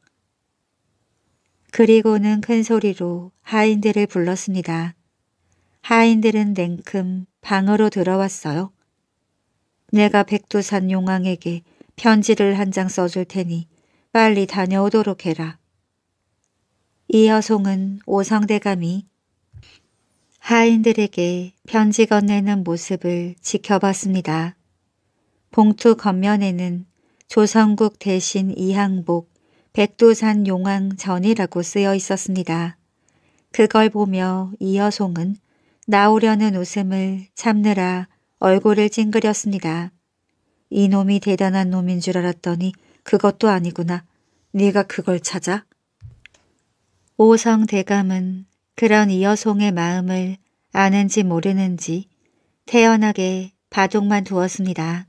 그리고는 큰 소리로 하인들을 불렀습니다. 하인들은 냉큼 방으로 들어왔어요. 내가 백두산 용왕에게 편지를 한 장 써 줄 테니 빨리 다녀오도록 해라. 이 여송은 오성대감이 하인들에게 편지 건네는 모습을 지켜봤습니다. 봉투 겉면에는 조선국 대신 이항복 백두산 용왕 전이라고 쓰여 있었습니다. 그걸 보며 이여송은 나오려는 웃음을 참느라 얼굴을 찡그렸습니다. 이놈이 대단한 놈인 줄 알았더니 그것도 아니구나. 네가 그걸 찾아? 오성 대감은 그런 이여송의 마음을 아는지 모르는지 태연하게 바둑만 두었습니다.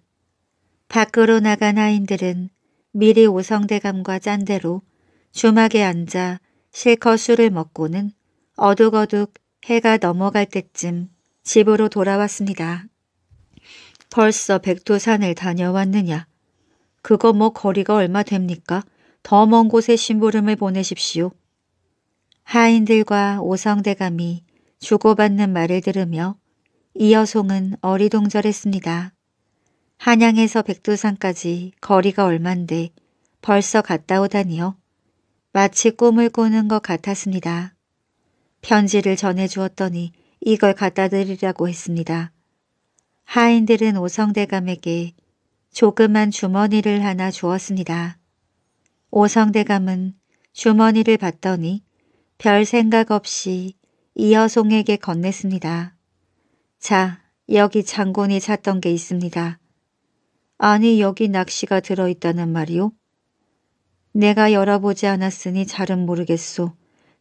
밖으로 나간 하인들은 미리 오성대감과 짠대로 주막에 앉아 실컷 술을 먹고는 어둑어둑 해가 넘어갈 때쯤 집으로 돌아왔습니다. 벌써 백두산을 다녀왔느냐. 그거 뭐 거리가 얼마 됩니까? 더 먼 곳에 심부름을 보내십시오. 하인들과 오성대감이 주고받는 말을 들으며 이여송은 어리동절했습니다 한양에서 백두산까지 거리가 얼만데 벌써 갔다 오다니요. 마치 꿈을 꾸는 것 같았습니다. 편지를 전해주었더니 이걸 갖다 드리라고 했습니다. 하인들은 오성대감에게 조그만 주머니를 하나 주었습니다. 오성대감은 주머니를 봤더니 별 생각 없이 이여송에게 건넸습니다. 자, 여기 장군이 찾던 게 있습니다. 아니 여기 낚시가 들어있다는 말이오? 내가 열어보지 않았으니 잘은 모르겠소.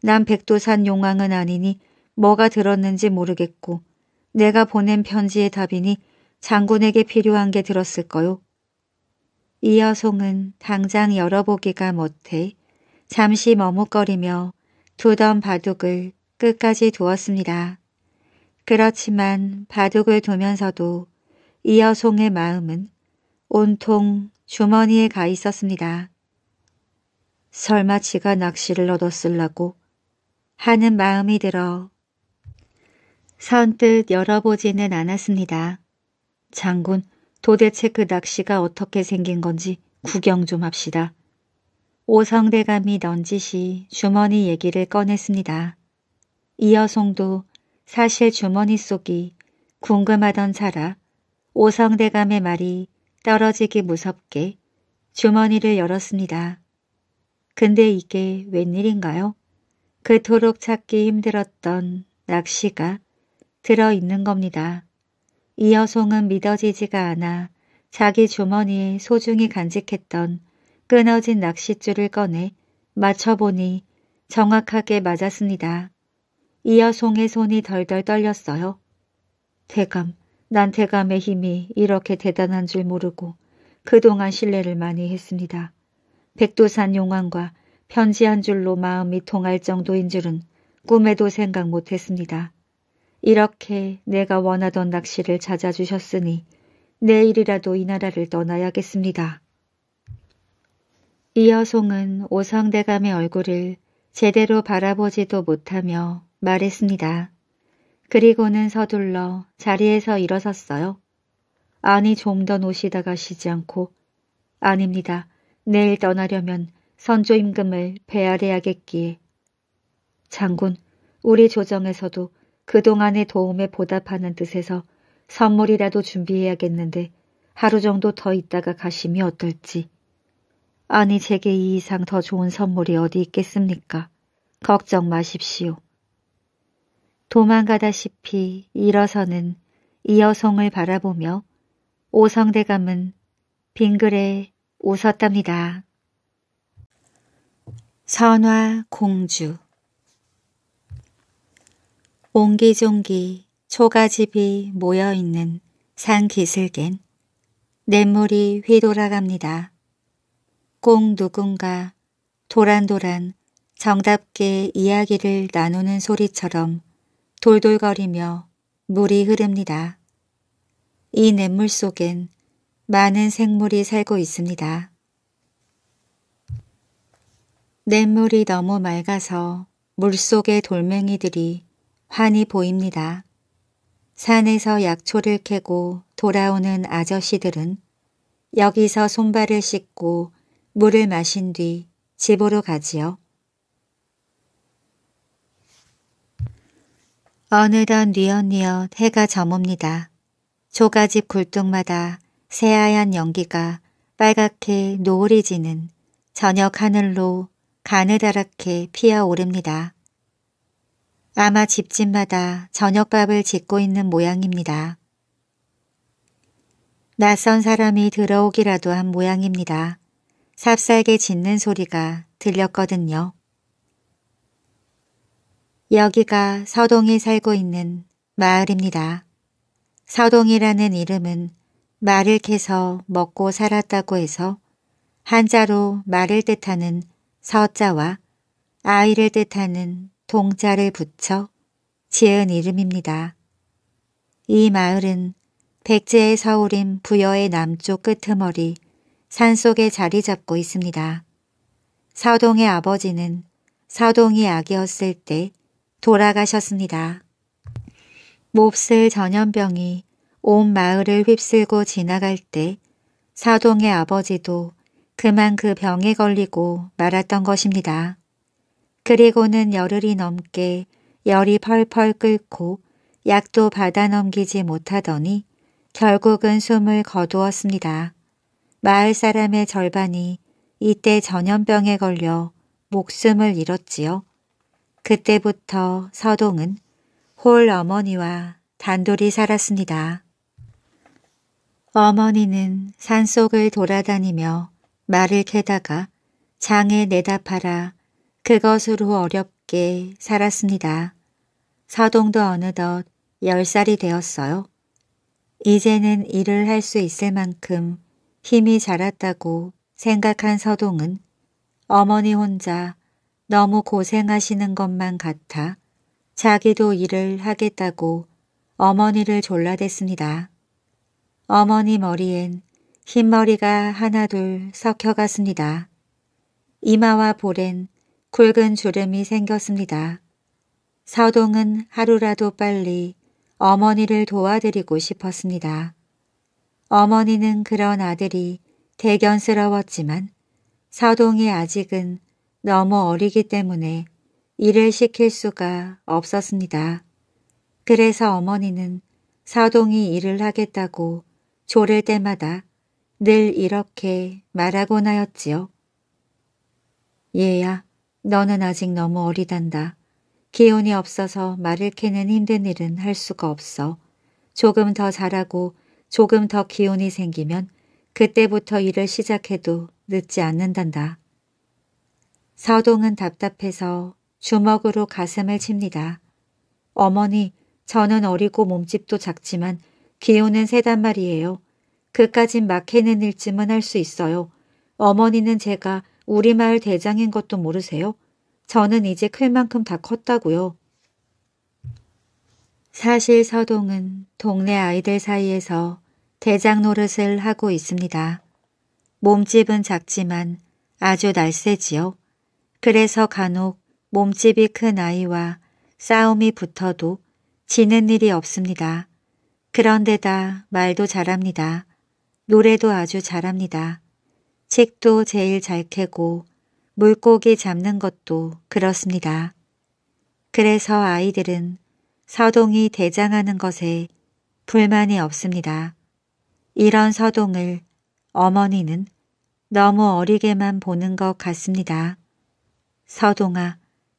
난백두산 용왕은 아니니 뭐가 들었는지 모르겠고 내가 보낸 편지의 답이니 장군에게 필요한 게 들었을 거요. 이 여송은 당장 열어보기가 못해 잠시 머뭇거리며 두던 바둑을 끝까지 두었습니다. 그렇지만 바둑을 두면서도 이여송의 마음은 온통 주머니에 가 있었습니다. 설마 지가 낚시를 얻었을라고 하는 마음이 들어 선뜻 열어보지는 않았습니다. 장군, 도대체 그 낚시가 어떻게 생긴 건지 구경 좀 합시다. 오성대감이 넌지시 주머니 얘기를 꺼냈습니다. 이여송도 사실 주머니 속이 궁금하던 차라 오성대감의 말이 떨어지기 무섭게 주머니를 열었습니다. 근데 이게 웬일인가요? 그토록 찾기 힘들었던 낚시가 들어있는 겁니다. 이여송은 믿어지지가 않아 자기 주머니에 소중히 간직했던 끊어진 낚싯줄을 꺼내 맞춰보니 정확하게 맞았습니다. 이어 송의 손이 덜덜 떨렸어요. 대감, 난 대감의 힘이 이렇게 대단한 줄 모르고 그동안 신뢰를 많이 했습니다. 백두산 용왕과 편지 한 줄로 마음이 통할 정도인 줄은 꿈에도 생각 못했습니다. 이렇게 내가 원하던 낚시를 찾아주셨으니 내일이라도 이 나라를 떠나야겠습니다. 이 여송은 오성대감의 얼굴을 제대로 바라보지도 못하며 말했습니다. 그리고는 서둘러 자리에서 일어섰어요. 아니 좀 더 노시다 가쉬지 않고 아닙니다. 내일 떠나려면 선조 임금을 배아래야겠기에 장군, 우리 조정에서도 그동안의 도움에 보답하는 뜻에서 선물이라도 준비해야겠는데 하루 정도 더 있다가 가심이 어떨지 아니 제게 이 이상 더 좋은 선물이 어디 있겠습니까? 걱정 마십시오. 도망가다시피 일어서는 이 여성을 바라보며 오성대감은 빙그레 웃었답니다. 선화 공주 옹기종기 초가집이 모여있는 산기슭엔 냇물이 휘돌아갑니다. 꼭 누군가 도란도란 정답게 이야기를 나누는 소리처럼 돌돌거리며 물이 흐릅니다. 이 냇물 속엔 많은 생물이 살고 있습니다. 냇물이 너무 맑아서 물속의 돌멩이들이 환히 보입니다. 산에서 약초를 캐고 돌아오는 아저씨들은 여기서 손발을 씻고 물을 마신 뒤 집으로 가지요. 어느덧 뉘엿뉘엿 해가 저뭅니다. 조가집 굴뚝마다 새하얀 연기가 빨갛게 노을이 지는 저녁 하늘로 가느다랗게 피어오릅니다. 아마 집집마다 저녁밥을 짓고 있는 모양입니다. 낯선 사람이 들어오기라도 한 모양입니다. 삽살게 짖는 소리가 들렸거든요. 여기가 서동이 살고 있는 마을입니다. 서동이라는 이름은 말을 캐서 먹고 살았다고 해서 한자로 말을 뜻하는 서자와 아이를 뜻하는 동자를 붙여 지은 이름입니다. 이 마을은 백제의 서울인 부여의 남쪽 끄트머리 산속에 자리 잡고 있습니다. 사동의 아버지는 사동이 아기였을 때 돌아가셨습니다. 몹쓸 전염병이 온 마을을 휩쓸고 지나갈 때 사동의 아버지도 그만 그 병에 걸리고 말았던 것입니다. 그리고는 열흘이 넘게 열이 펄펄 끓고 약도 받아 넘기지 못하더니 결국은 숨을 거두었습니다. 마을 사람의 절반이 이때 전염병에 걸려 목숨을 잃었지요. 그때부터 서동은 홀 어머니와 단둘이 살았습니다. 어머니는 산속을 돌아다니며 말을 캐다가 장에 내다 팔아 그것으로 어렵게 살았습니다. 서동도 어느덧 열살이 되었어요. 이제는 일을 할 수 있을 만큼 힘이 자랐다고 생각한 서동은 어머니 혼자 너무 고생하시는 것만 같아 자기도 일을 하겠다고 어머니를 졸라댔습니다. 어머니 머리엔 흰머리가 하나둘 섞여갔습니다. 이마와 볼엔 굵은 주름이 생겼습니다. 서동은 하루라도 빨리 어머니를 도와드리고 싶었습니다. 어머니는 그런 아들이 대견스러웠지만 서동이 아직은 너무 어리기 때문에 일을 시킬 수가 없었습니다. 그래서 어머니는 서동이 일을 하겠다고 조를 때마다 늘 이렇게 말하곤 하였지요. 얘야, 너는 아직 너무 어리단다. 기운이 없어서 말을 캐는 힘든 일은 할 수가 없어. 조금 더 자라고 조금 더 기운이 생기면 그때부터 일을 시작해도 늦지 않는단다. 서동은 답답해서 주먹으로 가슴을 칩니다. 어머니, 저는 어리고 몸집도 작지만 기운은 세단 말이에요. 그까진 막히는 일쯤은 할 수 있어요. 어머니는 제가 우리 마을 대장인 것도 모르세요? 저는 이제 클 만큼 다 컸다고요. 사실 서동은 동네 아이들 사이에서 대장 노릇을 하고 있습니다. 몸집은 작지만 아주 날쌔지요. 그래서 간혹 몸집이 큰 아이와 싸움이 붙어도 지는 일이 없습니다. 그런데다 말도 잘합니다. 노래도 아주 잘합니다. 책도 제일 잘 캐고 물고기 잡는 것도 그렇습니다. 그래서 아이들은 서동이 대장하는 것에 불만이 없습니다. 이런 서동을 어머니는 너무 어리게만 보는 것 같습니다. 서동아,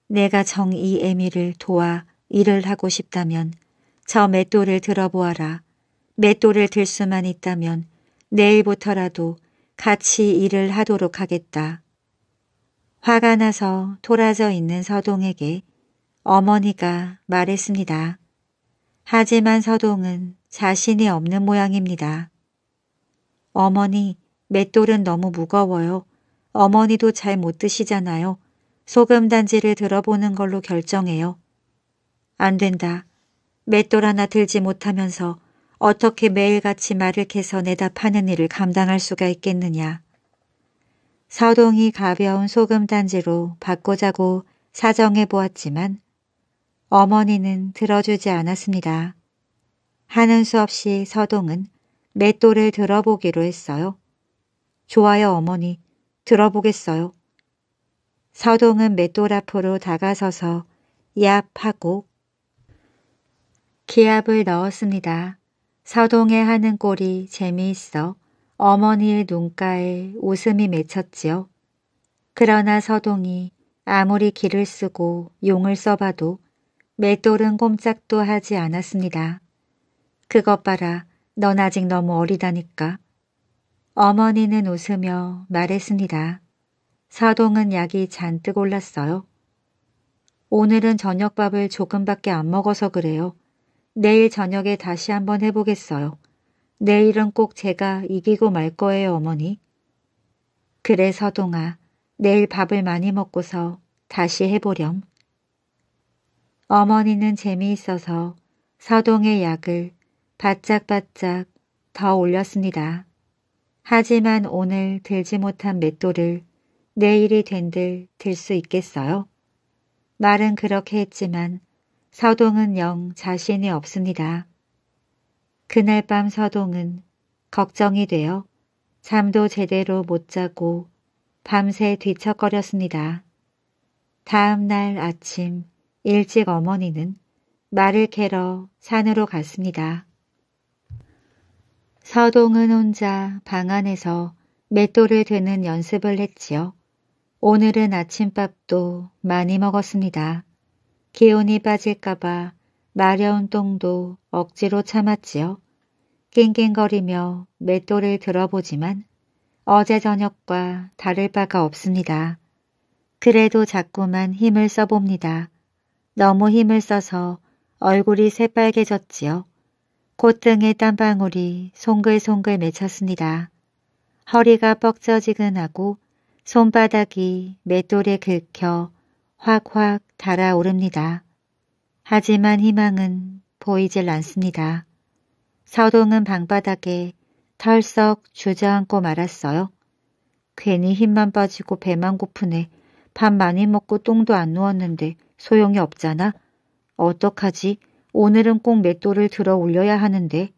내가 정이 애미를 도와 일을 하고 싶다면 저 맷돌을 들어보아라. 맷돌을 들 수만 있다면 내일부터라도 같이 일을 하도록 하겠다. 화가 나서 돌아져 있는 서동에게 어머니가 말했습니다. 하지만 서동은 자신이 없는 모양입니다. 어머니, 맷돌은 너무 무거워요. 어머니도 잘 못 드시잖아요. 소금 단지를 들어보는 걸로 결정해요. 안 된다. 맷돌 하나 들지 못하면서 어떻게 매일같이 말을 캐서 내다 파는 일을 감당할 수가 있겠느냐. 서동이 가벼운 소금 단지로 바꾸자고 사정해 보았지만 어머니는 들어주지 않았습니다. 하는 수 없이 서동은 맷돌을 들어보기로 했어요. 좋아요 어머니, 들어보겠어요. 서동은 맷돌 앞으로 다가서서 야하고 기압을 넣었습니다. 서동의 하는 꼴이 재미있어 어머니의 눈가에 웃음이 맺혔지요. 그러나 서동이 아무리 기를 쓰고 용을 써봐도 맷돌은 꼼짝도 하지 않았습니다. 그것 봐라. 넌 아직 너무 어리다니까. 어머니는 웃으며 말했습니다. 서동은 약이 잔뜩 올랐어요. 오늘은 저녁밥을 조금밖에 안 먹어서 그래요. 내일 저녁에 다시 한번 해보겠어요. 내일은 꼭 제가 이기고 말 거예요, 어머니. 그래, 서동아. 내일 밥을 많이 먹고서 다시 해보렴. 어머니는 재미있어서 서동의 약을 바짝바짝 더 올렸습니다. 하지만 오늘 들지 못한 맷돌을 내일이 된들 들 수 있겠어요? 말은 그렇게 했지만 서동은 영 자신이 없습니다. 그날 밤 서동은 걱정이 되어 잠도 제대로 못 자고 밤새 뒤척거렸습니다. 다음 날 아침 일찍 어머니는 말을 캐러 산으로 갔습니다. 서동은 혼자 방 안에서 맷돌을 드는 연습을 했지요. 오늘은 아침밥도 많이 먹었습니다. 기온이 빠질까봐 마려운 똥도 억지로 참았지요. 낑낑거리며 맷돌을 들어보지만 어제 저녁과 다를 바가 없습니다. 그래도 자꾸만 힘을 써봅니다. 너무 힘을 써서 얼굴이 새빨개졌지요. 콧등에 땀방울이 송글송글 맺혔습니다. 허리가 뻑져지근하고 손바닥이 맷돌에 긁혀 확확 달아오릅니다. 하지만 희망은 보이질 않습니다. 서동은 방바닥에 털썩 주저앉고 말았어요. 괜히 힘만 빠지고 배만 고프네. 밥 많이 먹고 똥도 안 누웠는데 소용이 없잖아. 어떡하지? 오늘은 꼭 맷돌을 들어 올려야 하는데.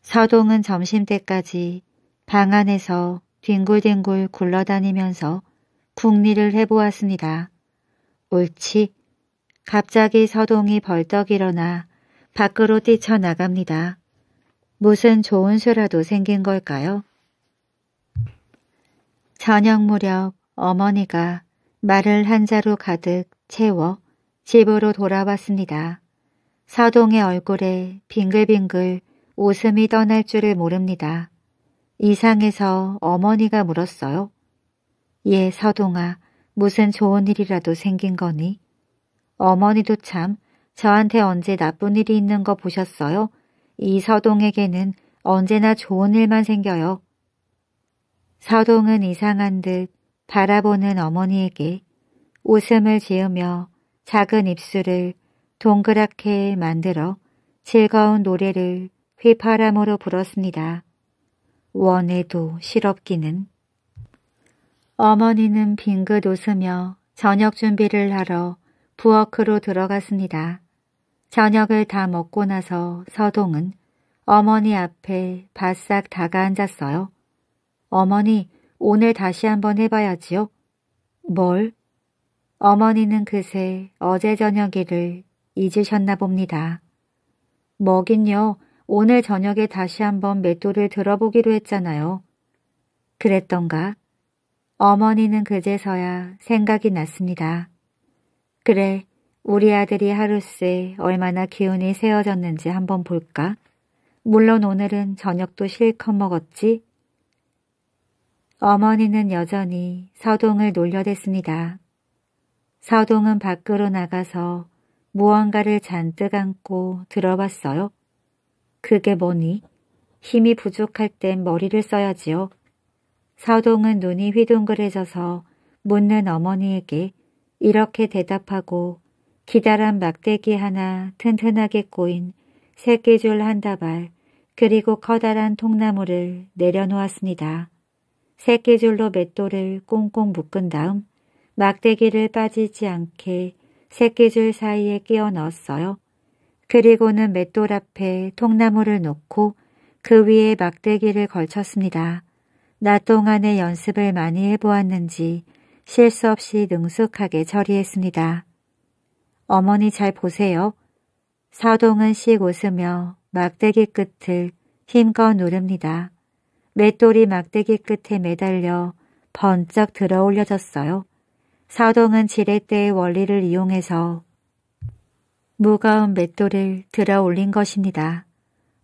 서동은 점심때까지 방 안에서 뒹굴뒹굴 굴러다니면서 궁리를 해보았습니다. 옳지. 갑자기 서동이 벌떡 일어나 밖으로 뛰쳐나갑니다. 무슨 좋은 수라도 생긴 걸까요? 저녁 무렵 어머니가 말을 한 자루 가득 채워 집으로 돌아왔습니다. 서동의 얼굴에 빙글빙글 웃음이 떠날 줄을 모릅니다. 이상해서 어머니가 물었어요. 예, 서동아, 무슨 좋은 일이라도 생긴 거니? 어머니도 참 저한테 언제 나쁜 일이 있는 거 보셨어요? 이 서동에게는 언제나 좋은 일만 생겨요. 서동은 이상한 듯 바라보는 어머니에게 웃음을 지으며 작은 입술을 동그랗게 만들어 즐거운 노래를 휘파람으로 불었습니다. 원에도 실없기는 어머니는 빙긋 웃으며 저녁 준비를 하러 부엌으로 들어갔습니다. 저녁을 다 먹고 나서 서동은 어머니 앞에 바싹 다가앉았어요. 어머니, 오늘 다시 한번 해봐야지요. 뭘? 어머니는 그새 어제 저녁 일을 잊으셨나 봅니다. 먹긴요. 오늘 저녁에 다시 한번 맷돌을 들어보기로 했잖아요. 그랬던가? 어머니는 그제서야 생각이 났습니다. 그래, 우리 아들이 하루새 얼마나 기운이 세워졌는지 한번 볼까? 물론 오늘은 저녁도 실컷 먹었지? 어머니는 여전히 서동을 놀려댔습니다. 서동은 밖으로 나가서 무언가를 잔뜩 안고 들어봤어요. 그게 뭐니? 힘이 부족할 땐 머리를 써야지요. 서동은 눈이 휘둥그레져서 묻는 어머니에게 이렇게 대답하고 기다란 막대기 하나 튼튼하게 꼬인 새끼줄 한 다발 그리고 커다란 통나무를 내려놓았습니다. 새끼줄로 맷돌을 꽁꽁 묶은 다음 막대기를 빠지지 않게 새끼줄 사이에 끼워 넣었어요. 그리고는 맷돌 앞에 통나무를 놓고 그 위에 막대기를 걸쳤습니다. 낮 동안에 연습을 많이 해보았는지 실수 없이 능숙하게 처리했습니다. 어머니 잘 보세요. 서동은 씩 웃으며 막대기 끝을 힘껏 누릅니다. 맷돌이 막대기 끝에 매달려 번쩍 들어 올려졌어요. 서동은 지렛대의 원리를 이용해서 무거운 맷돌을 들어 올린 것입니다.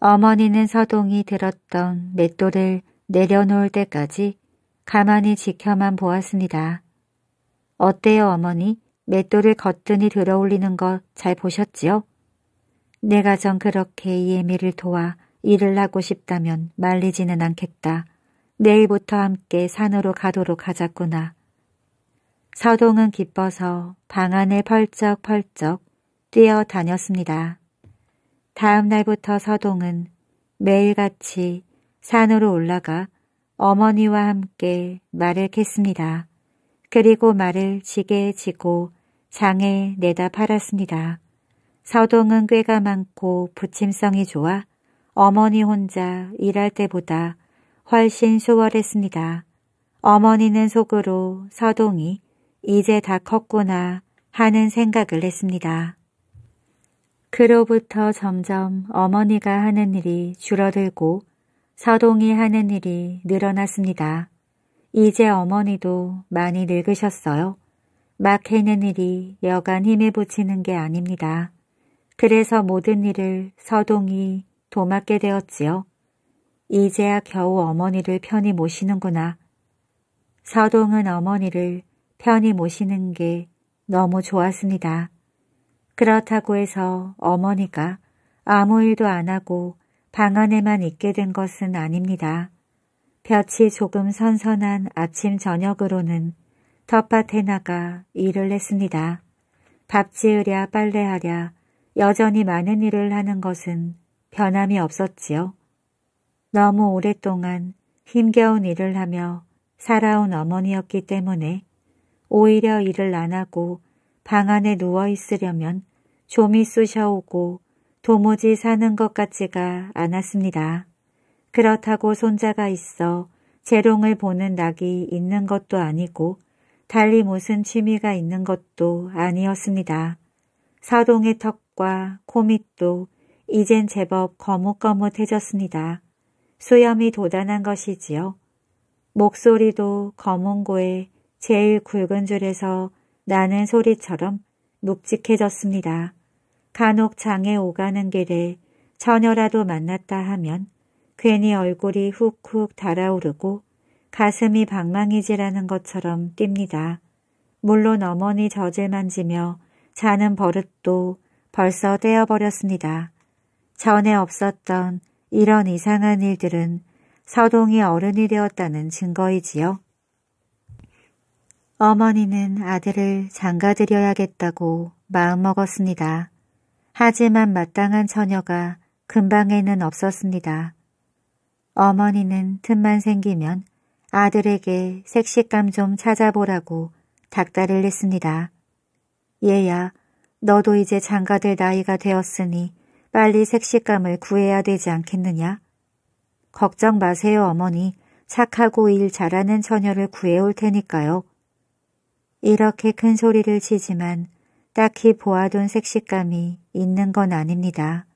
어머니는 서동이 들었던 맷돌을 내려놓을 때까지 가만히 지켜만 보았습니다. 어때요 어머니? 맷돌을 거뜬히 들어 올리는 것 잘 보셨지요? 내가 전 그렇게 이 예미를 도와 일을 하고 싶다면 말리지는 않겠다. 내일부터 함께 산으로 가도록 하자꾸나. 서동은 기뻐서 방 안에 펄쩍펄쩍 뛰어다녔습니다. 다음 날부터 서동은 매일같이 산으로 올라가 어머니와 함께 말을 캤습니다. 그리고 말을 지게 지고 장에 내다 팔았습니다. 서동은 꾀가 많고 부침성이 좋아 어머니 혼자 일할 때보다 훨씬 수월했습니다. 어머니는 속으로 서동이 이제 다 컸구나 하는 생각을 했습니다. 그로부터 점점 어머니가 하는 일이 줄어들고 서동이 하는 일이 늘어났습니다. 이제 어머니도 많이 늙으셨어요. 막 해는 일이 여간 힘에 붙이는 게 아닙니다. 그래서 모든 일을 서동이 도맡게 되었지요. 이제야 겨우 어머니를 편히 모시는구나. 서동은 어머니를 편히 모시는 게 너무 좋았습니다. 그렇다고 해서 어머니가 아무 일도 안 하고 방 안에만 있게 된 것은 아닙니다. 볕이 조금 선선한 아침 저녁으로는 텃밭에 나가 일을 했습니다. 밥 지으랴 빨래하랴 여전히 많은 일을 하는 것은 변함이 없었지요. 너무 오랫동안 힘겨운 일을 하며 살아온 어머니였기 때문에 오히려 일을 안 하고 방 안에 누워 있으려면 좀이 쑤셔오고 도무지 사는 것 같지가 않았습니다. 그렇다고 손자가 있어 재롱을 보는 낙이 있는 것도 아니고 달리 무슨 취미가 있는 것도 아니었습니다. 서동의 턱과 코밑도 이젠 제법 거뭇거뭇해졌습니다. 수염이 도단한 것이지요. 목소리도 검은고에 제일 굵은 줄에서 나는 소리처럼 묵직해졌습니다. 간혹 장에 오가는 길에 처녀라도 만났다 하면 괜히 얼굴이 훅훅 달아오르고 가슴이 방망이질하는 것처럼 뜁니다. 물론 어머니 젖을 만지며 자는 버릇도 벌써 떼어버렸습니다. 전에 없었던 이런 이상한 일들은 서동이 어른이 되었다는 증거이지요. 어머니는 아들을 장가드려야겠다고 마음먹었습니다. 하지만 마땅한 처녀가 금방에는 없었습니다. 어머니는 틈만 생기면 아들에게 색식감 좀 찾아보라고 닥달을 했습니다. 얘야, 너도 이제 장가들 나이가 되었으니 빨리 색식감을 구해야 되지 않겠느냐? 걱정 마세요, 어머니. 착하고 일 잘하는 처녀를 구해올 테니까요. 이렇게 큰 소리를 치지만 딱히 보아둔 색시감이 있는 건 아닙니다.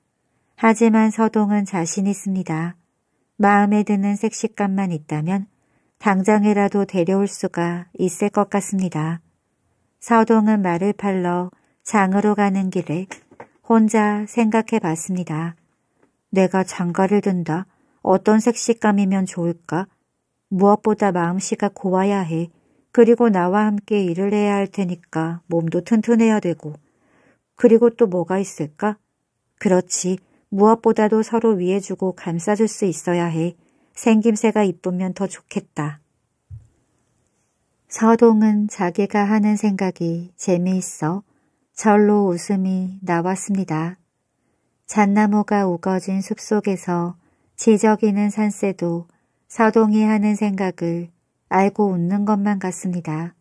하지만 서동은 자신 있습니다. 마음에 드는 색시감만 있다면 당장이라도 데려올 수가 있을 것 같습니다. 서동은 말을 팔러 장으로 가는 길에 혼자 생각해 봤습니다. 내가 장가를 든다. 어떤 색시감이면 좋을까? 무엇보다 마음씨가 고와야 해. 그리고 나와 함께 일을 해야 할 테니까 몸도 튼튼해야 되고 그리고 또 뭐가 있을까? 그렇지. 무엇보다도 서로 위해주고 감싸줄 수 있어야 해. 생김새가 이쁘면 더 좋겠다. 서동은 자기가 하는 생각이 재미있어 절로 웃음이 나왔습니다. 잣나무가 우거진 숲속에서 지저귀는 산새도 서동이 하는 생각을 알고 웃는 것만 같습니다.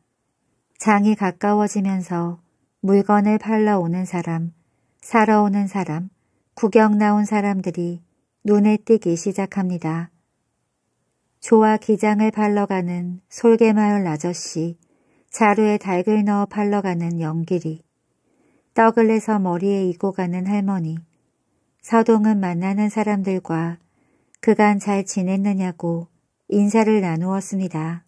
장이 가까워지면서 물건을 팔러 오는 사람, 사러 오는 사람, 구경 나온 사람들이 눈에 띄기 시작합니다. 조화 기장을 팔러 가는 솔개마을 아저씨, 자루에 닭을 넣어 팔러 가는 연길이, 떡을 내서 머리에 이고 가는 할머니, 서동은 만나는 사람들과 그간 잘 지냈느냐고 인사를 나누었습니다.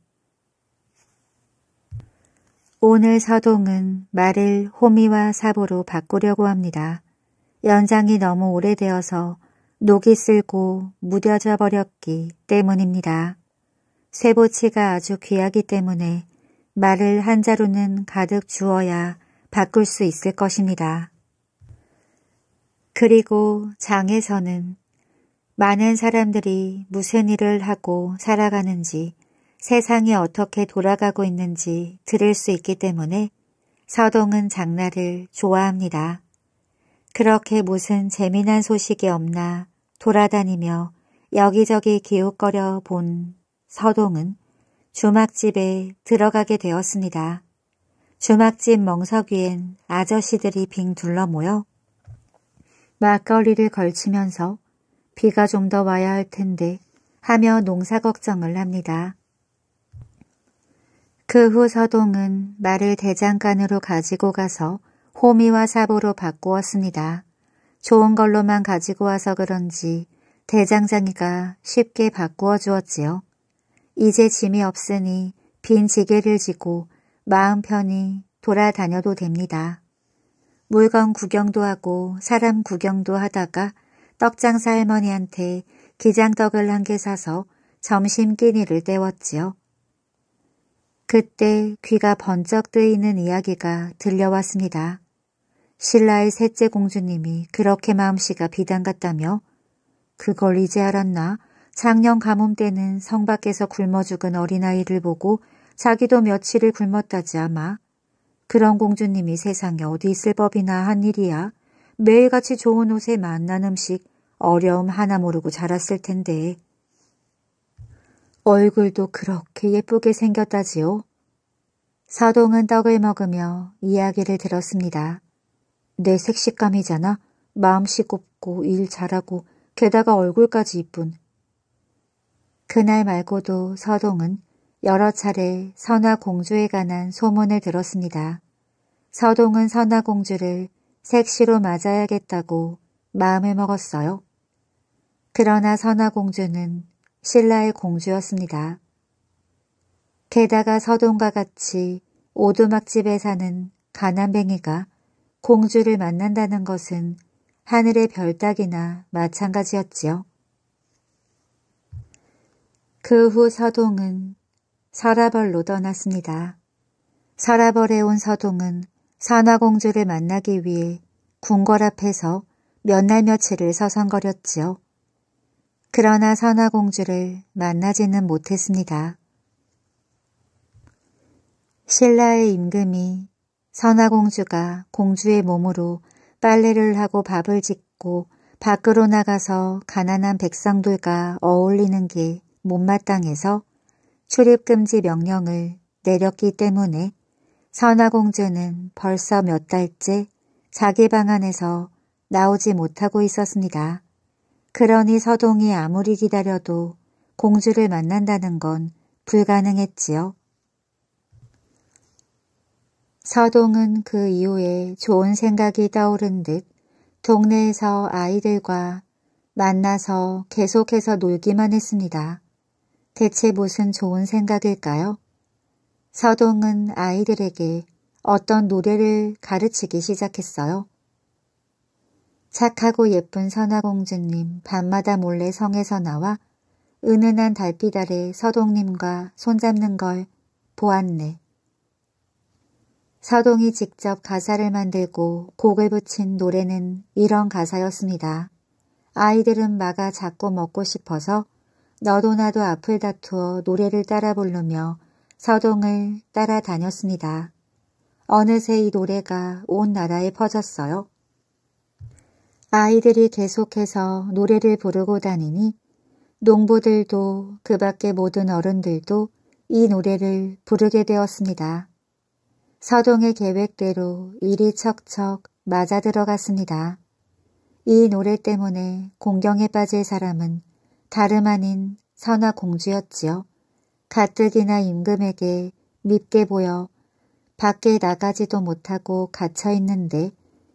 오늘 서동은 말을 호미와 사보로 바꾸려고 합니다. 연장이 너무 오래되어서 녹이 쓸고 무뎌져 버렸기 때문입니다. 쇠보치가 아주 귀하기 때문에 말을 한 자루는 가득 주어야 바꿀 수 있을 것입니다. 그리고 장에서는 많은 사람들이 무슨 일을 하고 살아가는지 세상이 어떻게 돌아가고 있는지 들을 수 있기 때문에 서동은 장날을 좋아합니다. 그렇게 무슨 재미난 소식이 없나 돌아다니며 여기저기 기웃거려 본 서동은 주막집에 들어가게 되었습니다. 주막집 멍석 위엔 아저씨들이 빙 둘러모여 막걸리를 걸치면서 비가 좀 더 와야 할 텐데 하며 농사 걱정을 합니다. 그 후 서동은 말을 대장간으로 가지고 가서 호미와 사보로 바꾸었습니다. 좋은 걸로만 가지고 와서 그런지 대장장이가 쉽게 바꾸어 주었지요. 이제 짐이 없으니 빈 지게를 지고 마음 편히 돌아다녀도 됩니다. 물건 구경도 하고 사람 구경도 하다가 떡장사 할머니한테 기장떡을 한 개 사서 점심 끼니를 때웠지요. 그때 귀가 번쩍 뜨이는 이야기가 들려왔습니다. 신라의 셋째 공주님이 그렇게 마음씨가 비단같다며 그걸 이제 알았나 작년 가뭄 때는 성 밖에서 굶어 죽은 어린아이를 보고 자기도 며칠을 굶었다지 아마 그런 공주님이 세상에 어디 있을 법이나 한 일이야 매일같이 좋은 옷에 만난 음식 어려움 하나 모르고 자랐을 텐데 얼굴도 그렇게 예쁘게 생겼다지요. 사동은 떡을 먹으며 이야기를 들었습니다. 내 색식감이잖아. 마음씨 곱고 일 잘하고 게다가 얼굴까지 이쁜. 그날 말고도 서동은 여러 차례 선화공주에 관한 소문을 들었습니다. 서동은 선화공주를 색시로 맞아야겠다고 마음을 먹었어요. 그러나 선화공주는 신라의 공주였습니다. 게다가 서동과 같이 오두막집에 사는 가난뱅이가 공주를 만난다는 것은 하늘의 별 따기나 마찬가지였지요. 그 후 서동은 서라벌로 떠났습니다. 서라벌에 온 서동은 선화공주를 만나기 위해 궁궐 앞에서 몇 날 며칠을 서성거렸지요. 그러나 선화공주를 만나지는 못했습니다. 신라의 임금이 선화공주가 공주의 몸으로 빨래를 하고 밥을 짓고 밖으로 나가서 가난한 백성들과 어울리는 게 못마땅해서 출입금지 명령을 내렸기 때문에 선화공주는 벌써 몇 달째 자기 방 안에서 나오지 못하고 있었습니다. 그러니 서동이 아무리 기다려도 공주를 만난다는 건 불가능했지요. 서동은 그 이후에 좋은 생각이 떠오른 듯 동네에서 아이들과 만나서 계속해서 놀기만 했습니다. 대체 무슨 좋은 생각일까요? 서동은 아이들에게 어떤 노래를 가르치기 시작했어요. 착하고 예쁜 선화공주님 밤마다 몰래 성에서 나와 은은한 달빛 아래 서동님과 손잡는 걸 보았네. 서동이 직접 가사를 만들고 곡을 붙인 노래는 이런 가사였습니다. 아이들은 마가 자꾸 먹고 싶어서 너도 나도 앞을 다투어 노래를 따라 부르며 서동을 따라다녔습니다. 어느새 이 노래가 온 나라에 퍼졌어요. 아이들이 계속해서 노래를 부르고 다니니 농부들도 그 밖의 모든 어른들도 이 노래를 부르게 되었습니다. 서동의 계획대로 일이 척척 맞아 들어갔습니다. 이 노래 때문에 공경에 빠질 사람은 다름 아닌 선화 공주였지요. 가뜩이나 임금에게 밉게 보여 밖에 나가지도 못하고 갇혀 있는데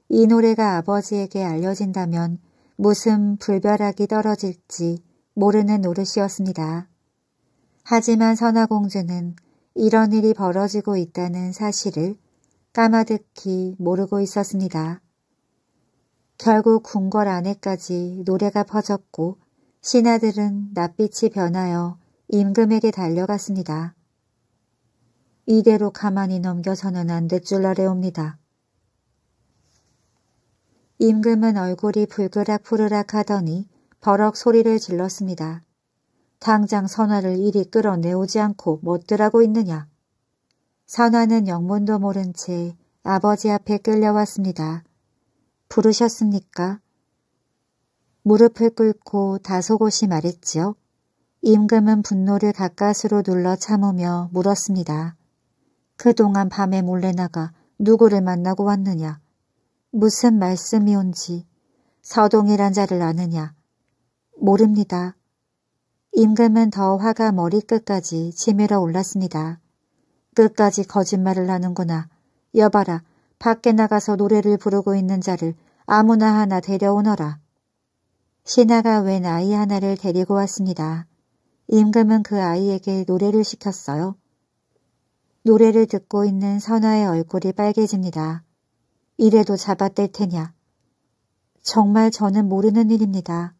이 노래가 아버지에게 알려진다면 무슨 불벼락이 떨어질지 모르는 노릇이었습니다. 하지만 선화공주는 이런 일이 벌어지고 있다는 사실을 까마득히 모르고 있었습니다. 결국 궁궐 안에까지 노래가 퍼졌고 신하들은 낯빛이 변하여 임금에게 달려갔습니다. 이대로 가만히 넘겨서는 안 될줄 아래옵니다. 임금은 얼굴이 불그락 푸르락 하더니 버럭 소리를 질렀습니다. 당장 선화를 이리 끌어내오지 않고 못들하고 있느냐. 선화는 영문도 모른 채 아버지 앞에 끌려왔습니다. 부르셨습니까? 무릎을 꿇고 다소곳이 말했지요. 임금은 분노를 가까스로 눌러 참으며 물었습니다. 그동안 밤에 몰래 나가 누구를 만나고 왔느냐? 무슨 말씀이 온지 서동이란 자를 아느냐? 모릅니다. 임금은 더 화가 머리끝까지 치밀어 올랐습니다. 끝까지 거짓말을 하는구나. 여봐라, 밖에 나가서 노래를 부르고 있는 자를 아무나 하나 데려오너라. 신하가 웬 아이 하나를 데리고 왔습니다. 임금은 그 아이에게 노래를 시켰어요. 노래를 듣고 있는 선화의 얼굴이 빨개집니다. 이래도 잡아뗄 테냐. 정말 저는 모르는 일입니다.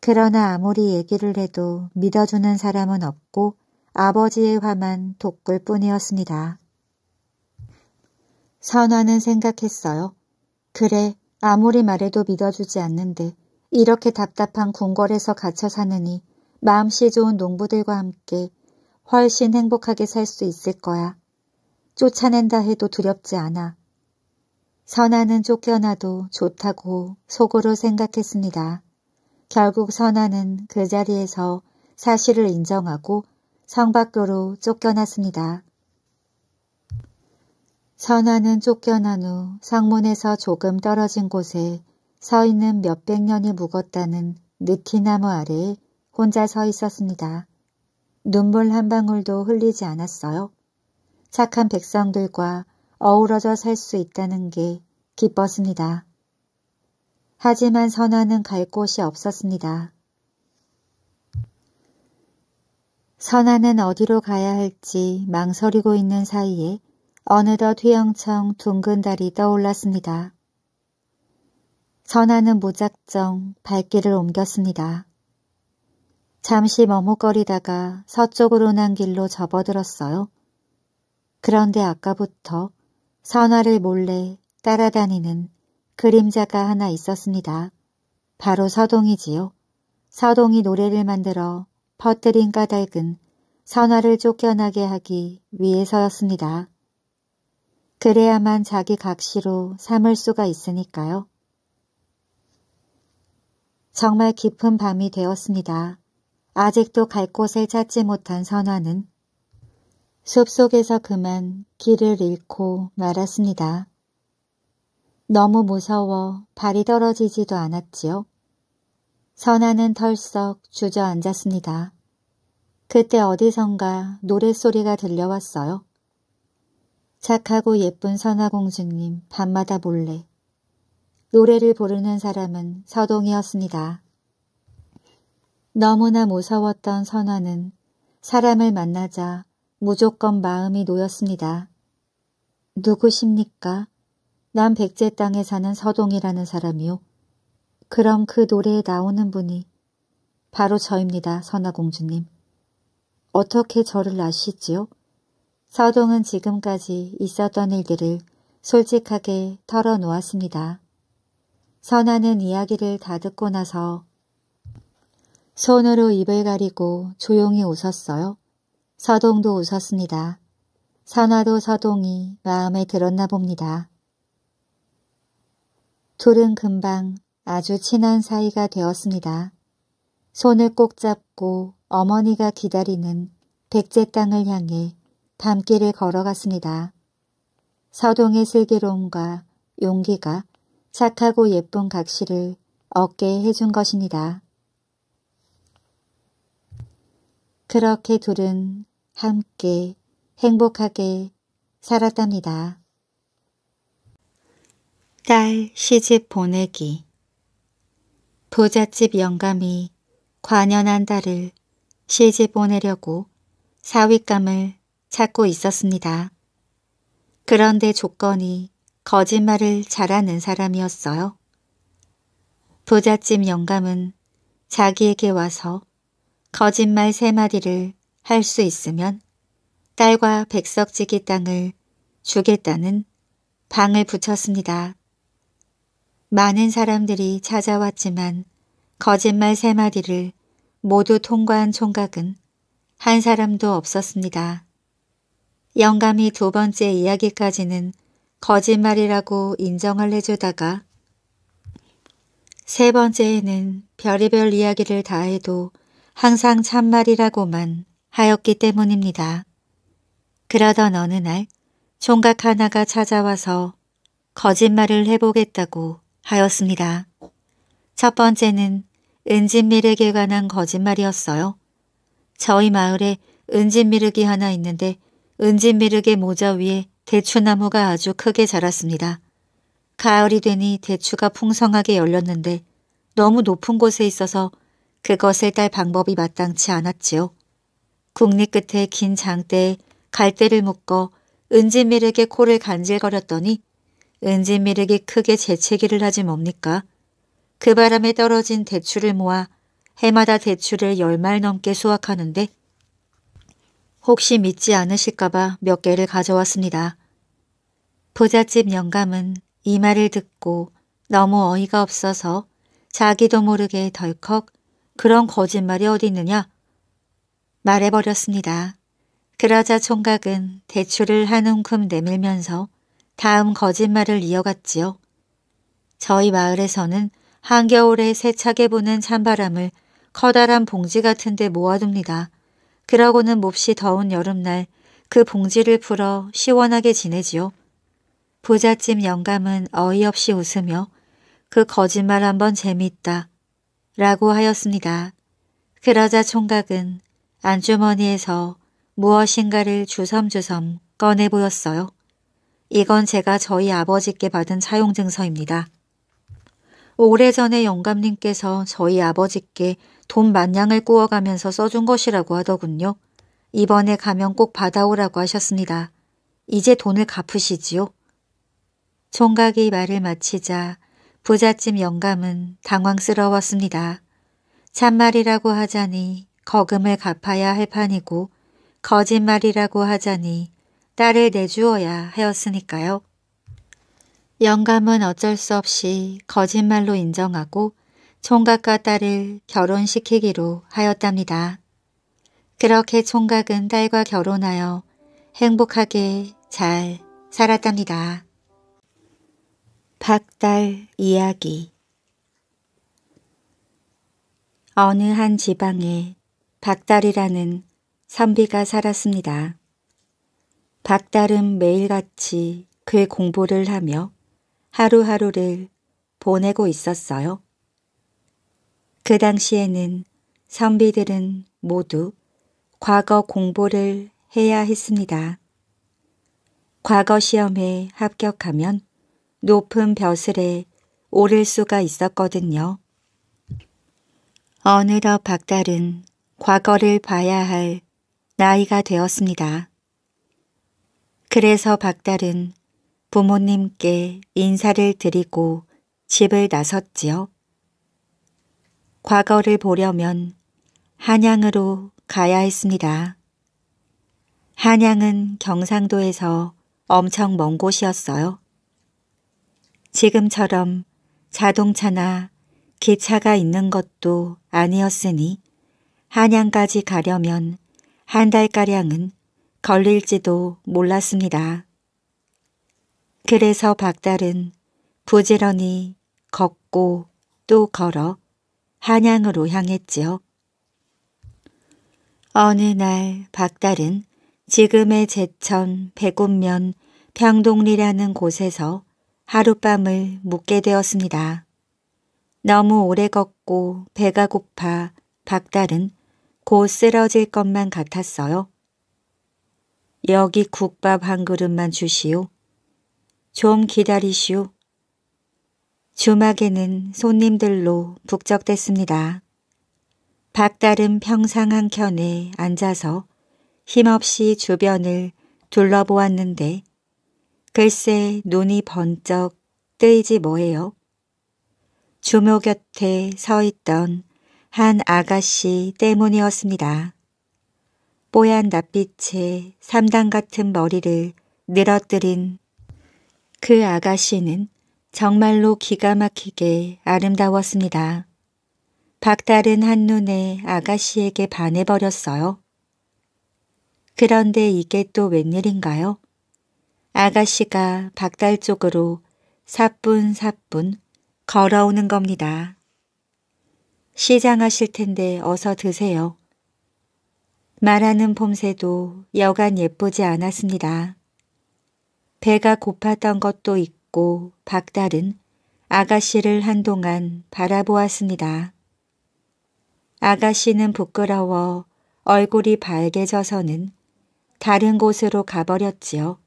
그러나 아무리 얘기를 해도 믿어주는 사람은 없고 아버지의 화만 돋굴 뿐이었습니다. 선화는 생각했어요. 그래, 아무리 말해도 믿어주지 않는데 이렇게 답답한 궁궐에서 갇혀 사느니 마음씨 좋은 농부들과 함께 훨씬 행복하게 살 수 있을 거야. 쫓아낸다 해도 두렵지 않아. 선아는 쫓겨나도 좋다고 속으로 생각했습니다. 결국 선아는 그 자리에서 사실을 인정하고 성 밖으로 쫓겨났습니다. 선아는 쫓겨난 후 성문에서 조금 떨어진 곳에 서 있는 몇백 년이 묵었다는 느티나무 아래에 혼자 서 있었습니다. 눈물 한 방울도 흘리지 않았어요. 착한 백성들과 어우러져 살 수 있다는 게 기뻤습니다. 하지만 선화는 갈 곳이 없었습니다. 선화는 어디로 가야 할지 망설이고 있는 사이에 어느덧 휘영청 둥근 달이 떠올랐습니다. 선화는 무작정 발길을 옮겼습니다. 잠시 머뭇거리다가 서쪽으로 난 길로 접어들었어요. 그런데 아까부터 선화를 몰래 따라다니는 그림자가 하나 있었습니다. 바로 서동이지요. 서동이 노래를 만들어 퍼뜨린 까닭은 선화를 쫓겨나게 하기 위해서였습니다. 그래야만 자기 각시로 삼을 수가 있으니까요. 정말 깊은 밤이 되었습니다. 아직도 갈 곳을 찾지 못한 선화는 숲속에서 그만 길을 잃고 말았습니다. 너무 무서워 발이 떨어지지도 않았지요. 선아는 털썩 주저앉았습니다. 그때 어디선가 노랫소리가 들려왔어요. 착하고 예쁜 선아공주님 밤마다 몰래 노래를 부르는 사람은 서동이었습니다. 너무나 무서웠던 선화는 사람을 만나자 무조건 마음이 놓였습니다. 누구십니까? 난 백제 땅에 사는 서동이라는 사람이요. 그럼 그 노래에 나오는 분이 바로 저입니다, 선화공주님. 어떻게 저를 아시지요? 서동은 지금까지 있었던 일들을 솔직하게 털어놓았습니다. 선화는 이야기를 다 듣고 나서 손으로 입을 가리고 조용히 웃었어요. 서동도 웃었습니다. 선화도 서동이 마음에 들었나 봅니다. 둘은 금방 아주 친한 사이가 되었습니다. 손을 꼭 잡고 어머니가 기다리는 백제 땅을 향해 밤길을 걸어갔습니다. 서동의 슬기로움과 용기가 착하고 예쁜 각시를 어깨에 해준 것입니다. 그렇게 둘은 함께 행복하게 살았답니다. 딸 시집 보내기 부잣집 영감이 관연한 딸을 시집 보내려고 사윗감을 찾고 있었습니다. 그런데 조건이 거짓말을 잘하는 사람이었어요. 부잣집 영감은 자기에게 와서 거짓말 세 마디를 할 수 있으면 딸과 백석지기 땅을 주겠다는 방을 붙였습니다. 많은 사람들이 찾아왔지만 거짓말 세 마디를 모두 통과한 총각은 한 사람도 없었습니다. 영감이 두 번째 이야기까지는 거짓말이라고 인정을 해주다가 세 번째에는 별의별 이야기를 다 해도 항상 참말이라고만 하였기 때문입니다. 그러던 어느 날 총각 하나가 찾아와서 거짓말을 해보겠다고 하였습니다. 첫 번째는 은진미륵에 관한 거짓말이었어요. 저희 마을에 은진미륵이 하나 있는데 은진미륵의 모자 위에 대추나무가 아주 크게 자랐습니다. 가을이 되니 대추가 풍성하게 열렸는데 너무 높은 곳에 있어서 그것을딸 방법이 마땅치 않았지요. 국립 끝에 긴 장대에 갈대를 묶어 은진미르게 코를 간질거렸더니 은진미르기 크게 재채기를 하지 뭡니까? 그 바람에 떨어진 대추를 모아 해마다 대추를 열 말 넘게 수확하는데 혹시 믿지 않으실까봐 몇 개를 가져왔습니다. 부잣집 영감은 이 말을 듣고 너무 어이가 없어서 자기도 모르게 덜컥 그런 거짓말이 어디 있느냐? 말해버렸습니다. 그러자 총각은 대출을 한 움큼 내밀면서 다음 거짓말을 이어갔지요. 저희 마을에서는 한겨울에 세차게 부는 찬바람을 커다란 봉지 같은 데 모아둡니다. 그러고는 몹시 더운 여름날 그 봉지를 풀어 시원하게 지내지요. 부잣집 영감은 어이없이 웃으며 그 거짓말 한번 재미있다. 라고 하였습니다. 그러자 총각은 안주머니에서 무엇인가를 주섬주섬 꺼내 보였어요. 이건 제가 저희 아버지께 받은 차용증서입니다 오래전에 영감님께서 저희 아버지께 돈 만냥을 꾸어가면서 써준 것이라고 하더군요. 이번에 가면 꼭 받아오라고 하셨습니다. 이제 돈을 갚으시지요. 총각이 말을 마치자 부잣집 영감은 당황스러웠습니다. 참말이라고 하자니 거금을 갚아야 할 판이고 거짓말이라고 하자니 딸을 내주어야 하였으니까요. 영감은 어쩔 수 없이 거짓말로 인정하고 총각과 딸을 결혼시키기로 하였답니다. 그렇게 총각은 딸과 결혼하여 행복하게 잘 살았답니다. 박달 이야기 어느 한 지방에 박달이라는 선비가 살았습니다. 박달은 매일같이 그 공부를 하며 하루하루를 보내고 있었어요. 그 당시에는 선비들은 모두 과거 공부를 해야 했습니다. 과거 시험에 합격하면 높은 벼슬에 오를 수가 있었거든요. 어느덧 박달은 과거를 봐야 할 나이가 되었습니다. 그래서 박달은 부모님께 인사를 드리고 집을 나섰지요. 과거를 보려면 한양으로 가야 했습니다. 한양은 경상도에서 엄청 먼 곳이었어요. 지금처럼 자동차나 기차가 있는 것도 아니었으니 한양까지 가려면 한 달가량은 걸릴지도 몰랐습니다. 그래서 박달은 부지런히 걷고 또 걸어 한양으로 향했지요. 어느 날 박달은 지금의 제천 백운면 평동리라는 곳에서 하룻밤을 묵게 되었습니다. 너무 오래 걷고 배가 고파 박달은 곧 쓰러질 것만 같았어요. 여기 국밥 한 그릇만 주시오. 좀 기다리시오. 주막에는 손님들로 북적댔습니다. 박달은 평상 한켠에 앉아서 힘없이 주변을 둘러보았는데 글쎄 눈이 번쩍 뜨이지 뭐예요. 주모 곁에 서 있던 한 아가씨 때문이었습니다. 뽀얀 낯빛에 삼단 같은 머리를 늘어뜨린 그 아가씨는 정말로 기가 막히게 아름다웠습니다. 박달은 한눈에 아가씨에게 반해버렸어요. 그런데 이게 또 웬일인가요? 아가씨가 박달 쪽으로 사뿐사뿐 걸어오는 겁니다. 시장하실 텐데 어서 드세요. 말하는 봄새도 여간 예쁘지 않았습니다. 배가 고팠던 것도 있고 박달은 아가씨를 한동안 바라보았습니다. 아가씨는 부끄러워 얼굴이 밝게져서는 다른 곳으로 가버렸지요.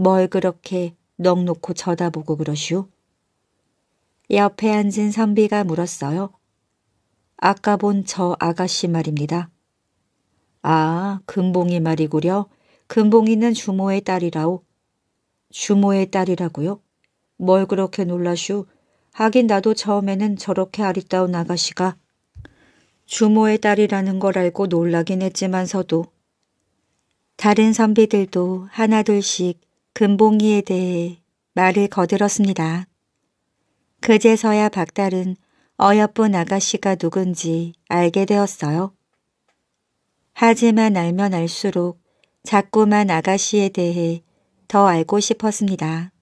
뭘 그렇게 넋놓고 쳐다보고 그러시오 옆에 앉은 선비가 물었어요. 아까 본 저 아가씨 말입니다. 아, 금봉이 말이구려. 금봉이는 주모의 딸이라오. 주모의 딸이라고요? 뭘 그렇게 놀라슈? 하긴 나도 처음에는 저렇게 아리따운 아가씨가 주모의 딸이라는 걸 알고 놀라긴 했지만서도 다른 선비들도 하나둘씩 금봉이에 대해 말을 거들었습니다. 그제서야 박달은 어여쁜 아가씨가 누군지 알게 되었어요. 하지만 알면 알수록 자꾸만 아가씨에 대해 더 알고 싶었습니다.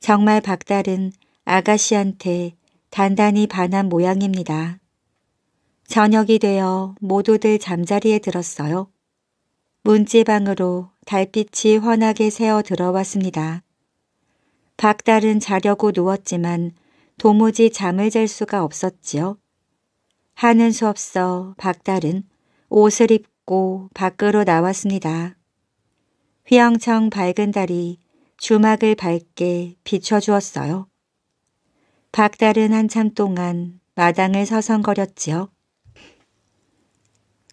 정말 박달은 아가씨한테 단단히 반한 모양입니다. 저녁이 되어 모두들 잠자리에 들었어요. 문지방으로 달빛이 환하게 새어 들어왔습니다. 박달은 자려고 누웠지만 도무지 잠을 잘 수가 없었지요. 하는 수 없어 박달은 옷을 입고 밖으로 나왔습니다. 휘영청 밝은 달이 주막을 밝게 비춰주었어요. 박달은 한참 동안 마당을 서성거렸지요.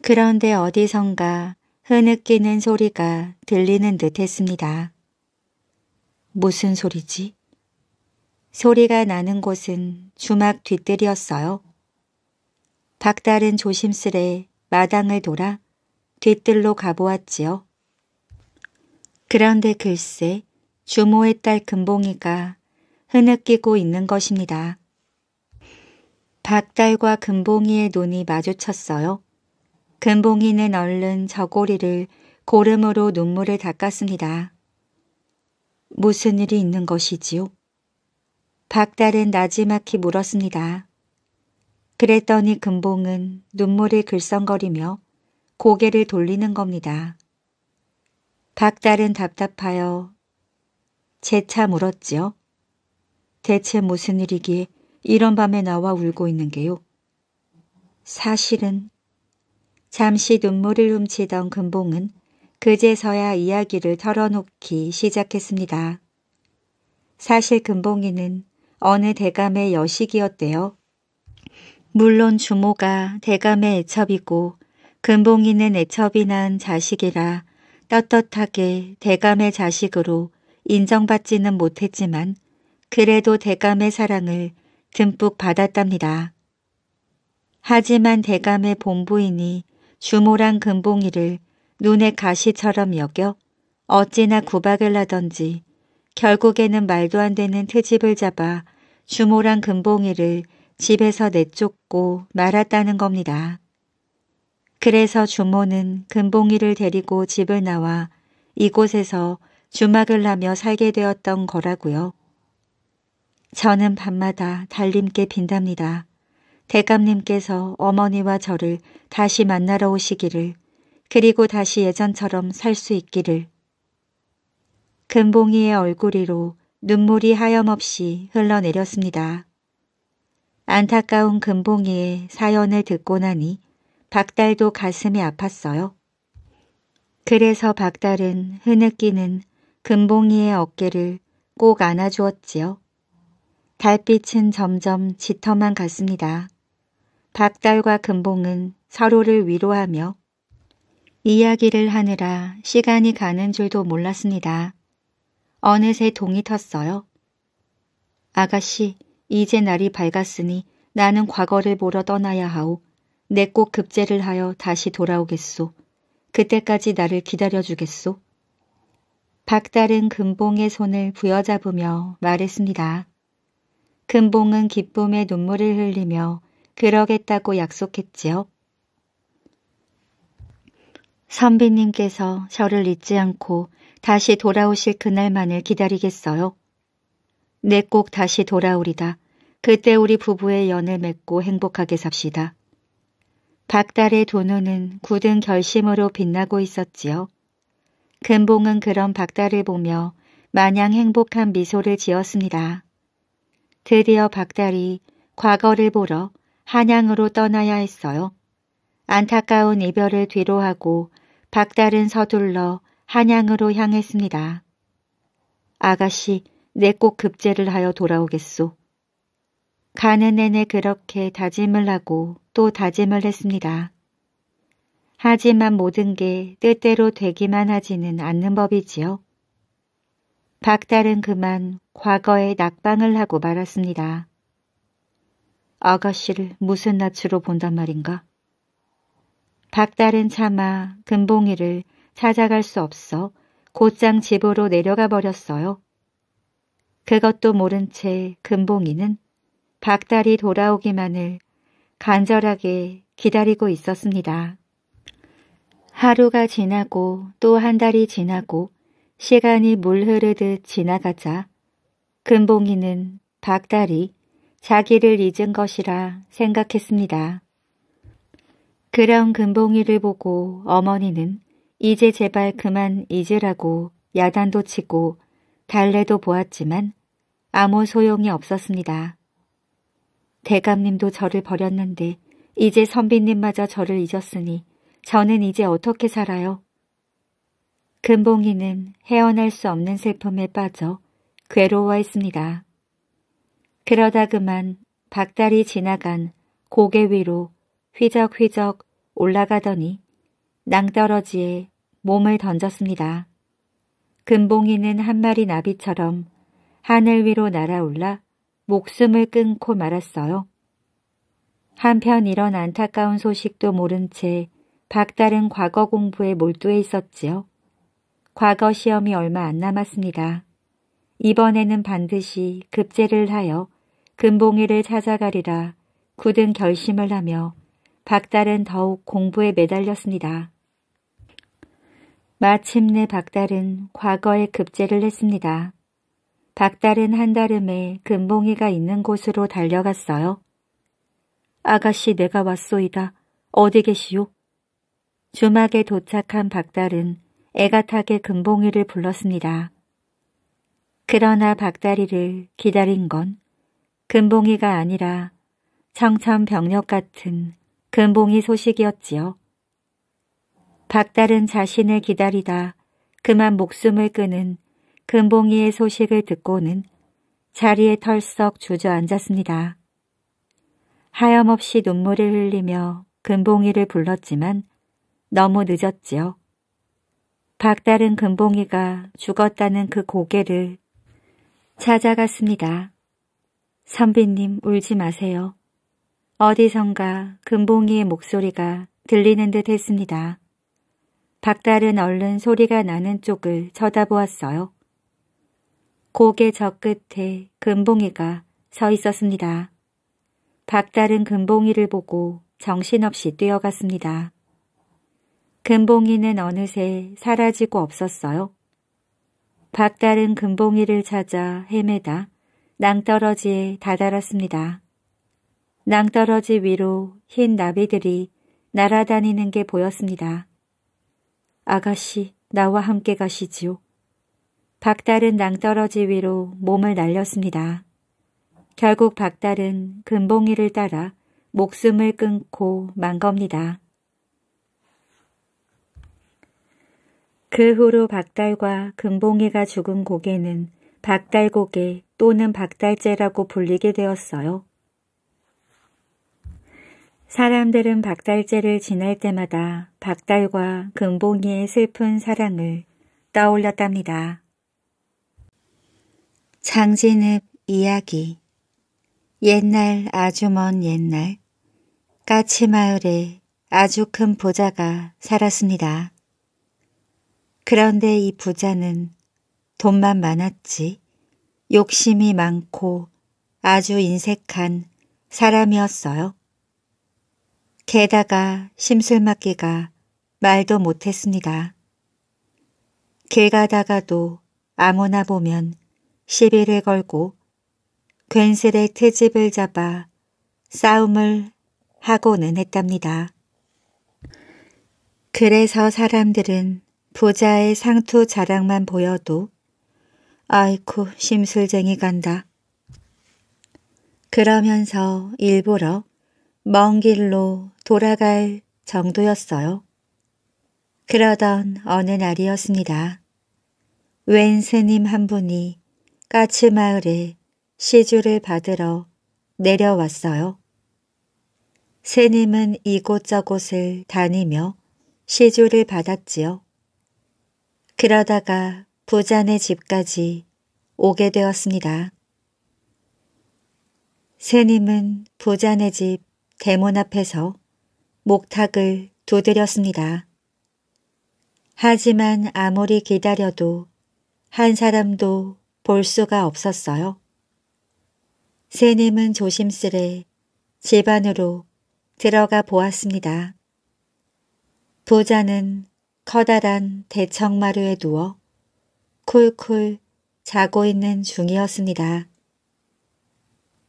그런데 어디선가 흐느끼는 소리가 들리는 듯 했습니다. 무슨 소리지? 소리가 나는 곳은 주막 뒤뜰이었어요. 박달은 조심스레 마당을 돌아 뒤뜰로 가보았지요. 그런데 글쎄 주모의 딸 금봉이가 흐느끼고 있는 것입니다. 박달과 금봉이의 눈이 마주쳤어요. 금봉이는 얼른 저고리를 고름으로 눈물을 닦았습니다. 무슨 일이 있는 것이지요? 박달은 나지막히 물었습니다. 그랬더니 금봉은 눈물을 글썽거리며 고개를 돌리는 겁니다. 박달은 답답하여 재차 물었지요. 대체 무슨 일이기에 이런 밤에 나와 울고 있는 게요? 사실은 잠시 눈물을 훔치던 금봉은 그제서야 이야기를 털어놓기 시작했습니다. 사실 금봉이는 어느 대감의 여식이었대요. 물론 주모가 대감의 애첩이고 금봉이는 애첩이 난 자식이라 떳떳하게 대감의 자식으로 인정받지는 못했지만 그래도 대감의 사랑을 듬뿍 받았답니다. 하지만 대감의 본부인이 주모랑 금봉이를 눈의 가시처럼 여겨 어찌나 구박을 하던지 결국에는 말도 안 되는 트집을 잡아 주모랑 금봉이를 집에서 내쫓고 말았다는 겁니다. 그래서 주모는 금봉이를 데리고 집을 나와 이곳에서 주막을 하며 살게 되었던 거라고요. 저는 밤마다 달님께 빈답니다. 대감님께서 어머니와 저를 다시 만나러 오시기를 그리고 다시 예전처럼 살 수 있기를 금봉이의 얼굴 이로 눈물이 하염없이 흘러내렸습니다. 안타까운 금봉이의 사연을 듣고 나니 박달도 가슴이 아팠어요. 그래서 박달은 흐느끼는 금봉이의 어깨를 꼭 안아주었지요. 달빛은 점점 짙어만 갔습니다. 박달과 금봉은 서로를 위로하며 이야기를 하느라 시간이 가는 줄도 몰랐습니다. 어느새 동이 텄어요. 아가씨, 이제 날이 밝았으니 나는 과거를 보러 떠나야 하오. 내 꼭 급제를 하여 다시 돌아오겠소. 그때까지 나를 기다려주겠소. 박달은 금봉의 손을 부여잡으며 말했습니다. 금봉은 기쁨의 눈물을 흘리며 그러겠다고 약속했지요. 선비님께서 저를 잊지 않고 다시 돌아오실 그날만을 기다리겠어요. 내꼭 네, 다시 돌아오리다. 그때 우리 부부의 연을 맺고 행복하게 삽시다. 박달의 도노는 굳은 결심으로 빛나고 있었지요. 금봉은 그런 박달을 보며 마냥 행복한 미소를 지었습니다. 드디어 박달이 과거를 보러 한양으로 떠나야 했어요. 안타까운 이별을 뒤로하고 박달은 서둘러 한양으로 향했습니다. 아가씨, 내 꼭 급제를 하여 돌아오겠소. 가는 내내 그렇게 다짐을 하고 또 다짐을 했습니다. 하지만 모든 게 뜻대로 되기만 하지는 않는 법이지요. 박달은 그만 과거에 낙방을 하고 말았습니다. 아가씨를 무슨 낯으로 본단 말인가? 박달은 차마 금봉이를 찾아갈 수 없어 곧장 집으로 내려가 버렸어요. 그것도 모른 채 금봉이는 박달이 돌아오기만을 간절하게 기다리고 있었습니다. 하루가 지나고 또 한 달이 지나고 시간이 물 흐르듯 지나가자 금봉이는 박달이 자기를 잊은 것이라 생각했습니다. 그런 금봉이를 보고 어머니는 이제 제발 그만 잊으라고 야단도 치고 달래도 보았지만 아무 소용이 없었습니다. 대감님도 저를 버렸는데 이제 선비님마저 저를 잊었으니 저는 이제 어떻게 살아요? 금봉이는 헤어날 수 없는 슬픔에 빠져 괴로워했습니다. 그러다 그만 박달이 지나간 고개 위로 휘적휘적 올라가더니 낭떠러지에 몸을 던졌습니다. 금봉이는 한 마리 나비처럼 하늘 위로 날아올라 목숨을 끊고 말았어요. 한편 이런 안타까운 소식도 모른 채 박달은 과거 공부에 몰두해 있었지요. 과거 시험이 얼마 안 남았습니다. 이번에는 반드시 급제를 하여 금봉이를 찾아가리라 굳은 결심을 하며 박달은 더욱 공부에 매달렸습니다. 마침내 박달은 과거에 급제를 했습니다. 박달은 한달음에 금봉이가 있는 곳으로 달려갔어요. 아가씨 내가 왔소이다. 어디 계시오? 주막에 도착한 박달은 애가타게 금봉이를 불렀습니다. 그러나 박다리를 기다린 건 금봉이가 아니라 청천벽력 같은 금봉이 소식이었지요. 박달은 자신을 기다리다 그만 목숨을 끊은 금봉이의 소식을 듣고는 자리에 털썩 주저앉았습니다. 하염없이 눈물을 흘리며 금봉이를 불렀지만 너무 늦었지요. 박달은 금봉이가 죽었다는 그 고개를 찾아갔습니다. 선비님 울지 마세요. 어디선가 금봉이의 목소리가 들리는 듯 했습니다. 박달은 얼른 소리가 나는 쪽을 쳐다보았어요. 고개 저 끝에 금봉이가 서 있었습니다. 박달은 금봉이를 보고 정신없이 뛰어갔습니다. 금봉이는 어느새 사라지고 없었어요. 박달은 금봉이를 찾아 헤매다 낭떠러지에 다다랐습니다. 낭떠러지 위로 흰 나비들이 날아다니는 게 보였습니다. 아가씨, 나와 함께 가시지요. 박달은 낭떠러지 위로 몸을 날렸습니다. 결국 박달은 금봉이를 따라 목숨을 끊고 만 겁니다. 그 후로 박달과 금봉이가 죽은 고개는 박달고개 또는 박달재라고 불리게 되었어요. 사람들은 박달재를 지날 때마다 박달과 금봉이의 슬픈 사랑을 떠올렸답니다. 장진읍 이야기 옛날 아주 먼 옛날 까치마을에 아주 큰 부자가 살았습니다. 그런데 이 부자는 돈만 많았지. 욕심이 많고 아주 인색한 사람이었어요. 게다가 심술맞기가 말도 못했습니다. 길 가다가도 아무나 보면 시비를 걸고 괜스레 트집을 잡아 싸움을 하고는 했답니다. 그래서 사람들은 부자의 상투 자랑만 보여도 아이쿠 심술쟁이 간다. 그러면서 일부러 먼 길로 돌아갈 정도였어요. 그러던 어느 날이었습니다. 웬 스님 한 분이 까치마을에 시주를 받으러 내려왔어요. 스님은 이곳저곳을 다니며 시주를 받았지요. 그러다가 부자네 집까지 오게 되었습니다. 새님은 부자네집 대문 앞에서 목탁을 두드렸습니다. 하지만 아무리 기다려도 한 사람도 볼 수가 없었어요. 새님은 조심스레 집 안으로 들어가 보았습니다. 부자는 커다란 대청마루에 누워 쿨쿨 자고 있는 중이었습니다.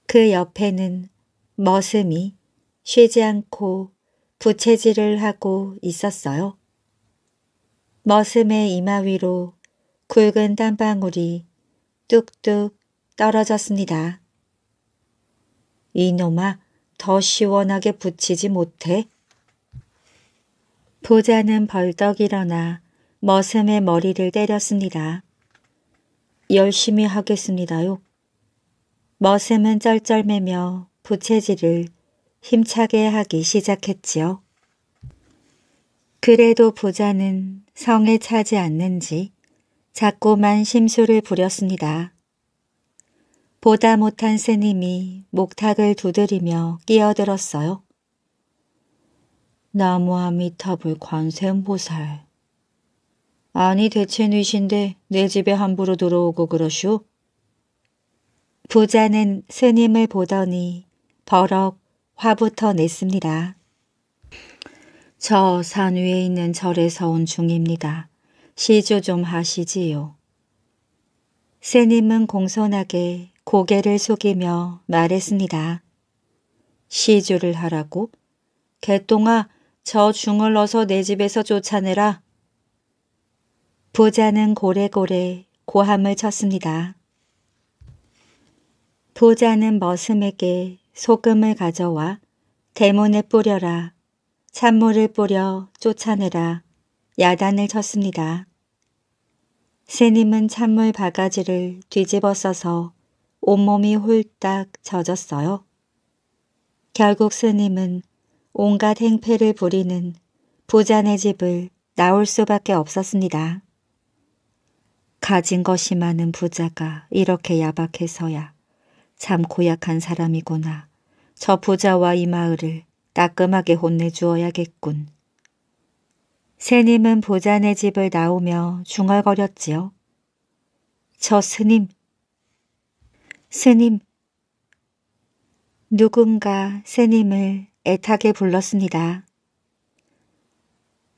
그 옆에는 머슴이 쉬지 않고 부채질을 하고 있었어요. 머슴의 이마 위로 굵은 땀방울이 뚝뚝 떨어졌습니다. 이놈아 더 시원하게 붙이지 못해. 보자는 벌떡 일어나 머슴의 머리를 때렸습니다. 열심히 하겠습니다요. 머슴은 쩔쩔매며 부채질을 힘차게 하기 시작했지요. 그래도 부자는 성에 차지 않는지 자꾸만 심술을 부렸습니다. 보다 못한 스님이 목탁을 두드리며 끼어들었어요. 나무아미타불 관세음보살 아니 대체 뉘신데 내 집에 함부로 들어오고 그러슈? 부자는 스님을 보더니 버럭 화부터 냈습니다. 저 산 위에 있는 절에서 온 중입니다. 시조 좀 하시지요. 스님은 공손하게 고개를 숙이며 말했습니다. 시조를 하라고? 개똥아, 저 중을 넣어서 내 집에서 쫓아내라. 부자는 고래고래 고함을 쳤습니다. 부자는 머슴에게 소금을 가져와 대문에 뿌려라. 찬물을 뿌려 쫓아내라. 야단을 쳤습니다. 스님은 찬물 바가지를 뒤집어 써서 온몸이 홀딱 젖었어요. 결국 스님은 온갖 행패를 부리는 부자네 집을 나올 수밖에 없었습니다. 가진 것이 많은 부자가 이렇게 야박해서야 참 고약한 사람이구나. 저 부자와 이 마을을 따끔하게 혼내주어야겠군. 스님은 부자네 집을 나오며 중얼거렸지요. 저 스님, 스님, 누군가 스님을 애타게 불렀습니다.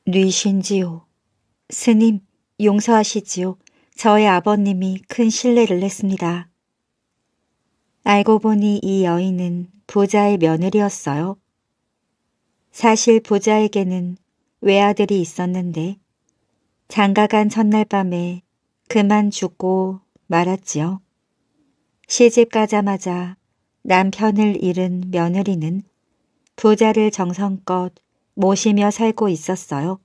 뉘신지요. 스님, 용서하시지요. 저의 아버님이 큰 신뢰를 냈습니다 알고 보니 이 여인은 부자의 며느리였어요. 사실 부자에게는 외아들이 있었는데 장가간 첫날 밤에 그만 죽고 말았지요. 시집 가자마자 남편을 잃은 며느리는 부자를 정성껏 모시며 살고 있었어요.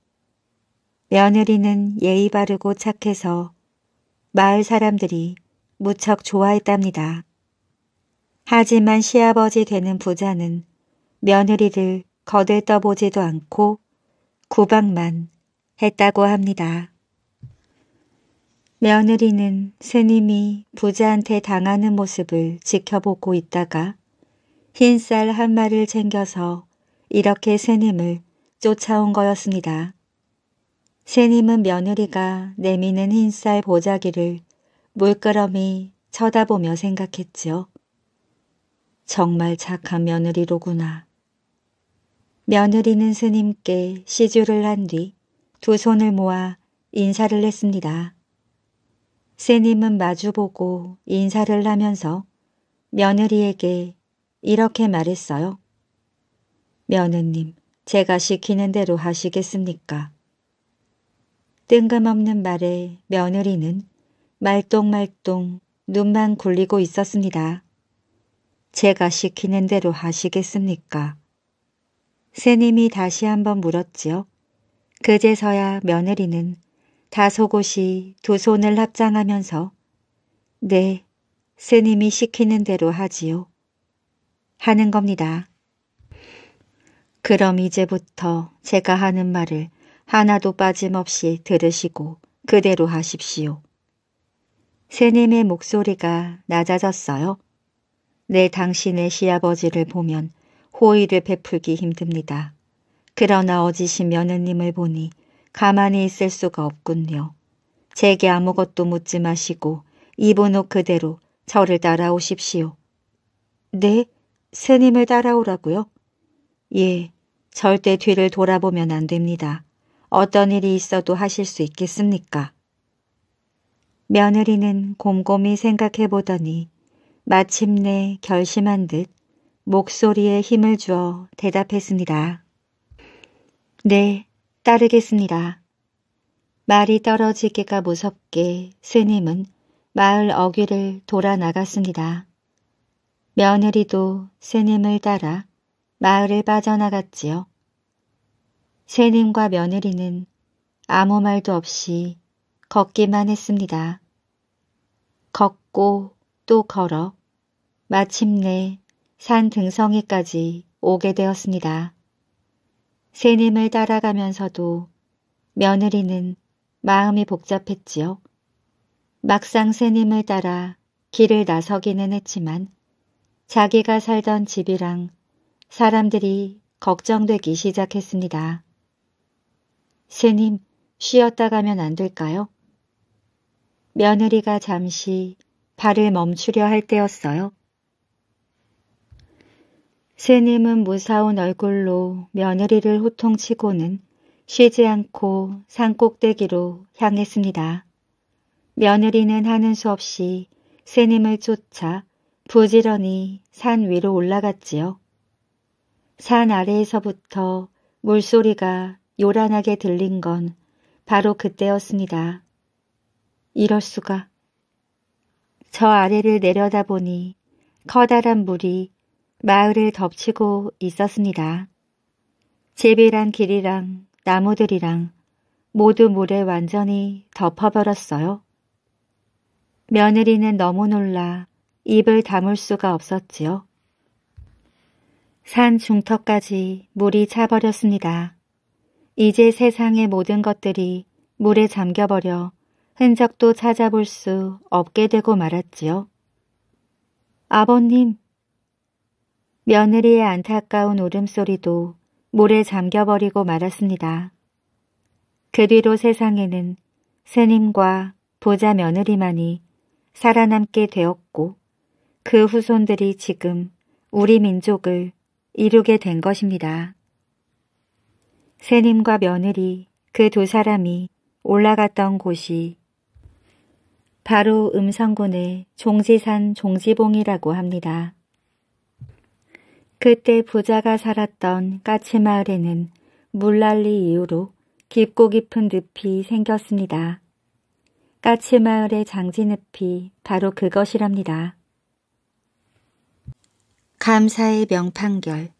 며느리는 예의 바르고 착해서 마을 사람들이 무척 좋아했답니다. 하지만 시아버지 되는 부자는 며느리를 거들떠보지도 않고 구박만 했다고 합니다. 며느리는 스님이 부자한테 당하는 모습을 지켜보고 있다가 흰쌀한 마리를 챙겨서 이렇게 스님을 쫓아온 거였습니다. 새님은 며느리가 내미는 흰쌀 보자기를 물끄러미 쳐다보며 생각했지요. 정말 착한 며느리로구나. 며느리는 스님께 시주를 한 뒤 두 손을 모아 인사를 했습니다. 스님은 마주보고 인사를 하면서 며느리에게 이렇게 말했어요. 며느님, 제가 시키는 대로 하시겠습니까? 뜬금없는 말에 며느리는 말똥말똥 눈만 굴리고 있었습니다. 제가 시키는 대로 하시겠습니까? 새님이 다시 한번 물었지요. 그제서야 며느리는 다소곳이 두 손을 합장하면서 네, 스님이 시키는 대로 하지요. 하는 겁니다. 그럼 이제부터 제가 하는 말을 하나도 빠짐없이 들으시고 그대로 하십시오. 새님의 목소리가 낮아졌어요. 내 당신의 시아버지를 보면 호의를 베풀기 힘듭니다. 그러나 어지신 며느님을 보니 가만히 있을 수가 없군요. 제게 아무것도 묻지 마시고 이번호 그대로 저를 따라오십시오. 네? 스님을 따라오라고요? 예, 절대 뒤를 돌아보면 안 됩니다. 어떤 일이 있어도 하실 수 있겠습니까? 며느리는 곰곰이 생각해 보더니 마침내 결심한 듯 목소리에 힘을 주어 대답했습니다. 네, 따르겠습니다. 말이 떨어지기가 무섭게 스님은 마을 어귀를 돌아 나갔습니다. 며느리도 스님을 따라 마을을 빠져나갔지요. 제님과 며느리는 아무 말도 없이 걷기만 했습니다. 걷고 또 걸어 마침내 산 등성이까지 오게 되었습니다. 새님을 따라가면서도 며느리는 마음이 복잡했지요. 막상 새님을 따라 길을 나서기는 했지만 자기가 살던 집이랑 사람들이 걱정되기 시작했습니다. 스님, 쉬었다 가면 안 될까요? 며느리가 잠시 발을 멈추려 할 때였어요. 스님은 무사운 얼굴로 며느리를 호통치고는 쉬지 않고 산 꼭대기로 향했습니다. 며느리는 하는 수 없이 스님을 쫓아 부지런히 산 위로 올라갔지요. 산 아래에서부터 물소리가 요란하게 들린 건 바로 그때였습니다. 이럴 수가. 저 아래를 내려다보니 커다란 물이 마을을 덮치고 있었습니다. 제비랑 길이랑 나무들이랑 모두 물에 완전히 덮어버렸어요. 며느리는 너무 놀라 입을 다물 수가 없었지요. 산 중턱까지 물이 차버렸습니다. 이제 세상의 모든 것들이 물에 잠겨버려 흔적도 찾아볼 수 없게 되고 말았지요. 아버님! 며느리의 안타까운 울음소리도 물에 잠겨버리고 말았습니다. 그 뒤로 세상에는 스님과 보자 며느리만이 살아남게 되었고 그 후손들이 지금 우리 민족을 이루게 된 것입니다. 새님과 며느리 그 두 사람이 올라갔던 곳이 바로 음성군의 종지산 종지봉이라고 합니다. 그때 부자가 살았던 까치마을에는 물난리 이후로 깊고 깊은 늪이 생겼습니다. 까치마을의 장지늪이 바로 그것이랍니다. 감사의 명판결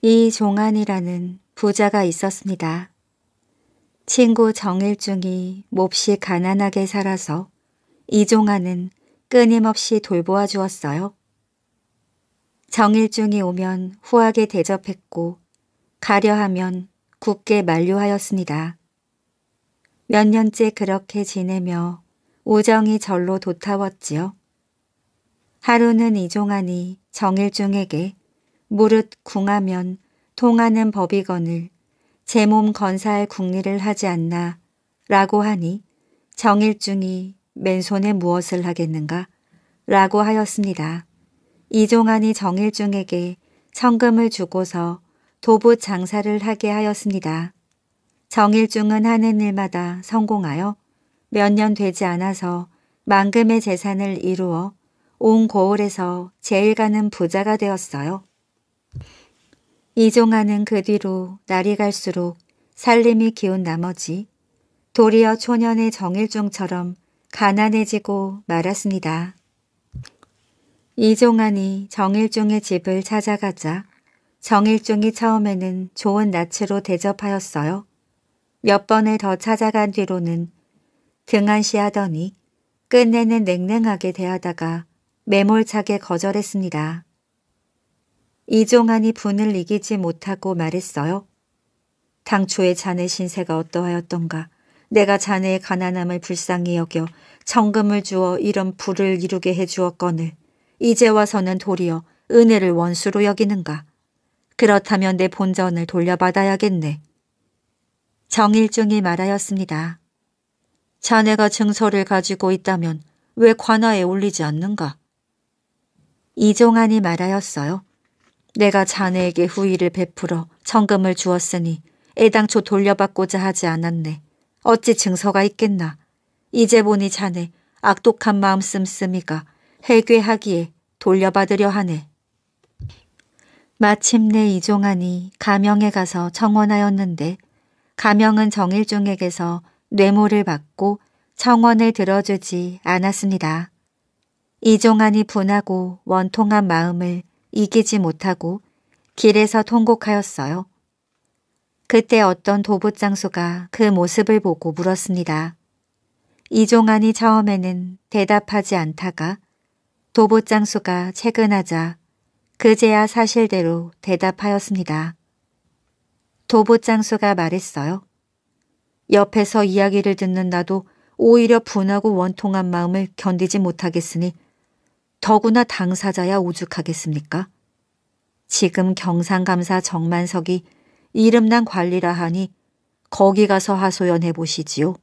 이종안이라는 부자가 있었습니다. 친구 정일중이 몹시 가난하게 살아서 이종안은 끊임없이 돌보아 주었어요. 정일중이 오면 후하게 대접했고 가려하면 굳게 만류하였습니다. 몇 년째 그렇게 지내며 우정이 절로 도타웠지요 하루는 이종안이 정일중에게 무릇 궁하면 통하는 법이거늘 제몸 건사의 국리를 하지 않나 라고 하니 정일중이 맨손에 무엇을 하겠는가 라고 하였습니다. 이종환이 정일중에게 천금을 주고서 도부 장사를 하게 하였습니다. 정일중은 하는 일마다 성공하여 몇 년 되지 않아서 만금의 재산을 이루어 온 고을에서 제일 가는 부자가 되었어요. 이종하는 그 뒤로 날이 갈수록 살림이 기운 나머지 도리어 초년의 정일종처럼 가난해지고 말았습니다. 이종환이 정일종의 집을 찾아가자 정일종이 처음에는 좋은 낯으로 대접하였어요. 몇 번을 더 찾아간 뒤로는 등한시하더니 끝내는 냉랭하게 대하다가 매몰차게 거절했습니다. 이종환이 분을 이기지 못하고 말했어요. 당초에 자네 신세가 어떠하였던가. 내가 자네의 가난함을 불쌍히 여겨 정금을 주어 이런 부를 이루게 해주었거늘. 이제 와서는 도리어 은혜를 원수로 여기는가. 그렇다면 내 본전을 돌려받아야겠네. 정일중이 말하였습니다. 자네가 증서를 가지고 있다면 왜 관아에 올리지 않는가? 이종환이 말하였어요. 내가 자네에게 후의를 베풀어 청금을 주었으니 애당초 돌려받고자 하지 않았네. 어찌 증서가 있겠나. 이제 보니 자네 악독한 마음 씀씀이가 해괴하기에 돌려받으려 하네. 마침내 이종환이 가명에 가서 청원하였는데 가명은 정일중에게서 뇌모를 받고 청원을 들어주지 않았습니다. 이종환이 분하고 원통한 마음을 이기지 못하고 길에서 통곡하였어요. 그때 어떤 도봇장수가 그 모습을 보고 물었습니다. 이종환이 처음에는 대답하지 않다가 도봇장수가 최근하자 그제야 사실대로 대답하였습니다. 도봇장수가 말했어요. 옆에서 이야기를 듣는 나도 오히려 분하고 원통한 마음을 견디지 못하겠으니 더구나 당사자야 오죽하겠습니까? 지금 경상감사 정만석이 이름난 관리라 하니 거기 가서 하소연해 보시지요.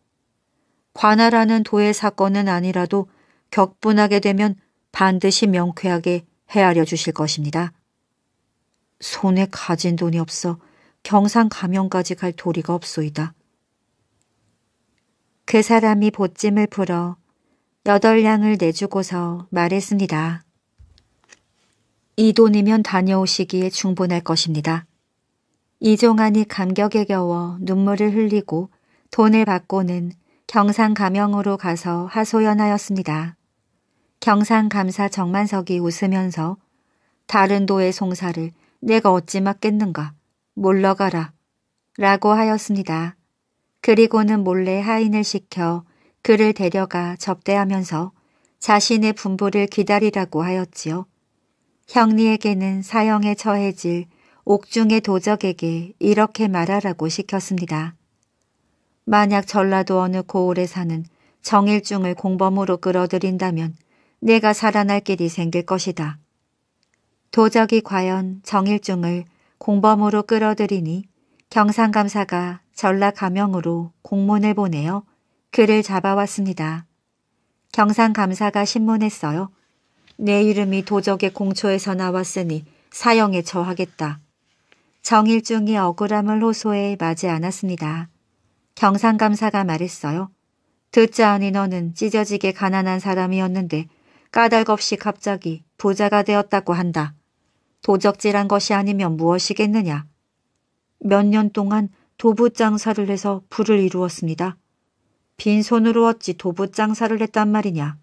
관할하는 도의 사건은 아니라도 격분하게 되면 반드시 명쾌하게 헤아려 주실 것입니다. 손에 가진 돈이 없어 경상 가면까지 갈 도리가 없소이다. 그 사람이 보찜을 풀어 여덟 냥을 내주고서 말했습니다. 이 돈이면 다녀오시기에 충분할 것입니다. 이종환이 감격에 겨워 눈물을 흘리고 돈을 받고는 경상감영으로 가서 하소연하였습니다. 경상감사 정만석이 웃으면서 다른 도의 송사를 내가 어찌 맡겠는가 몰러가라 라고 하였습니다. 그리고는 몰래 하인을 시켜 그를 데려가 접대하면서 자신의 분부를 기다리라고 하였지요. 형리에게는 사형에 처해질 옥중의 도적에게 이렇게 말하라고 시켰습니다. 만약 전라도 어느 고을에 사는 정일중을 공범으로 끌어들인다면 내가 살아날 길이 생길 것이다. 도적이 과연 정일중을 공범으로 끌어들이니 경상감사가 전라 가명으로 공문을 보내어 그를 잡아왔습니다. 경상감사가 신문했어요. 내 이름이 도적의 공초에서 나왔으니 사형에 처하겠다. 정일중이 억울함을 호소해 마지 않았습니다. 경상감사가 말했어요. 듣자 하니 너는 찢어지게 가난한 사람이었는데 까닭없이 갑자기 부자가 되었다고 한다. 도적질한 것이 아니면 무엇이겠느냐. 몇 년 동안 도부 장사를 해서 부를 이루었습니다. 빈손으로 어찌 도부장사를 했단 말이냐.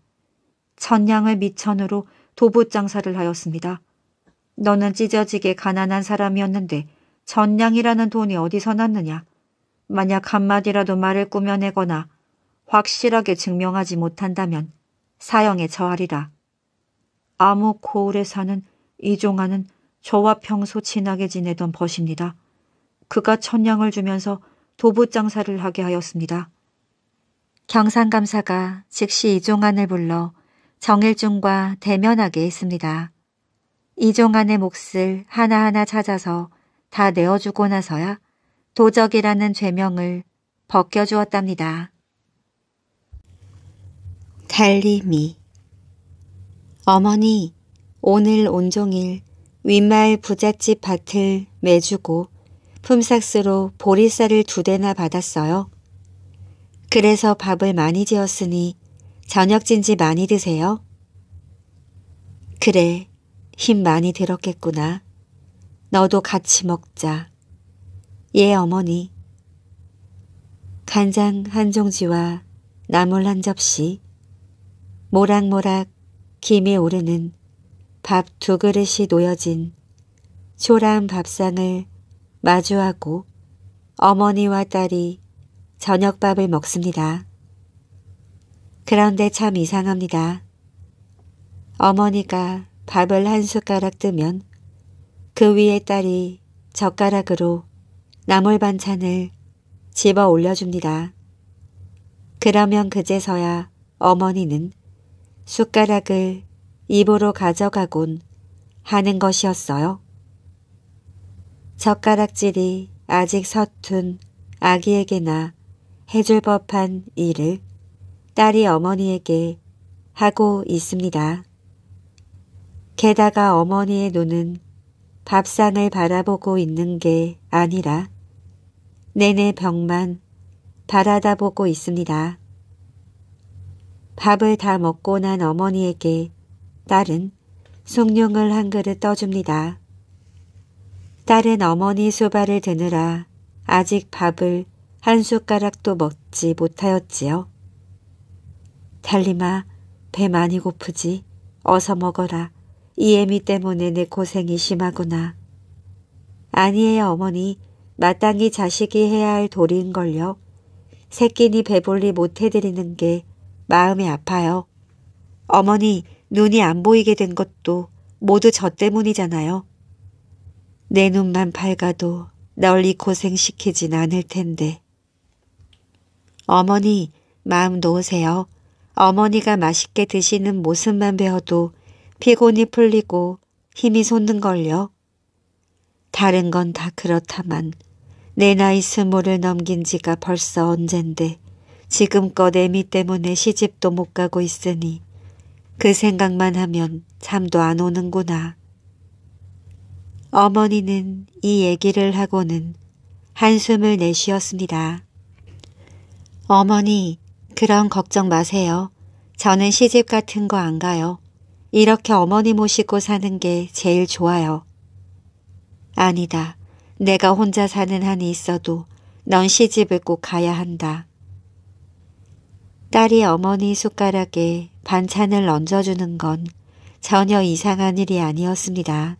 천냥을 미천으로 도부장사를 하였습니다. 너는 찢어지게 가난한 사람이었는데 천냥이라는 돈이 어디서 났느냐. 만약 한마디라도 말을 꾸며내거나 확실하게 증명하지 못한다면 사형에 처하리라. 아무 고을에 사는 이종아는 저와 평소 친하게 지내던 벗입니다. 그가 천냥을 주면서 도부 장사를 하게 하였습니다. 경상감사가 즉시 이종환을 불러 정일중과 대면하게 했습니다. 이종환의 몫을 하나하나 찾아서 다 내어주고 나서야 도적이라는 죄명을 벗겨주었답니다. 달리미 어머니, 오늘 온종일 윗마을 부잣집 밭을 매주고 품삯으로 보리쌀을 두 대나 받았어요. 그래서 밥을 많이 지었으니 저녁진지 많이 드세요. 그래, 힘 많이 들었겠구나. 너도 같이 먹자. 예, 어머니. 간장 한 종지와 나물 한 접시, 모락모락 김이 오르는 밥 두 그릇이 놓여진 초라한 밥상을 마주하고 어머니와 딸이 저녁밥을 먹습니다. 그런데 참 이상합니다. 어머니가 밥을 한 숟가락 뜨면 그 위에 딸이 젓가락으로 나물 반찬을 집어 올려줍니다. 그러면 그제서야 어머니는 숟가락을 입으로 가져가곤 하는 것이었어요. 젓가락질이 아직 서툰 아기에게나 해줄 법한 일을 딸이 어머니에게 하고 있습니다. 게다가 어머니의 눈은 밥상을 바라보고 있는 게 아니라 내내 병만 바라다 보고 있습니다. 밥을 다 먹고 난 어머니에게 딸은 숭늉을 한 그릇 떠줍니다. 딸은 어머니 수발을 드느라 아직 밥을 한 숟가락도 먹지 못하였지요. 달리마, 배 많이 고프지? 어서 먹어라. 이 애미 때문에 내 고생이 심하구나. 아니에요, 어머니. 마땅히 자식이 해야 할 도리인걸요. 새끼니 배불리 못해드리는 게 마음이 아파요. 어머니, 눈이 안 보이게 된 것도 모두 저 때문이잖아요. 내 눈만 밝아도 널이 고생시키진 않을 텐데. 어머니 마음 놓으세요. 어머니가 맛있게 드시는 모습만 배워도 피곤이 풀리고 힘이 솟는걸요. 다른 건 다 그렇다만 내 나이 스물을 넘긴 지가 벌써 언젠데 지금껏 애미 때문에 시집도 못 가고 있으니 그 생각만 하면 잠도 안 오는구나. 어머니는 이 얘기를 하고는 한숨을 내쉬었습니다. 어머니, 그런 걱정 마세요. 저는 시집 같은 거 안 가요. 이렇게 어머니 모시고 사는 게 제일 좋아요. 아니다. 내가 혼자 사는 한이 있어도 넌 시집을 꼭 가야 한다. 딸이 어머니 숟가락에 반찬을 얹어주는 건 전혀 이상한 일이 아니었습니다.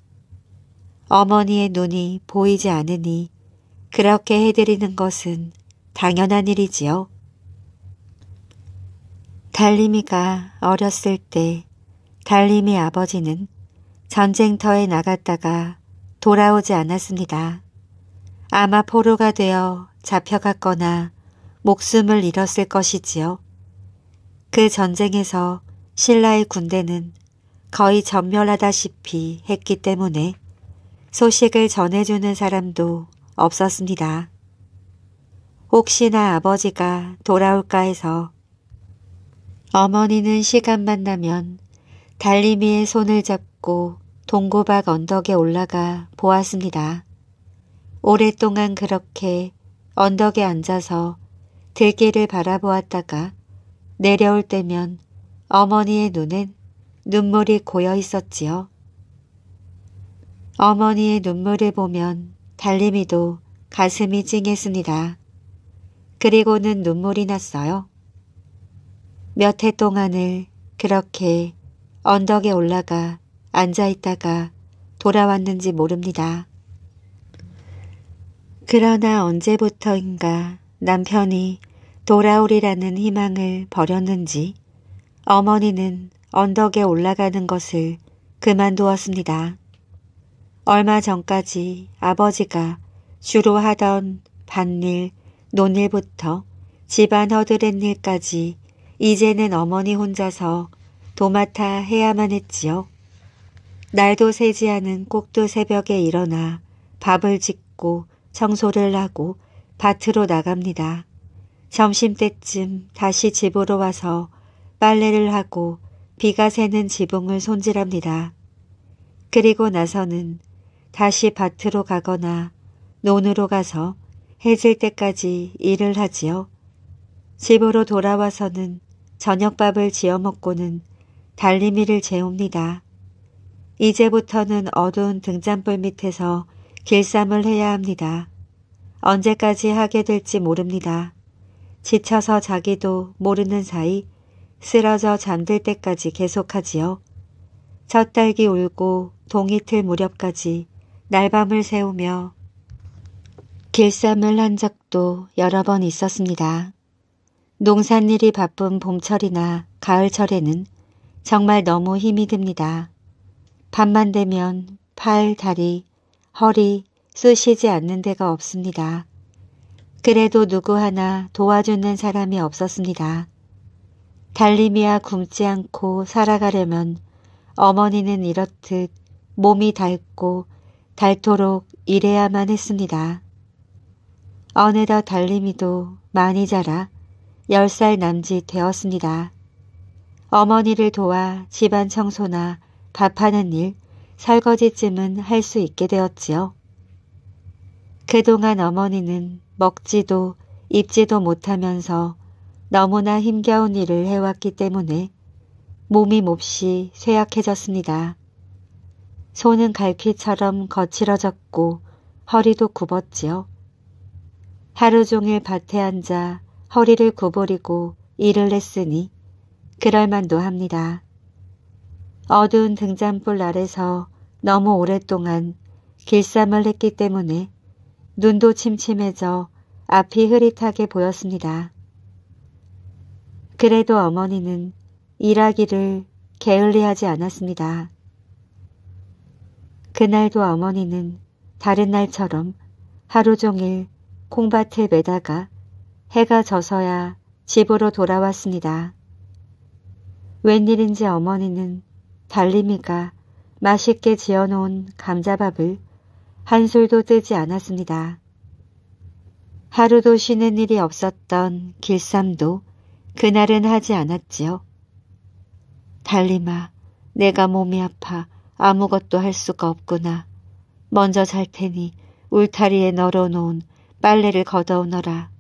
어머니의 눈이 보이지 않으니 그렇게 해드리는 것은 당연한 일이지요. 달림이가 어렸을 때 달림이 아버지는 전쟁터에 나갔다가 돌아오지 않았습니다. 아마 포로가 되어 잡혀갔거나 목숨을 잃었을 것이지요. 그 전쟁에서 신라의 군대는 거의 전멸하다시피 했기 때문에 소식을 전해주는 사람도 없었습니다. 혹시나 아버지가 돌아올까 해서 어머니는 시간만 나면 달리미의 손을 잡고 동고박 언덕에 올라가 보았습니다. 오랫동안 그렇게 언덕에 앉아서 들길을 바라보았다가 내려올 때면 어머니의 눈엔 눈물이 고여 있었지요. 어머니의 눈물을 보면 달림이도 가슴이 찡했습니다. 그리고는 눈물이 났어요. 몇해 동안을 그렇게 언덕에 올라가 앉아있다가 돌아왔는지 모릅니다. 그러나 언제부터인가 남편이 돌아오리라는 희망을 버렸는지 어머니는 언덕에 올라가는 것을 그만두었습니다. 얼마 전까지 아버지가 주로 하던 밭일, 논일부터 집안 허드렛일까지 이제는 어머니 혼자서 도맡아 해야만 했지요. 날도 새지 않은 꼭두 새벽에 일어나 밥을 짓고 청소를 하고 밭으로 나갑니다. 점심때쯤 다시 집으로 와서 빨래를 하고 비가 새는 지붕을 손질합니다. 그리고 나서는 다시 밭으로 가거나 논으로 가서 해질 때까지 일을 하지요. 집으로 돌아와서는 저녁밥을 지어 먹고는 달리미를 재웁니다. 이제부터는 어두운 등잔불 밑에서 길쌈을 해야 합니다. 언제까지 하게 될지 모릅니다. 지쳐서 자기도 모르는 사이 쓰러져 잠들 때까지 계속하지요. 첫 달기 울고 동이틀 무렵까지 날밤을 새우며 길쌈을 한 적도 여러 번 있었습니다. 농산일이 바쁜 봄철이나 가을철에는 정말 너무 힘이 듭니다. 밤만 되면 팔, 다리, 허리 쑤시지 않는 데가 없습니다. 그래도 누구 하나 도와주는 사람이 없었습니다. 달림이야 굶지 않고 살아가려면 어머니는 이렇듯 몸이 닳고 닳도록 일해야만 했습니다. 어느덧 달림이도 많이 자라 1 0살 남짓 되었습니다. 어머니를 도와 집안 청소나 밥하는 일, 설거지쯤은 할 수 있게 되었지요. 그동안 어머니는 먹지도 입지도 못하면서 너무나 힘겨운 일을 해왔기 때문에 몸이 몹시 쇠약해졌습니다. 손은 갈퀴처럼 거칠어졌고 허리도 굽었지요. 하루 종일 밭에 앉아 허리를 구부리고 일을 했으니 그럴만도 합니다. 어두운 등잔불 아래서 너무 오랫동안 길쌈을 했기 때문에 눈도 침침해져 앞이 흐릿하게 보였습니다. 그래도 어머니는 일하기를 게을리하지 않았습니다. 그날도 어머니는 다른 날처럼 하루 종일 콩밭에 매다가 해가 져서야 집으로 돌아왔습니다. 웬일인지 어머니는 달림이가 맛있게 지어놓은 감자밥을 한 술도 뜨지 않았습니다. 하루도 쉬는 일이 없었던 길쌈도 그날은 하지 않았지요. 달림아, 내가 몸이 아파 아무것도 할 수가 없구나. 먼저 잘 테니 울타리에 널어놓은 빨래를 걷어오너라.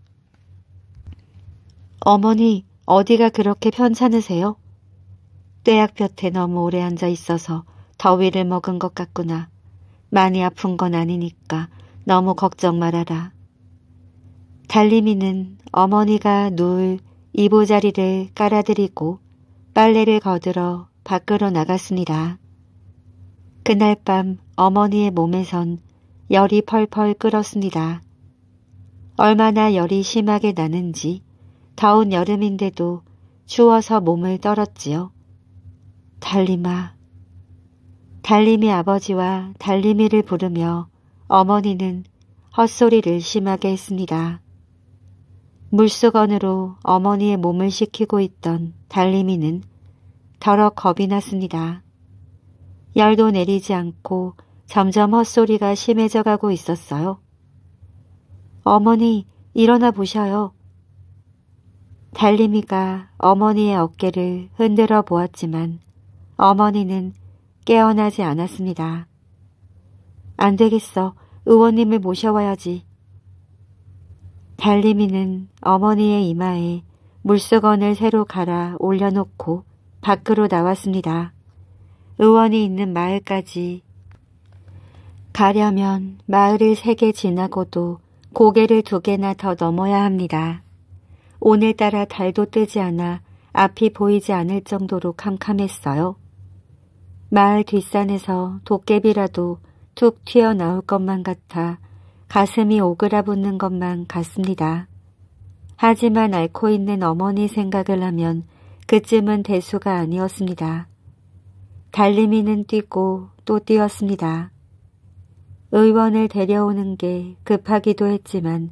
어머니, 어디가 그렇게 편찮으세요? 떼약볕에 너무 오래 앉아 있어서 더위를 먹은 것 같구나. 많이 아픈 건 아니니까 너무 걱정 말아라. 달리미는 어머니가 누울 이보자리를 깔아드리고 빨래를 거들어 밖으로 나갔습니다. 그날 밤 어머니의 몸에선 열이 펄펄 끓었습니다. 얼마나 열이 심하게 나는지 더운 여름인데도 추워서 몸을 떨었지요. 달림아. 달림이 아버지와 달림이를 부르며 어머니는 헛소리를 심하게 했습니다. 물수건으로 어머니의 몸을 식히고 있던 달림이는 더러 겁이 났습니다. 열도 내리지 않고 점점 헛소리가 심해져 가고 있었어요. 어머니 일어나 보셔요. 달림이가 어머니의 어깨를 흔들어 보았지만 어머니는 깨어나지 않았습니다. 안 되겠어. 의원님을 모셔와야지. 달림이는 어머니의 이마에 물수건을 새로 갈아 올려놓고 밖으로 나왔습니다. 의원이 있는 마을까지 가려면 마을을 세 개 지나고도 고개를 두 개나 더 넘어야 합니다. 오늘따라 달도 뜨지 않아 앞이 보이지 않을 정도로 캄캄했어요. 마을 뒷산에서 도깨비라도 툭 튀어나올 것만 같아 가슴이 오그라붙는 것만 같습니다. 하지만 앓고 있는 어머니 생각을 하면 그쯤은 대수가 아니었습니다. 달림이는 뛰고 또 뛰었습니다. 의원을 데려오는 게 급하기도 했지만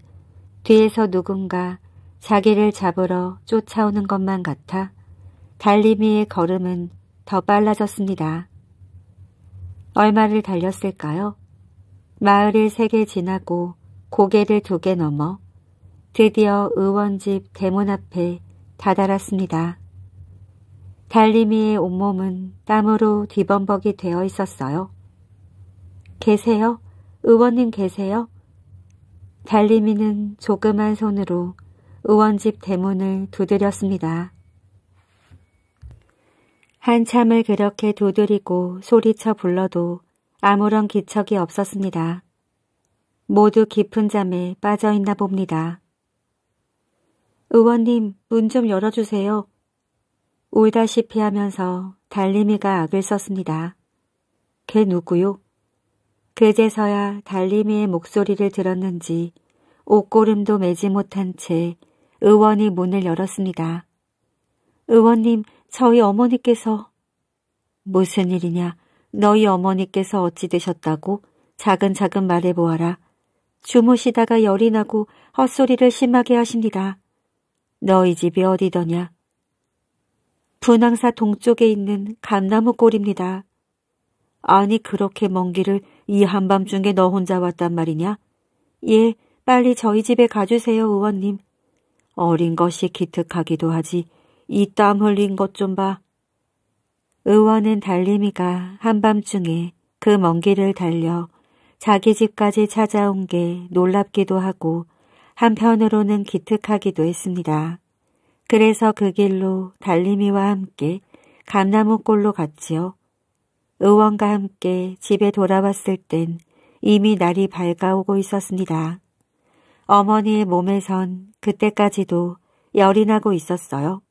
뒤에서 누군가 자기를 잡으러 쫓아오는 것만 같아 달리미의 걸음은 더 빨라졌습니다. 얼마를 달렸을까요? 마을을 세 개 지나고 고개를 두 개 넘어 드디어 의원집 대문 앞에 다다랐습니다. 달리미의 온몸은 땀으로 뒤범벅이 되어 있었어요. 계세요? 의원님 계세요? 달리미는 조그만 손으로 의원집 대문을 두드렸습니다. 한참을 그렇게 두드리고 소리쳐 불러도 아무런 기척이 없었습니다. 모두 깊은 잠에 빠져있나 봅니다. 의원님 문 좀 열어주세요. 울다시피 하면서 달림이가 악을 썼습니다. 걔 누구요? 그제서야 달림이의 목소리를 들었는지 옷고름도 매지 못한 채 의원이 문을 열었습니다. 의원님, 저희 어머니께서 무슨 일이냐? 너희 어머니께서 어찌 되셨다고 자근자근 말해보아라. 주무시다가 열이 나고 헛소리를 심하게 하십니다. 너희 집이 어디더냐? 분황사 동쪽에 있는 감나무 꼴입니다. 아니 그렇게 먼 길을 이 한밤중에 너 혼자 왔단 말이냐? 예, 빨리 저희 집에 가주세요 의원님. 어린 것이 기특하기도 하지 이 땀 흘린 것 좀 봐. 의원은 달림이가 한밤중에 그 먼 길을 달려 자기 집까지 찾아온 게 놀랍기도 하고 한편으로는 기특하기도 했습니다. 그래서 그 길로 달림이와 함께 감나무골로 갔지요. 의원과 함께 집에 돌아왔을 땐 이미 날이 밝아오고 있었습니다. 어머니의 몸에선 그때까지도 열이 나고 있었어요.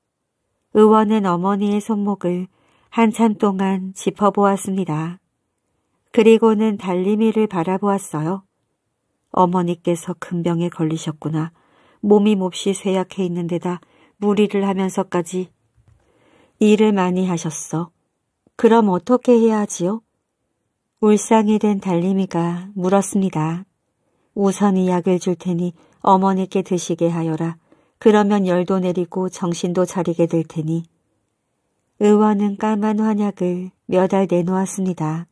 의원은 어머니의 손목을 한참 동안 짚어보았습니다. 그리고는 달리미를 바라보았어요. 어머니께서 금병에 걸리셨구나. 몸이 몹시 쇠약해 있는 데다 무리를 하면서까지 일을 많이 하셨어. 그럼 어떻게 해야 하지요? 울상이 된 달리미가 물었습니다. 우선이 약을 줄 테니 어머니께 드시게 하여라. 그러면 열도 내리고 정신도 차리게 될 테니. 의원은 까만 환약을 몇 알 내놓았습니다.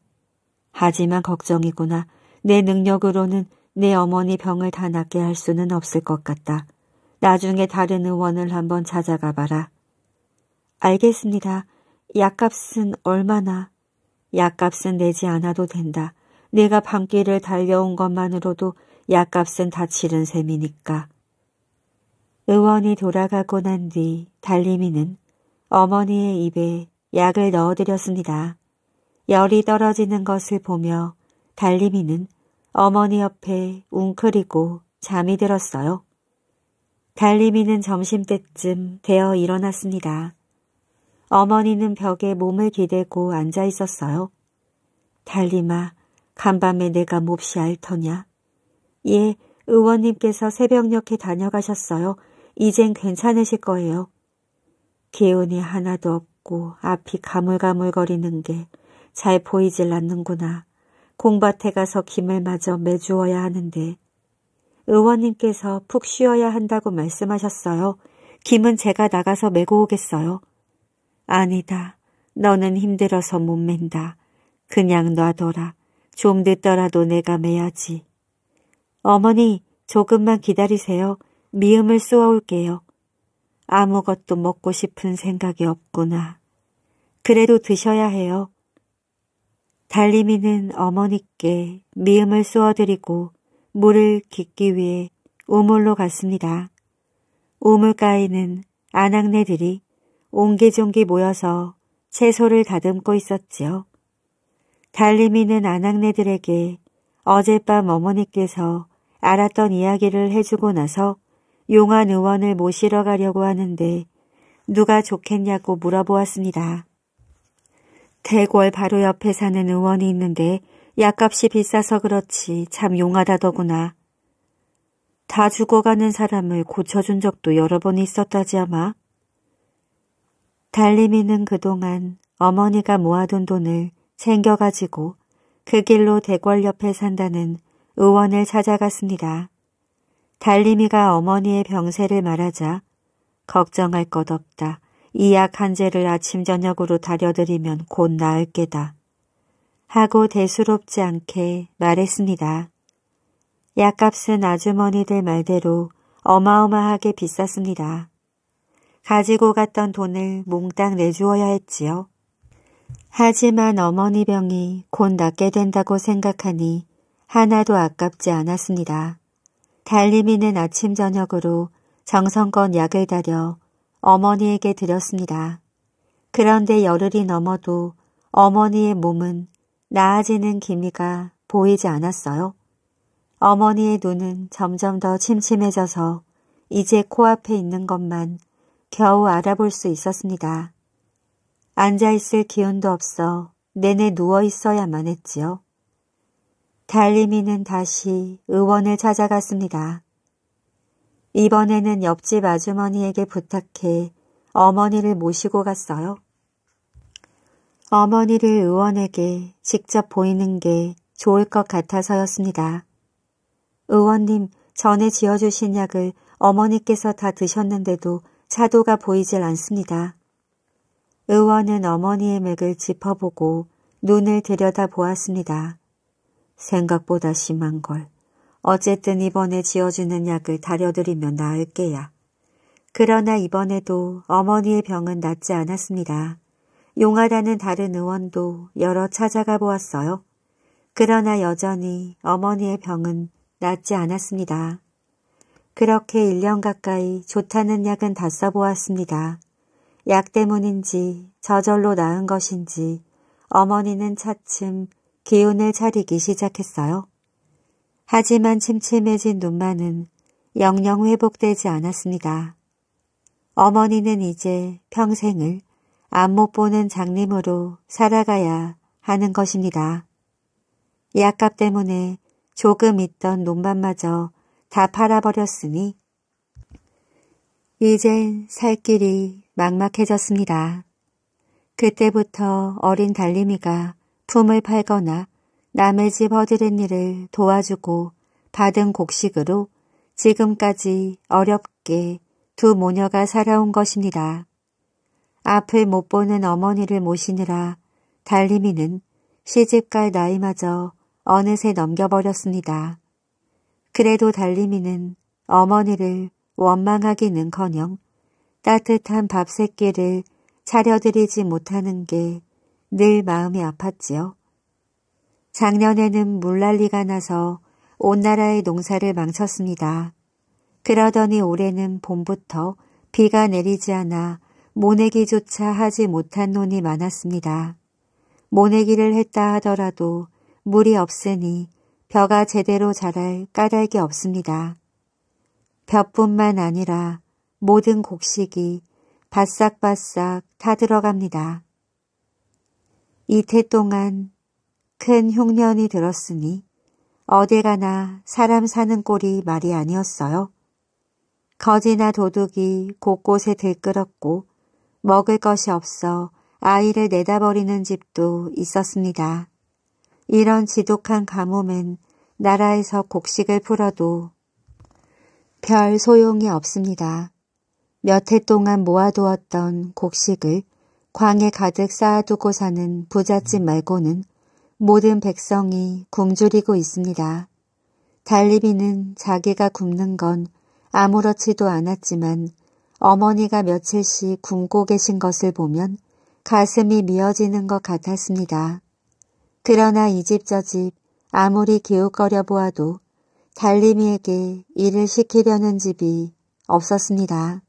하지만 걱정이구나. 내 능력으로는 내 어머니 병을 다 낫게 할 수는 없을 것 같다. 나중에 다른 의원을 한번 찾아가 봐라. 알겠습니다. 약값은 얼마나? 약값은 내지 않아도 된다. 내가 밤길을 달려온 것만으로도 약값은 다 치른 셈이니까. 의원이 돌아가고 난 뒤 달림이는 어머니의 입에 약을 넣어드렸습니다. 열이 떨어지는 것을 보며 달림이는 어머니 옆에 웅크리고 잠이 들었어요. 달림이는 점심때쯤 되어 일어났습니다. 어머니는 벽에 몸을 기대고 앉아 있었어요. 달림아, 간밤에 내가 몹시 앓더냐? 예, 의원님께서 새벽녘에 다녀가셨어요. 이젠 괜찮으실 거예요. 기운이 하나도 없고 앞이 가물가물거리는 게 잘 보이질 않는구나. 공밭에 가서 김을 마저 매주어야 하는데 의원님께서 푹 쉬어야 한다고 말씀하셨어요. 김은 제가 나가서 메고 오겠어요. 아니다. 너는 힘들어서 못 맨다. 그냥 놔둬라. 좀 늦더라도 내가 매야지. 어머니 조금만 기다리세요. 미음을 쏘아올게요. 아무것도 먹고 싶은 생각이 없구나. 그래도 드셔야 해요. 달리미는 어머니께 미음을 쏘아드리고 물을 깃기 위해 우물로 갔습니다. 우물가에는 아낙네들이 옹기종기 모여서 채소를 다듬고 있었지요. 달리미는 아낙네들에게 어젯밤 어머니께서 알았던 이야기를 해주고 나서 용한 의원을 모시러 가려고 하는데 누가 좋겠냐고 물어보았습니다. 대궐 바로 옆에 사는 의원이 있는데 약값이 비싸서 그렇지 참 용하다더구나. 다 죽어가는 사람을 고쳐준 적도 여러 번 있었다지 아마. 달리미는 그동안 어머니가 모아둔 돈을 챙겨가지고 그 길로 대궐 옆에 산다는 의원을 찾아갔습니다. 달림이가 어머니의 병세를 말하자 걱정할 것 없다. 이 약한 재를 아침 저녁으로 다려드리면 곧 나을 게다. 하고 대수롭지 않게 말했습니다. 약값은 아주머니들 말대로 어마어마하게 비쌌습니다. 가지고 갔던 돈을 몽땅 내주어야 했지요. 하지만 어머니 병이 곧 낫게 된다고 생각하니 하나도 아깝지 않았습니다. 달님 있는 아침 저녁으로 정성껏 약을 다려 어머니에게 드렸습니다. 그런데 열흘이 넘어도 어머니의 몸은 나아지는 기미가 보이지 않았어요. 어머니의 눈은 점점 더 침침해져서 이제 코앞에 있는 것만 겨우 알아볼 수 있었습니다. 앉아있을 기운도 없어 내내 누워있어야만 했지요. 달리미는 다시 의원을 찾아갔습니다. 이번에는 옆집 아주머니에게 부탁해 어머니를 모시고 갔어요. 어머니를 의원에게 직접 보이는 게 좋을 것 같아서였습니다. 의원님, 전에 지어주신 약을 어머니께서 다 드셨는데도 차도가 보이질 않습니다. 의원은 어머니의 맥을 짚어보고 눈을 들여다보았습니다. 생각보다 심한 걸. 어쨌든 이번에 지어주는 약을 다려드리면 나을 게야. 그러나 이번에도 어머니의 병은 낫지 않았습니다. 용하다는 다른 의원도 여러 찾아가 보았어요. 그러나 여전히 어머니의 병은 낫지 않았습니다. 그렇게 1년 가까이 좋다는 약은 다 써보았습니다. 약 때문인지 저절로 나은 것인지 어머니는 차츰 기운을 차리기 시작했어요. 하지만 침침해진 눈만은 영영 회복되지 않았습니다. 어머니는 이제 평생을 안 못 보는 장님으로 살아가야 하는 것입니다. 약값 때문에 조금 있던 논밭마저 다 팔아버렸으니 이젠 살 길이 막막해졌습니다. 그때부터 어린 달님이가 품을 팔거나 남의 집 허드렛 일을 도와주고 받은 곡식으로 지금까지 어렵게 두 모녀가 살아온 것입니다. 앞을 못 보는 어머니를 모시느라 달림이는 시집갈 나이마저 어느새 넘겨버렸습니다. 그래도 달림이는 어머니를 원망하기는커녕 따뜻한 밥 새끼를 차려드리지 못하는 게늘 마음이 아팠지요. 작년에는 물난리가 나서 온 나라의 농사를 망쳤습니다. 그러더니 올해는 봄부터 비가 내리지 않아 모내기조차 하지 못한 논이 많았습니다. 모내기를 했다 하더라도 물이 없으니 벼가 제대로 자랄 까닭이 없습니다. 벼뿐만 아니라 모든 곡식이 바싹바싹 타들어갑니다. 이태 동안 큰 흉년이 들었으니 어딜 가나 사람 사는 꼴이 말이 아니었어요. 거지나 도둑이 곳곳에 들끓었고 먹을 것이 없어 아이를 내다버리는 집도 있었습니다. 이런 지독한 가뭄엔 나라에서 곡식을 풀어도 별 소용이 없습니다. 몇 해 동안 모아두었던 곡식을 광에 가득 쌓아두고 사는 부잣집 말고는 모든 백성이 굶주리고 있습니다. 달리비는 자기가 굶는 건 아무렇지도 않았지만 어머니가 며칠씩 굶고 계신 것을 보면 가슴이 미어지는 것 같았습니다. 그러나 이 집 저 집 아무리 기웃거려 보아도 달리이에게 일을 시키려는 집이 없었습니다.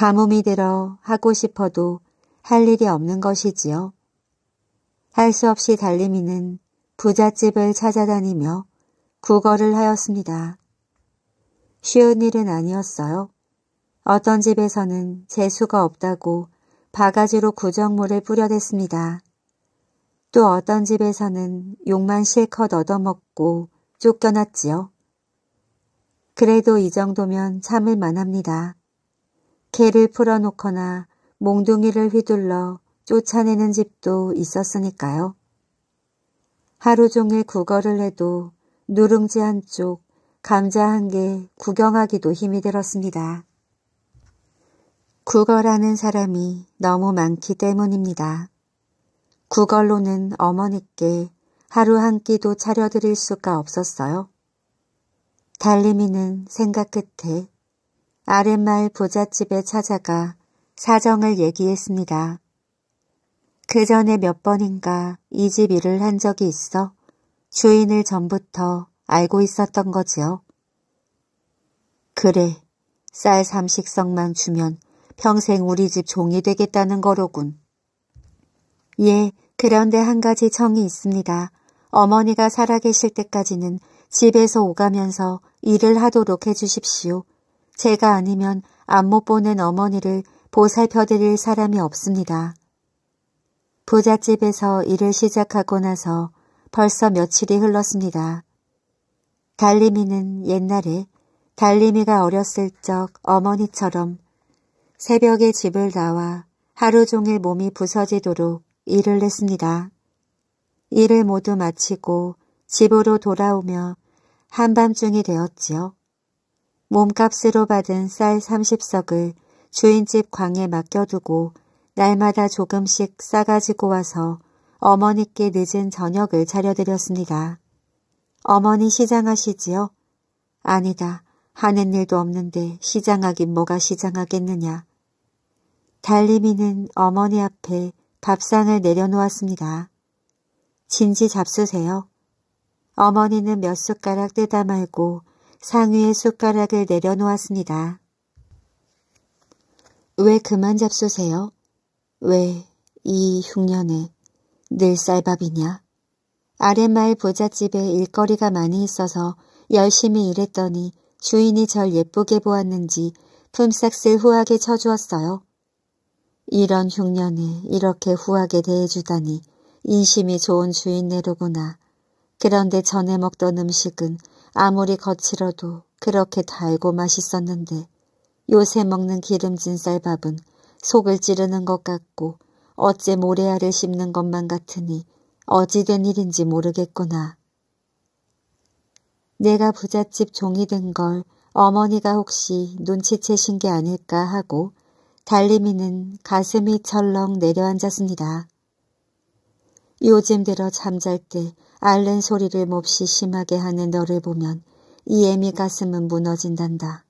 가뭄이 들어 하고 싶어도 할 일이 없는 것이지요. 할 수 없이 달리이는 부잣집을 찾아다니며 구걸을 하였습니다. 쉬운 일은 아니었어요. 어떤 집에서는 재수가 없다고 바가지로 구정물을 뿌려댔습니다. 또 어떤 집에서는 욕만 실컷 얻어먹고 쫓겨났지요. 그래도 이 정도면 참을 만합니다. 개를 풀어놓거나 몽둥이를 휘둘러 쫓아내는 집도 있었으니까요. 하루 종일 구걸을 해도 누룽지 한쪽, 감자 한 개 구경하기도 힘이 들었습니다. 구걸하는 사람이 너무 많기 때문입니다. 구걸로는 어머니께 하루 한 끼도 차려드릴 수가 없었어요. 달림이는 생각 끝에 아랫마을 부잣집에 찾아가 사정을 얘기했습니다. 그 전에 몇 번인가 이 집 일을 한 적이 있어 주인을 전부터 알고 있었던 거지요. 그래, 쌀 삼식성만 주면 평생 우리 집 종이 되겠다는 거로군. 예, 그런데 한 가지 청이 있습니다. 어머니가 살아계실 때까지는 집에서 오가면서 일을 하도록 해주십시오. 제가 아니면 안 못 보낸 어머니를 보살펴드릴 사람이 없습니다. 부잣집에서 일을 시작하고 나서 벌써 며칠이 흘렀습니다. 달림이는 옛날에 달림이가 어렸을 적 어머니처럼 새벽에 집을 나와 하루 종일 몸이 부서지도록 일을 했습니다. 일을 모두 마치고 집으로 돌아오며 한밤중이 되었지요. 몸값으로 받은 쌀 30석을 주인집 광에 맡겨두고 날마다 조금씩 싸가지고 와서 어머니께 늦은 저녁을 차려드렸습니다. 어머니 시장하시지요? 아니다. 하는 일도 없는데 시장하긴 뭐가 시장하겠느냐. 달리미는 어머니 앞에 밥상을 내려놓았습니다. 진지 잡수세요. 어머니는 몇 숟가락 뜯다 말고 상위의 숟가락을 내려놓았습니다. 왜 그만 잡수세요? 왜 이 흉년에 늘 쌀밥이냐? 아랫마을 부잣집에 일거리가 많이 있어서 열심히 일했더니 주인이 절 예쁘게 보았는지 품삯을 후하게 쳐주었어요. 이런 흉년에 이렇게 후하게 대해주다니 인심이 좋은 주인 내로구나. 그런데 전에 먹던 음식은 아무리 거칠어도 그렇게 달고 맛있었는데 요새 먹는 기름진 쌀밥은 속을 찌르는 것 같고 어째 모래알을 씹는 것만 같으니 어찌된 일인지 모르겠구나. 내가 부잣집 종이 된 걸 어머니가 혹시 눈치채신 게 아닐까 하고 달림이는 가슴이 철렁 내려앉았습니다. 요즘 들어 잠잘 때 앓는 소리를 몹시 심하게 하는 너를 보면 이 애미 가슴은 무너진단다.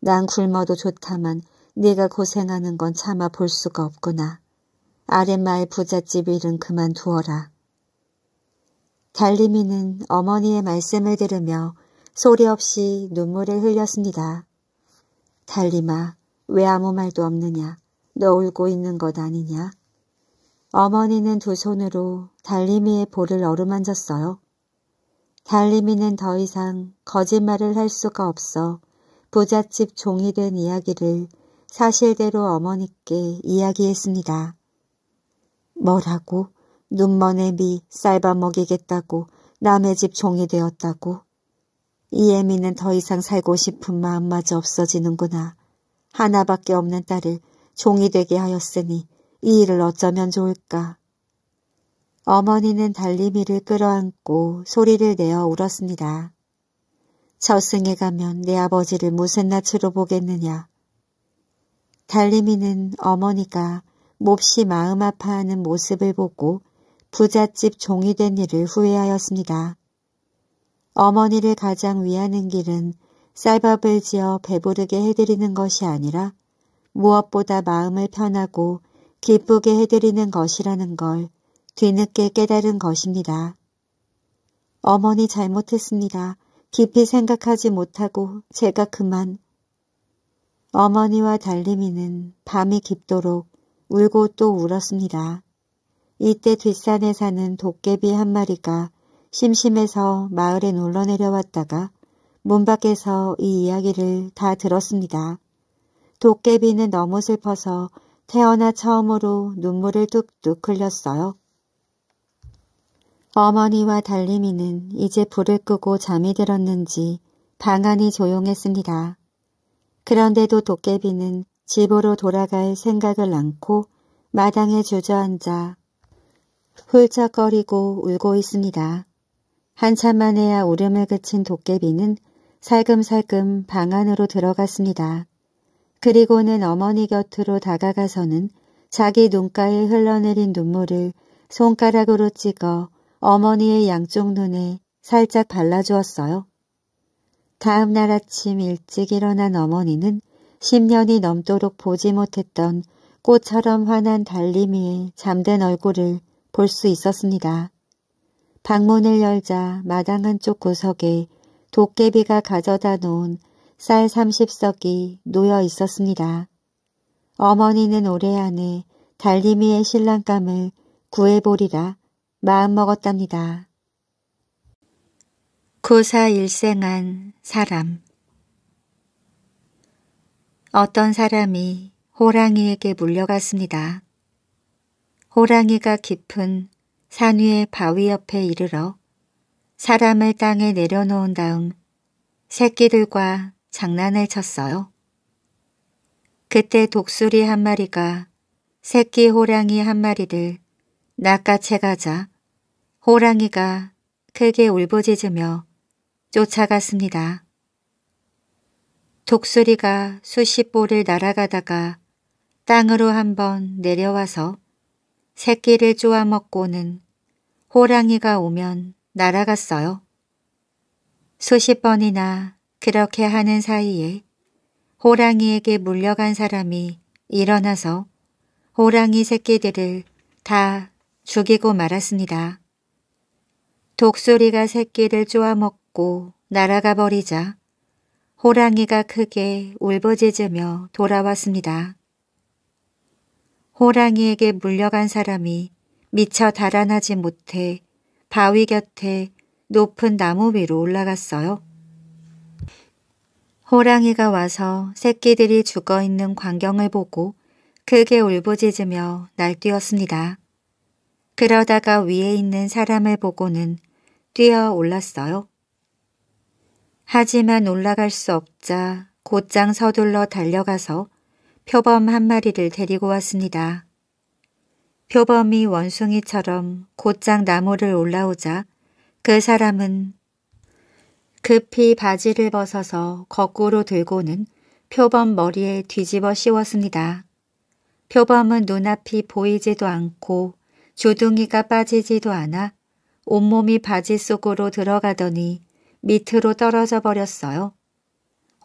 난 굶어도 좋다만 네가 고생하는 건 참아 볼 수가 없구나. 아랫마을 부잣집 일은 그만두어라. 달리미는 어머니의 말씀을 들으며 소리 없이 눈물을 흘렸습니다. 달리마, 왜 아무 말도 없느냐? 너 울고 있는 것 아니냐? 어머니는 두 손으로 달리미의 볼을 어루만졌어요. 달리미는 더 이상 거짓말을 할 수가 없어 부잣집 종이 된 이야기를 사실대로 어머니께 이야기했습니다. 뭐라고? 눈먼에 미 쌀밥먹이겠다고 남의 집 종이 되었다고? 이애미는 더 이상 살고 싶은 마음마저 없어지는구나. 하나밖에 없는 딸을 종이 되게 하였으니 이 일을 어쩌면 좋을까. 어머니는 달리미를 끌어안고 소리를 내어 울었습니다. 저승에 가면 내 아버지를 무슨 낯으로 보겠느냐. 달리미는 어머니가 몹시 마음 아파하는 모습을 보고 부잣집 종이 된 일을 후회하였습니다. 어머니를 가장 위하는 길은 쌀밥을 지어 배부르게 해드리는 것이 아니라 무엇보다 마음을 편하고 기쁘게 해드리는 것이라는 걸 뒤늦게 깨달은 것입니다. 어머니 잘못했습니다. 깊이 생각하지 못하고 제가 그만 어머니와 달림이는 밤이 깊도록 울고 또 울었습니다. 이때 뒷산에 사는 도깨비 한 마리가 심심해서 마을에 놀러 내려왔다가 문 밖에서 이 이야기를 다 들었습니다. 도깨비는 너무 슬퍼서 태어나 처음으로 눈물을 뚝뚝 흘렸어요. 어머니와 달림이는 이제 불을 끄고 잠이 들었는지 방 안이 조용했습니다. 그런데도 도깨비는 집으로 돌아갈 생각을 안고 마당에 주저앉아 훌쩍거리고 울고 있습니다. 한참 만에야 울음을 그친 도깨비는 살금살금 방 안으로 들어갔습니다. 그리고는 어머니 곁으로 다가가서는 자기 눈가에 흘러내린 눈물을 손가락으로 찍어 어머니의 양쪽 눈에 살짝 발라주었어요. 다음 날 아침 일찍 일어난 어머니는 10년이 넘도록 보지 못했던 꽃처럼 환한 달님이의 잠든 얼굴을 볼 수 있었습니다. 방문을 열자 마당 한쪽 구석에 도깨비가 가져다 놓은 쌀3 0 석이 놓여 있었습니다. 어머니는 올해 안에 달리미의 신랑감을 구해보리라 마음먹었답니다. 구사 일생한 사람 어떤 사람이 호랑이에게 물려갔습니다. 호랑이가 깊은 산 위의 바위 옆에 이르러 사람을 땅에 내려놓은 다음 새끼들과 장난을 쳤어요. 그때 독수리 한 마리가 새끼 호랑이 한 마리를 낚아채 가자 호랑이가 크게 울부짖으며 쫓아갔습니다. 독수리가 수십 보를 날아가다가 땅으로 한번 내려와서 새끼를 쪼아먹고는 호랑이가 오면 날아갔어요. 수십 번이나 그렇게 하는 사이에 호랑이에게 물려간 사람이 일어나서 호랑이 새끼들을 다 죽이고 말았습니다. 독수리가 새끼를 쪼아먹고 날아가 버리자 호랑이가 크게 울부짖으며 돌아왔습니다. 호랑이에게 물려간 사람이 미처 달아나지 못해 바위 곁에 높은 나무 위로 올라갔어요. 호랑이가 와서 새끼들이 죽어있는 광경을 보고 크게 울부짖으며 날뛰었습니다. 그러다가 위에 있는 사람을 보고는 뛰어 올랐어요. 하지만 올라갈 수 없자 곧장 서둘러 달려가서 표범 한 마리를 데리고 왔습니다. 표범이 원숭이처럼 곧장 나무를 올라오자 그 사람은 급히 바지를 벗어서 거꾸로 들고는 표범 머리에 뒤집어 씌웠습니다. 표범은 눈앞이 보이지도 않고 주둥이가 빠지지도 않아 온몸이 바지 속으로 들어가더니 밑으로 떨어져 버렸어요.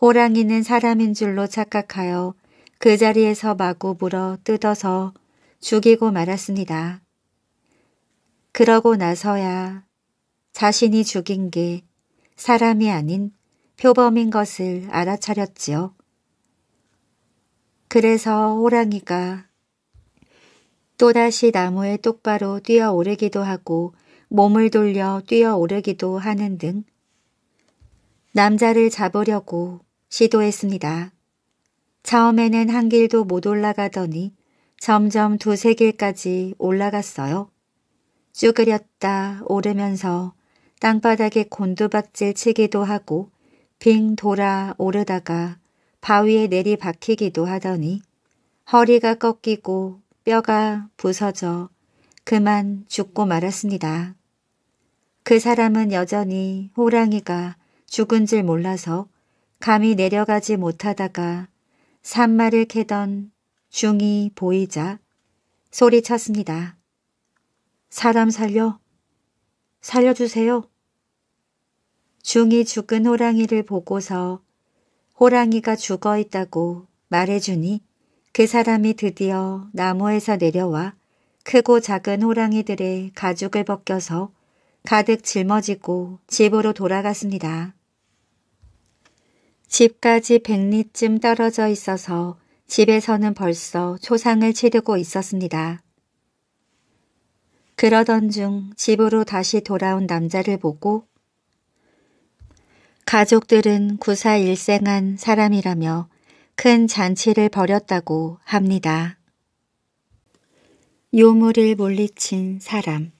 호랑이는 사람인 줄로 착각하여 그 자리에서 마구 물어 뜯어서 죽이고 말았습니다. 그러고 나서야 자신이 죽인 게 사람이 아닌 표범인 것을 알아차렸지요. 그래서 호랑이가 또다시 나무에 똑바로 뛰어오르기도 하고 몸을 돌려 뛰어오르기도 하는 등 남자를 잡으려고 시도했습니다. 처음에는 한 길도 못 올라가더니 점점 두세 길까지 올라갔어요. 쭈그렸다 오르면서 땅바닥에 곤두박질 치기도 하고 빙 돌아 오르다가 바위에 내리박히기도 하더니 허리가 꺾이고 뼈가 부서져 그만 죽고 말았습니다. 그 사람은 여전히 호랑이가 죽은 줄 몰라서 감히 내려가지 못하다가 산마를 캐던 중이 보이자 소리쳤습니다. 사람 살려? 살려주세요. 중이 죽은 호랑이를 보고서 호랑이가 죽어 있다고 말해주니 그 사람이 드디어 나무에서 내려와 크고 작은 호랑이들의 가죽을 벗겨서 가득 짊어지고 집으로 돌아갔습니다. 집까지 백리쯤 떨어져 있어서 집에서는 벌써 초상을 치르고 있었습니다. 그러던 중 집으로 다시 돌아온 남자를 보고 가족들은 구사 일생한 사람이라며 큰 잔치를 벌였다고 합니다. 요물을 몰리친 사람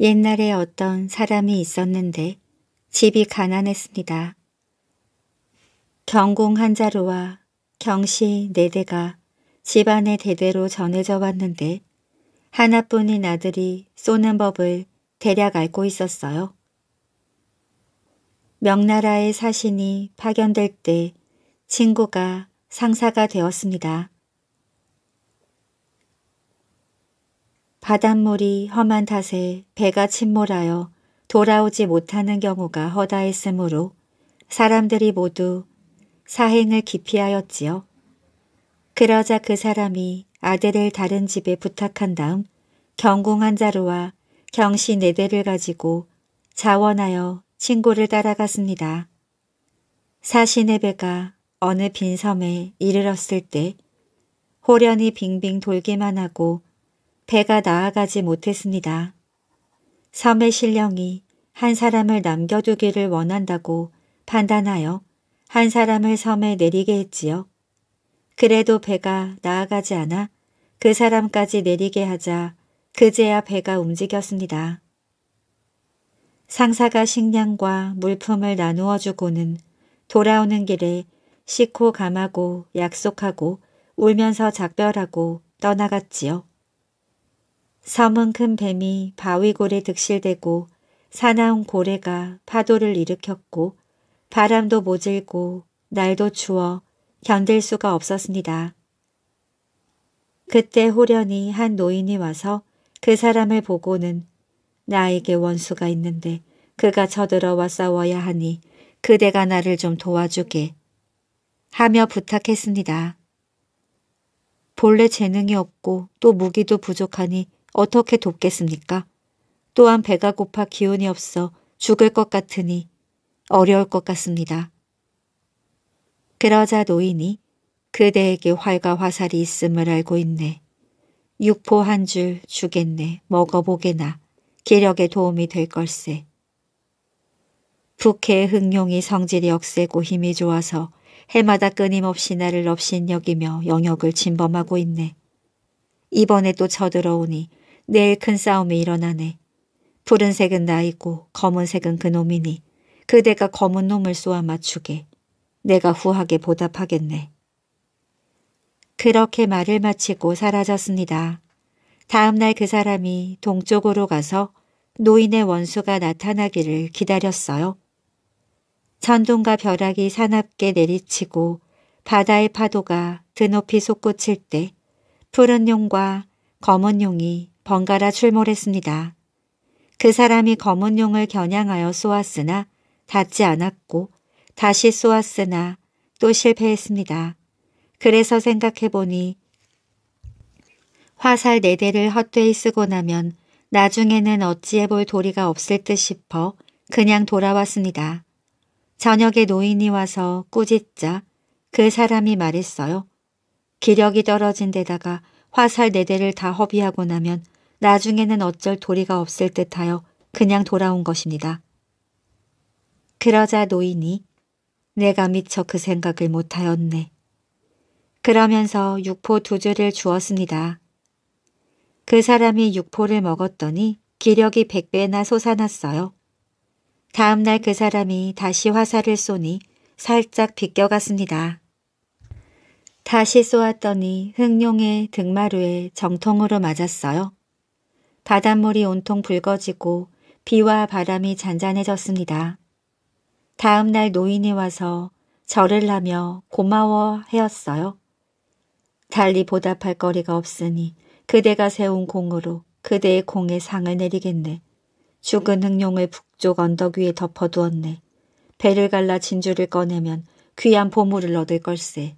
옛날에 어떤 사람이 있었는데 집이 가난했습니다. 경공 한 자루와 경시 네 대가 집안의 대대로 전해져 왔는데 하나뿐인 아들이 쏘는 법을 대략 알고 있었어요. 명나라의 사신이 파견될 때 친구가 상사가 되었습니다. 바닷물이 험한 탓에 배가 침몰하여 돌아오지 못하는 경우가 허다했으므로 사람들이 모두 사행을 기피하였지요. 그러자 그 사람이 아들을 다른 집에 부탁한 다음 경궁한 자루와 경시 네 대를 가지고 자원하여 친구를 따라갔습니다. 사신의 배가 어느 빈 섬에 이르렀을 때 호련히 빙빙 돌기만 하고 배가 나아가지 못했습니다. 섬의 신령이 한 사람을 남겨두기를 원한다고 판단하여 한 사람을 섬에 내리게 했지요. 그래도 배가 나아가지 않아 그 사람까지 내리게 하자 그제야 배가 움직였습니다. 상사가 식량과 물품을 나누어 주고는 돌아오는 길에 식고 감하고 약속하고 울면서 작별하고 떠나갔지요. 섬은 큰 뱀이 바위골에 득실대고 사나운 고래가 파도를 일으켰고 바람도 모질고 날도 추워 견딜 수가 없었습니다. 그때 호련히 한 노인이 와서 그 사람을 보고는 나에게 원수가 있는데 그가 저들어와 싸워야 하니 그대가 나를 좀 도와주게 하며 부탁했습니다. 본래 재능이 없고 또 무기도 부족하니 어떻게 돕겠습니까? 또한 배가 고파 기운이 없어 죽을 것 같으니 어려울 것 같습니다. 그러자 노인이 그대에게 활과 화살이 있음을 알고 있네. 육포 한 줄 주겠네. 먹어보게나. 기력에 도움이 될 걸세. 북해의 흥룡이 성질이 억세고 힘이 좋아서 해마다 끊임없이 나를 업신여기며 영역을 침범하고 있네. 이번에 또 쳐들어오니 내일 큰 싸움이 일어나네. 푸른색은 나이고 검은색은 그놈이니 그대가 검은 놈을 쏘아 맞추게. 내가 후하게 보답하겠네. 그렇게 말을 마치고 사라졌습니다. 다음날 그 사람이 동쪽으로 가서 노인의 원수가 나타나기를 기다렸어요. 천둥과 벼락이 사납게 내리치고 바다의 파도가 드높이 솟구칠 때 푸른 용과 검은 용이 번갈아 출몰했습니다. 그 사람이 검은 용을 겨냥하여 쏘았으나 닿지 않았고 다시 쏘았으나 또 실패했습니다. 그래서 생각해보니 화살 네 대를 헛되이 쓰고 나면 나중에는 어찌해 볼 도리가 없을 듯 싶어 그냥 돌아왔습니다. 저녁에 노인이 와서 꾸짖자 그 사람이 말했어요. 기력이 떨어진 데다가 화살 네 대를 다 허비하고 나면 나중에는 어쩔 도리가 없을 듯하여 그냥 돌아온 것입니다. 그러자 노인이 내가 미처 그 생각을 못하였네. 그러면서 육포 두 줄을 주었습니다. 그 사람이 육포를 먹었더니 기력이 백배나 솟아났어요. 다음 날 그 사람이 다시 화살을 쏘니 살짝 비껴갔습니다. 다시 쏘았더니 흑룡의 등마루에 정통으로 맞았어요. 바닷물이 온통 붉어지고 비와 바람이 잔잔해졌습니다. 다음 날 노인이 와서 절을 하며 고마워 하였어요 달리 보답할 거리가 없으니 그대가 세운 공으로 그대의 공에 상을 내리겠네. 죽은 흑룡을 북쪽 언덕 위에 덮어두었네. 배를 갈라 진주를 꺼내면 귀한 보물을 얻을 걸세.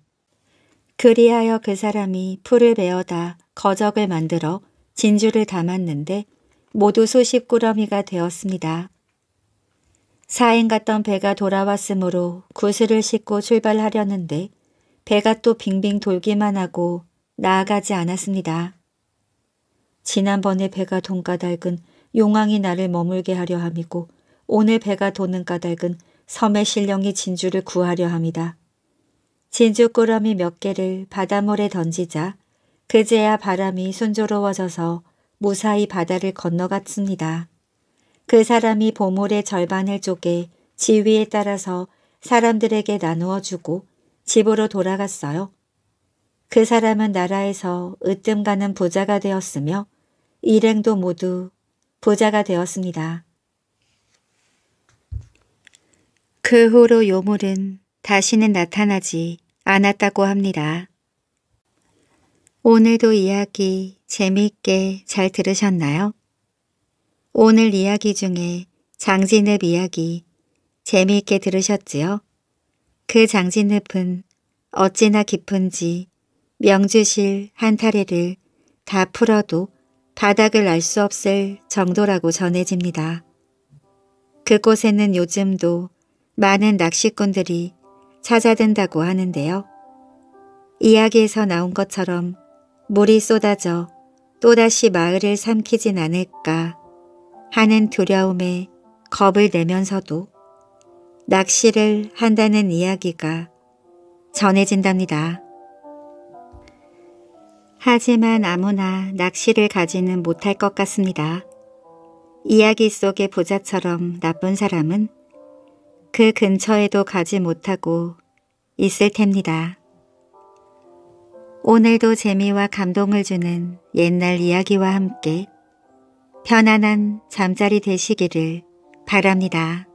그리하여 그 사람이 풀을 베어다 거적을 만들어 진주를 담았는데 모두 수십 꾸러미가 되었습니다. 사행 갔던 배가 돌아왔으므로 구슬을 싣고 출발하려는데 배가 또 빙빙 돌기만 하고 나아가지 않았습니다. 지난번에 배가 돈 까닭은 용왕이 나를 머물게 하려 함이고 오늘 배가 도는 까닭은 섬의 신령이 진주를 구하려 함이다. 진주 꾸러미 몇 개를 바닷물에 던지자 그제야 바람이 순조로워져서 무사히 바다를 건너갔습니다. 그 사람이 보물의 절반을 쪼개 지위에 따라서 사람들에게 나누어 주고 집으로 돌아갔어요. 그 사람은 나라에서 으뜸 가는 부자가 되었으며 일행도 모두 부자가 되었습니다. 그 후로 요물은 다시는 나타나지 않았다고 합니다. 오늘도 이야기 재미있게 잘 들으셨나요? 오늘 이야기 중에 장진읍 이야기 재미있게 들으셨지요? 그 장진읍은 어찌나 깊은지 명주실 한타리를 다 풀어도 바닥을 알 수 없을 정도라고 전해집니다. 그곳에는 요즘도 많은 낚시꾼들이 찾아든다고 하는데요. 이야기에서 나온 것처럼 물이 쏟아져 또다시 마을을 삼키진 않을까 하는 두려움에 겁을 내면서도 낚시를 한다는 이야기가 전해진답니다. 하지만 아무나 낚시를 가지는 못할 것 같습니다. 이야기 속의 부자처럼 나쁜 사람은 그 근처에도 가지 못하고 있을 텐니다 오늘도 재미와 감동을 주는 옛날 이야기와 함께 편안한 잠자리 되시기를 바랍니다.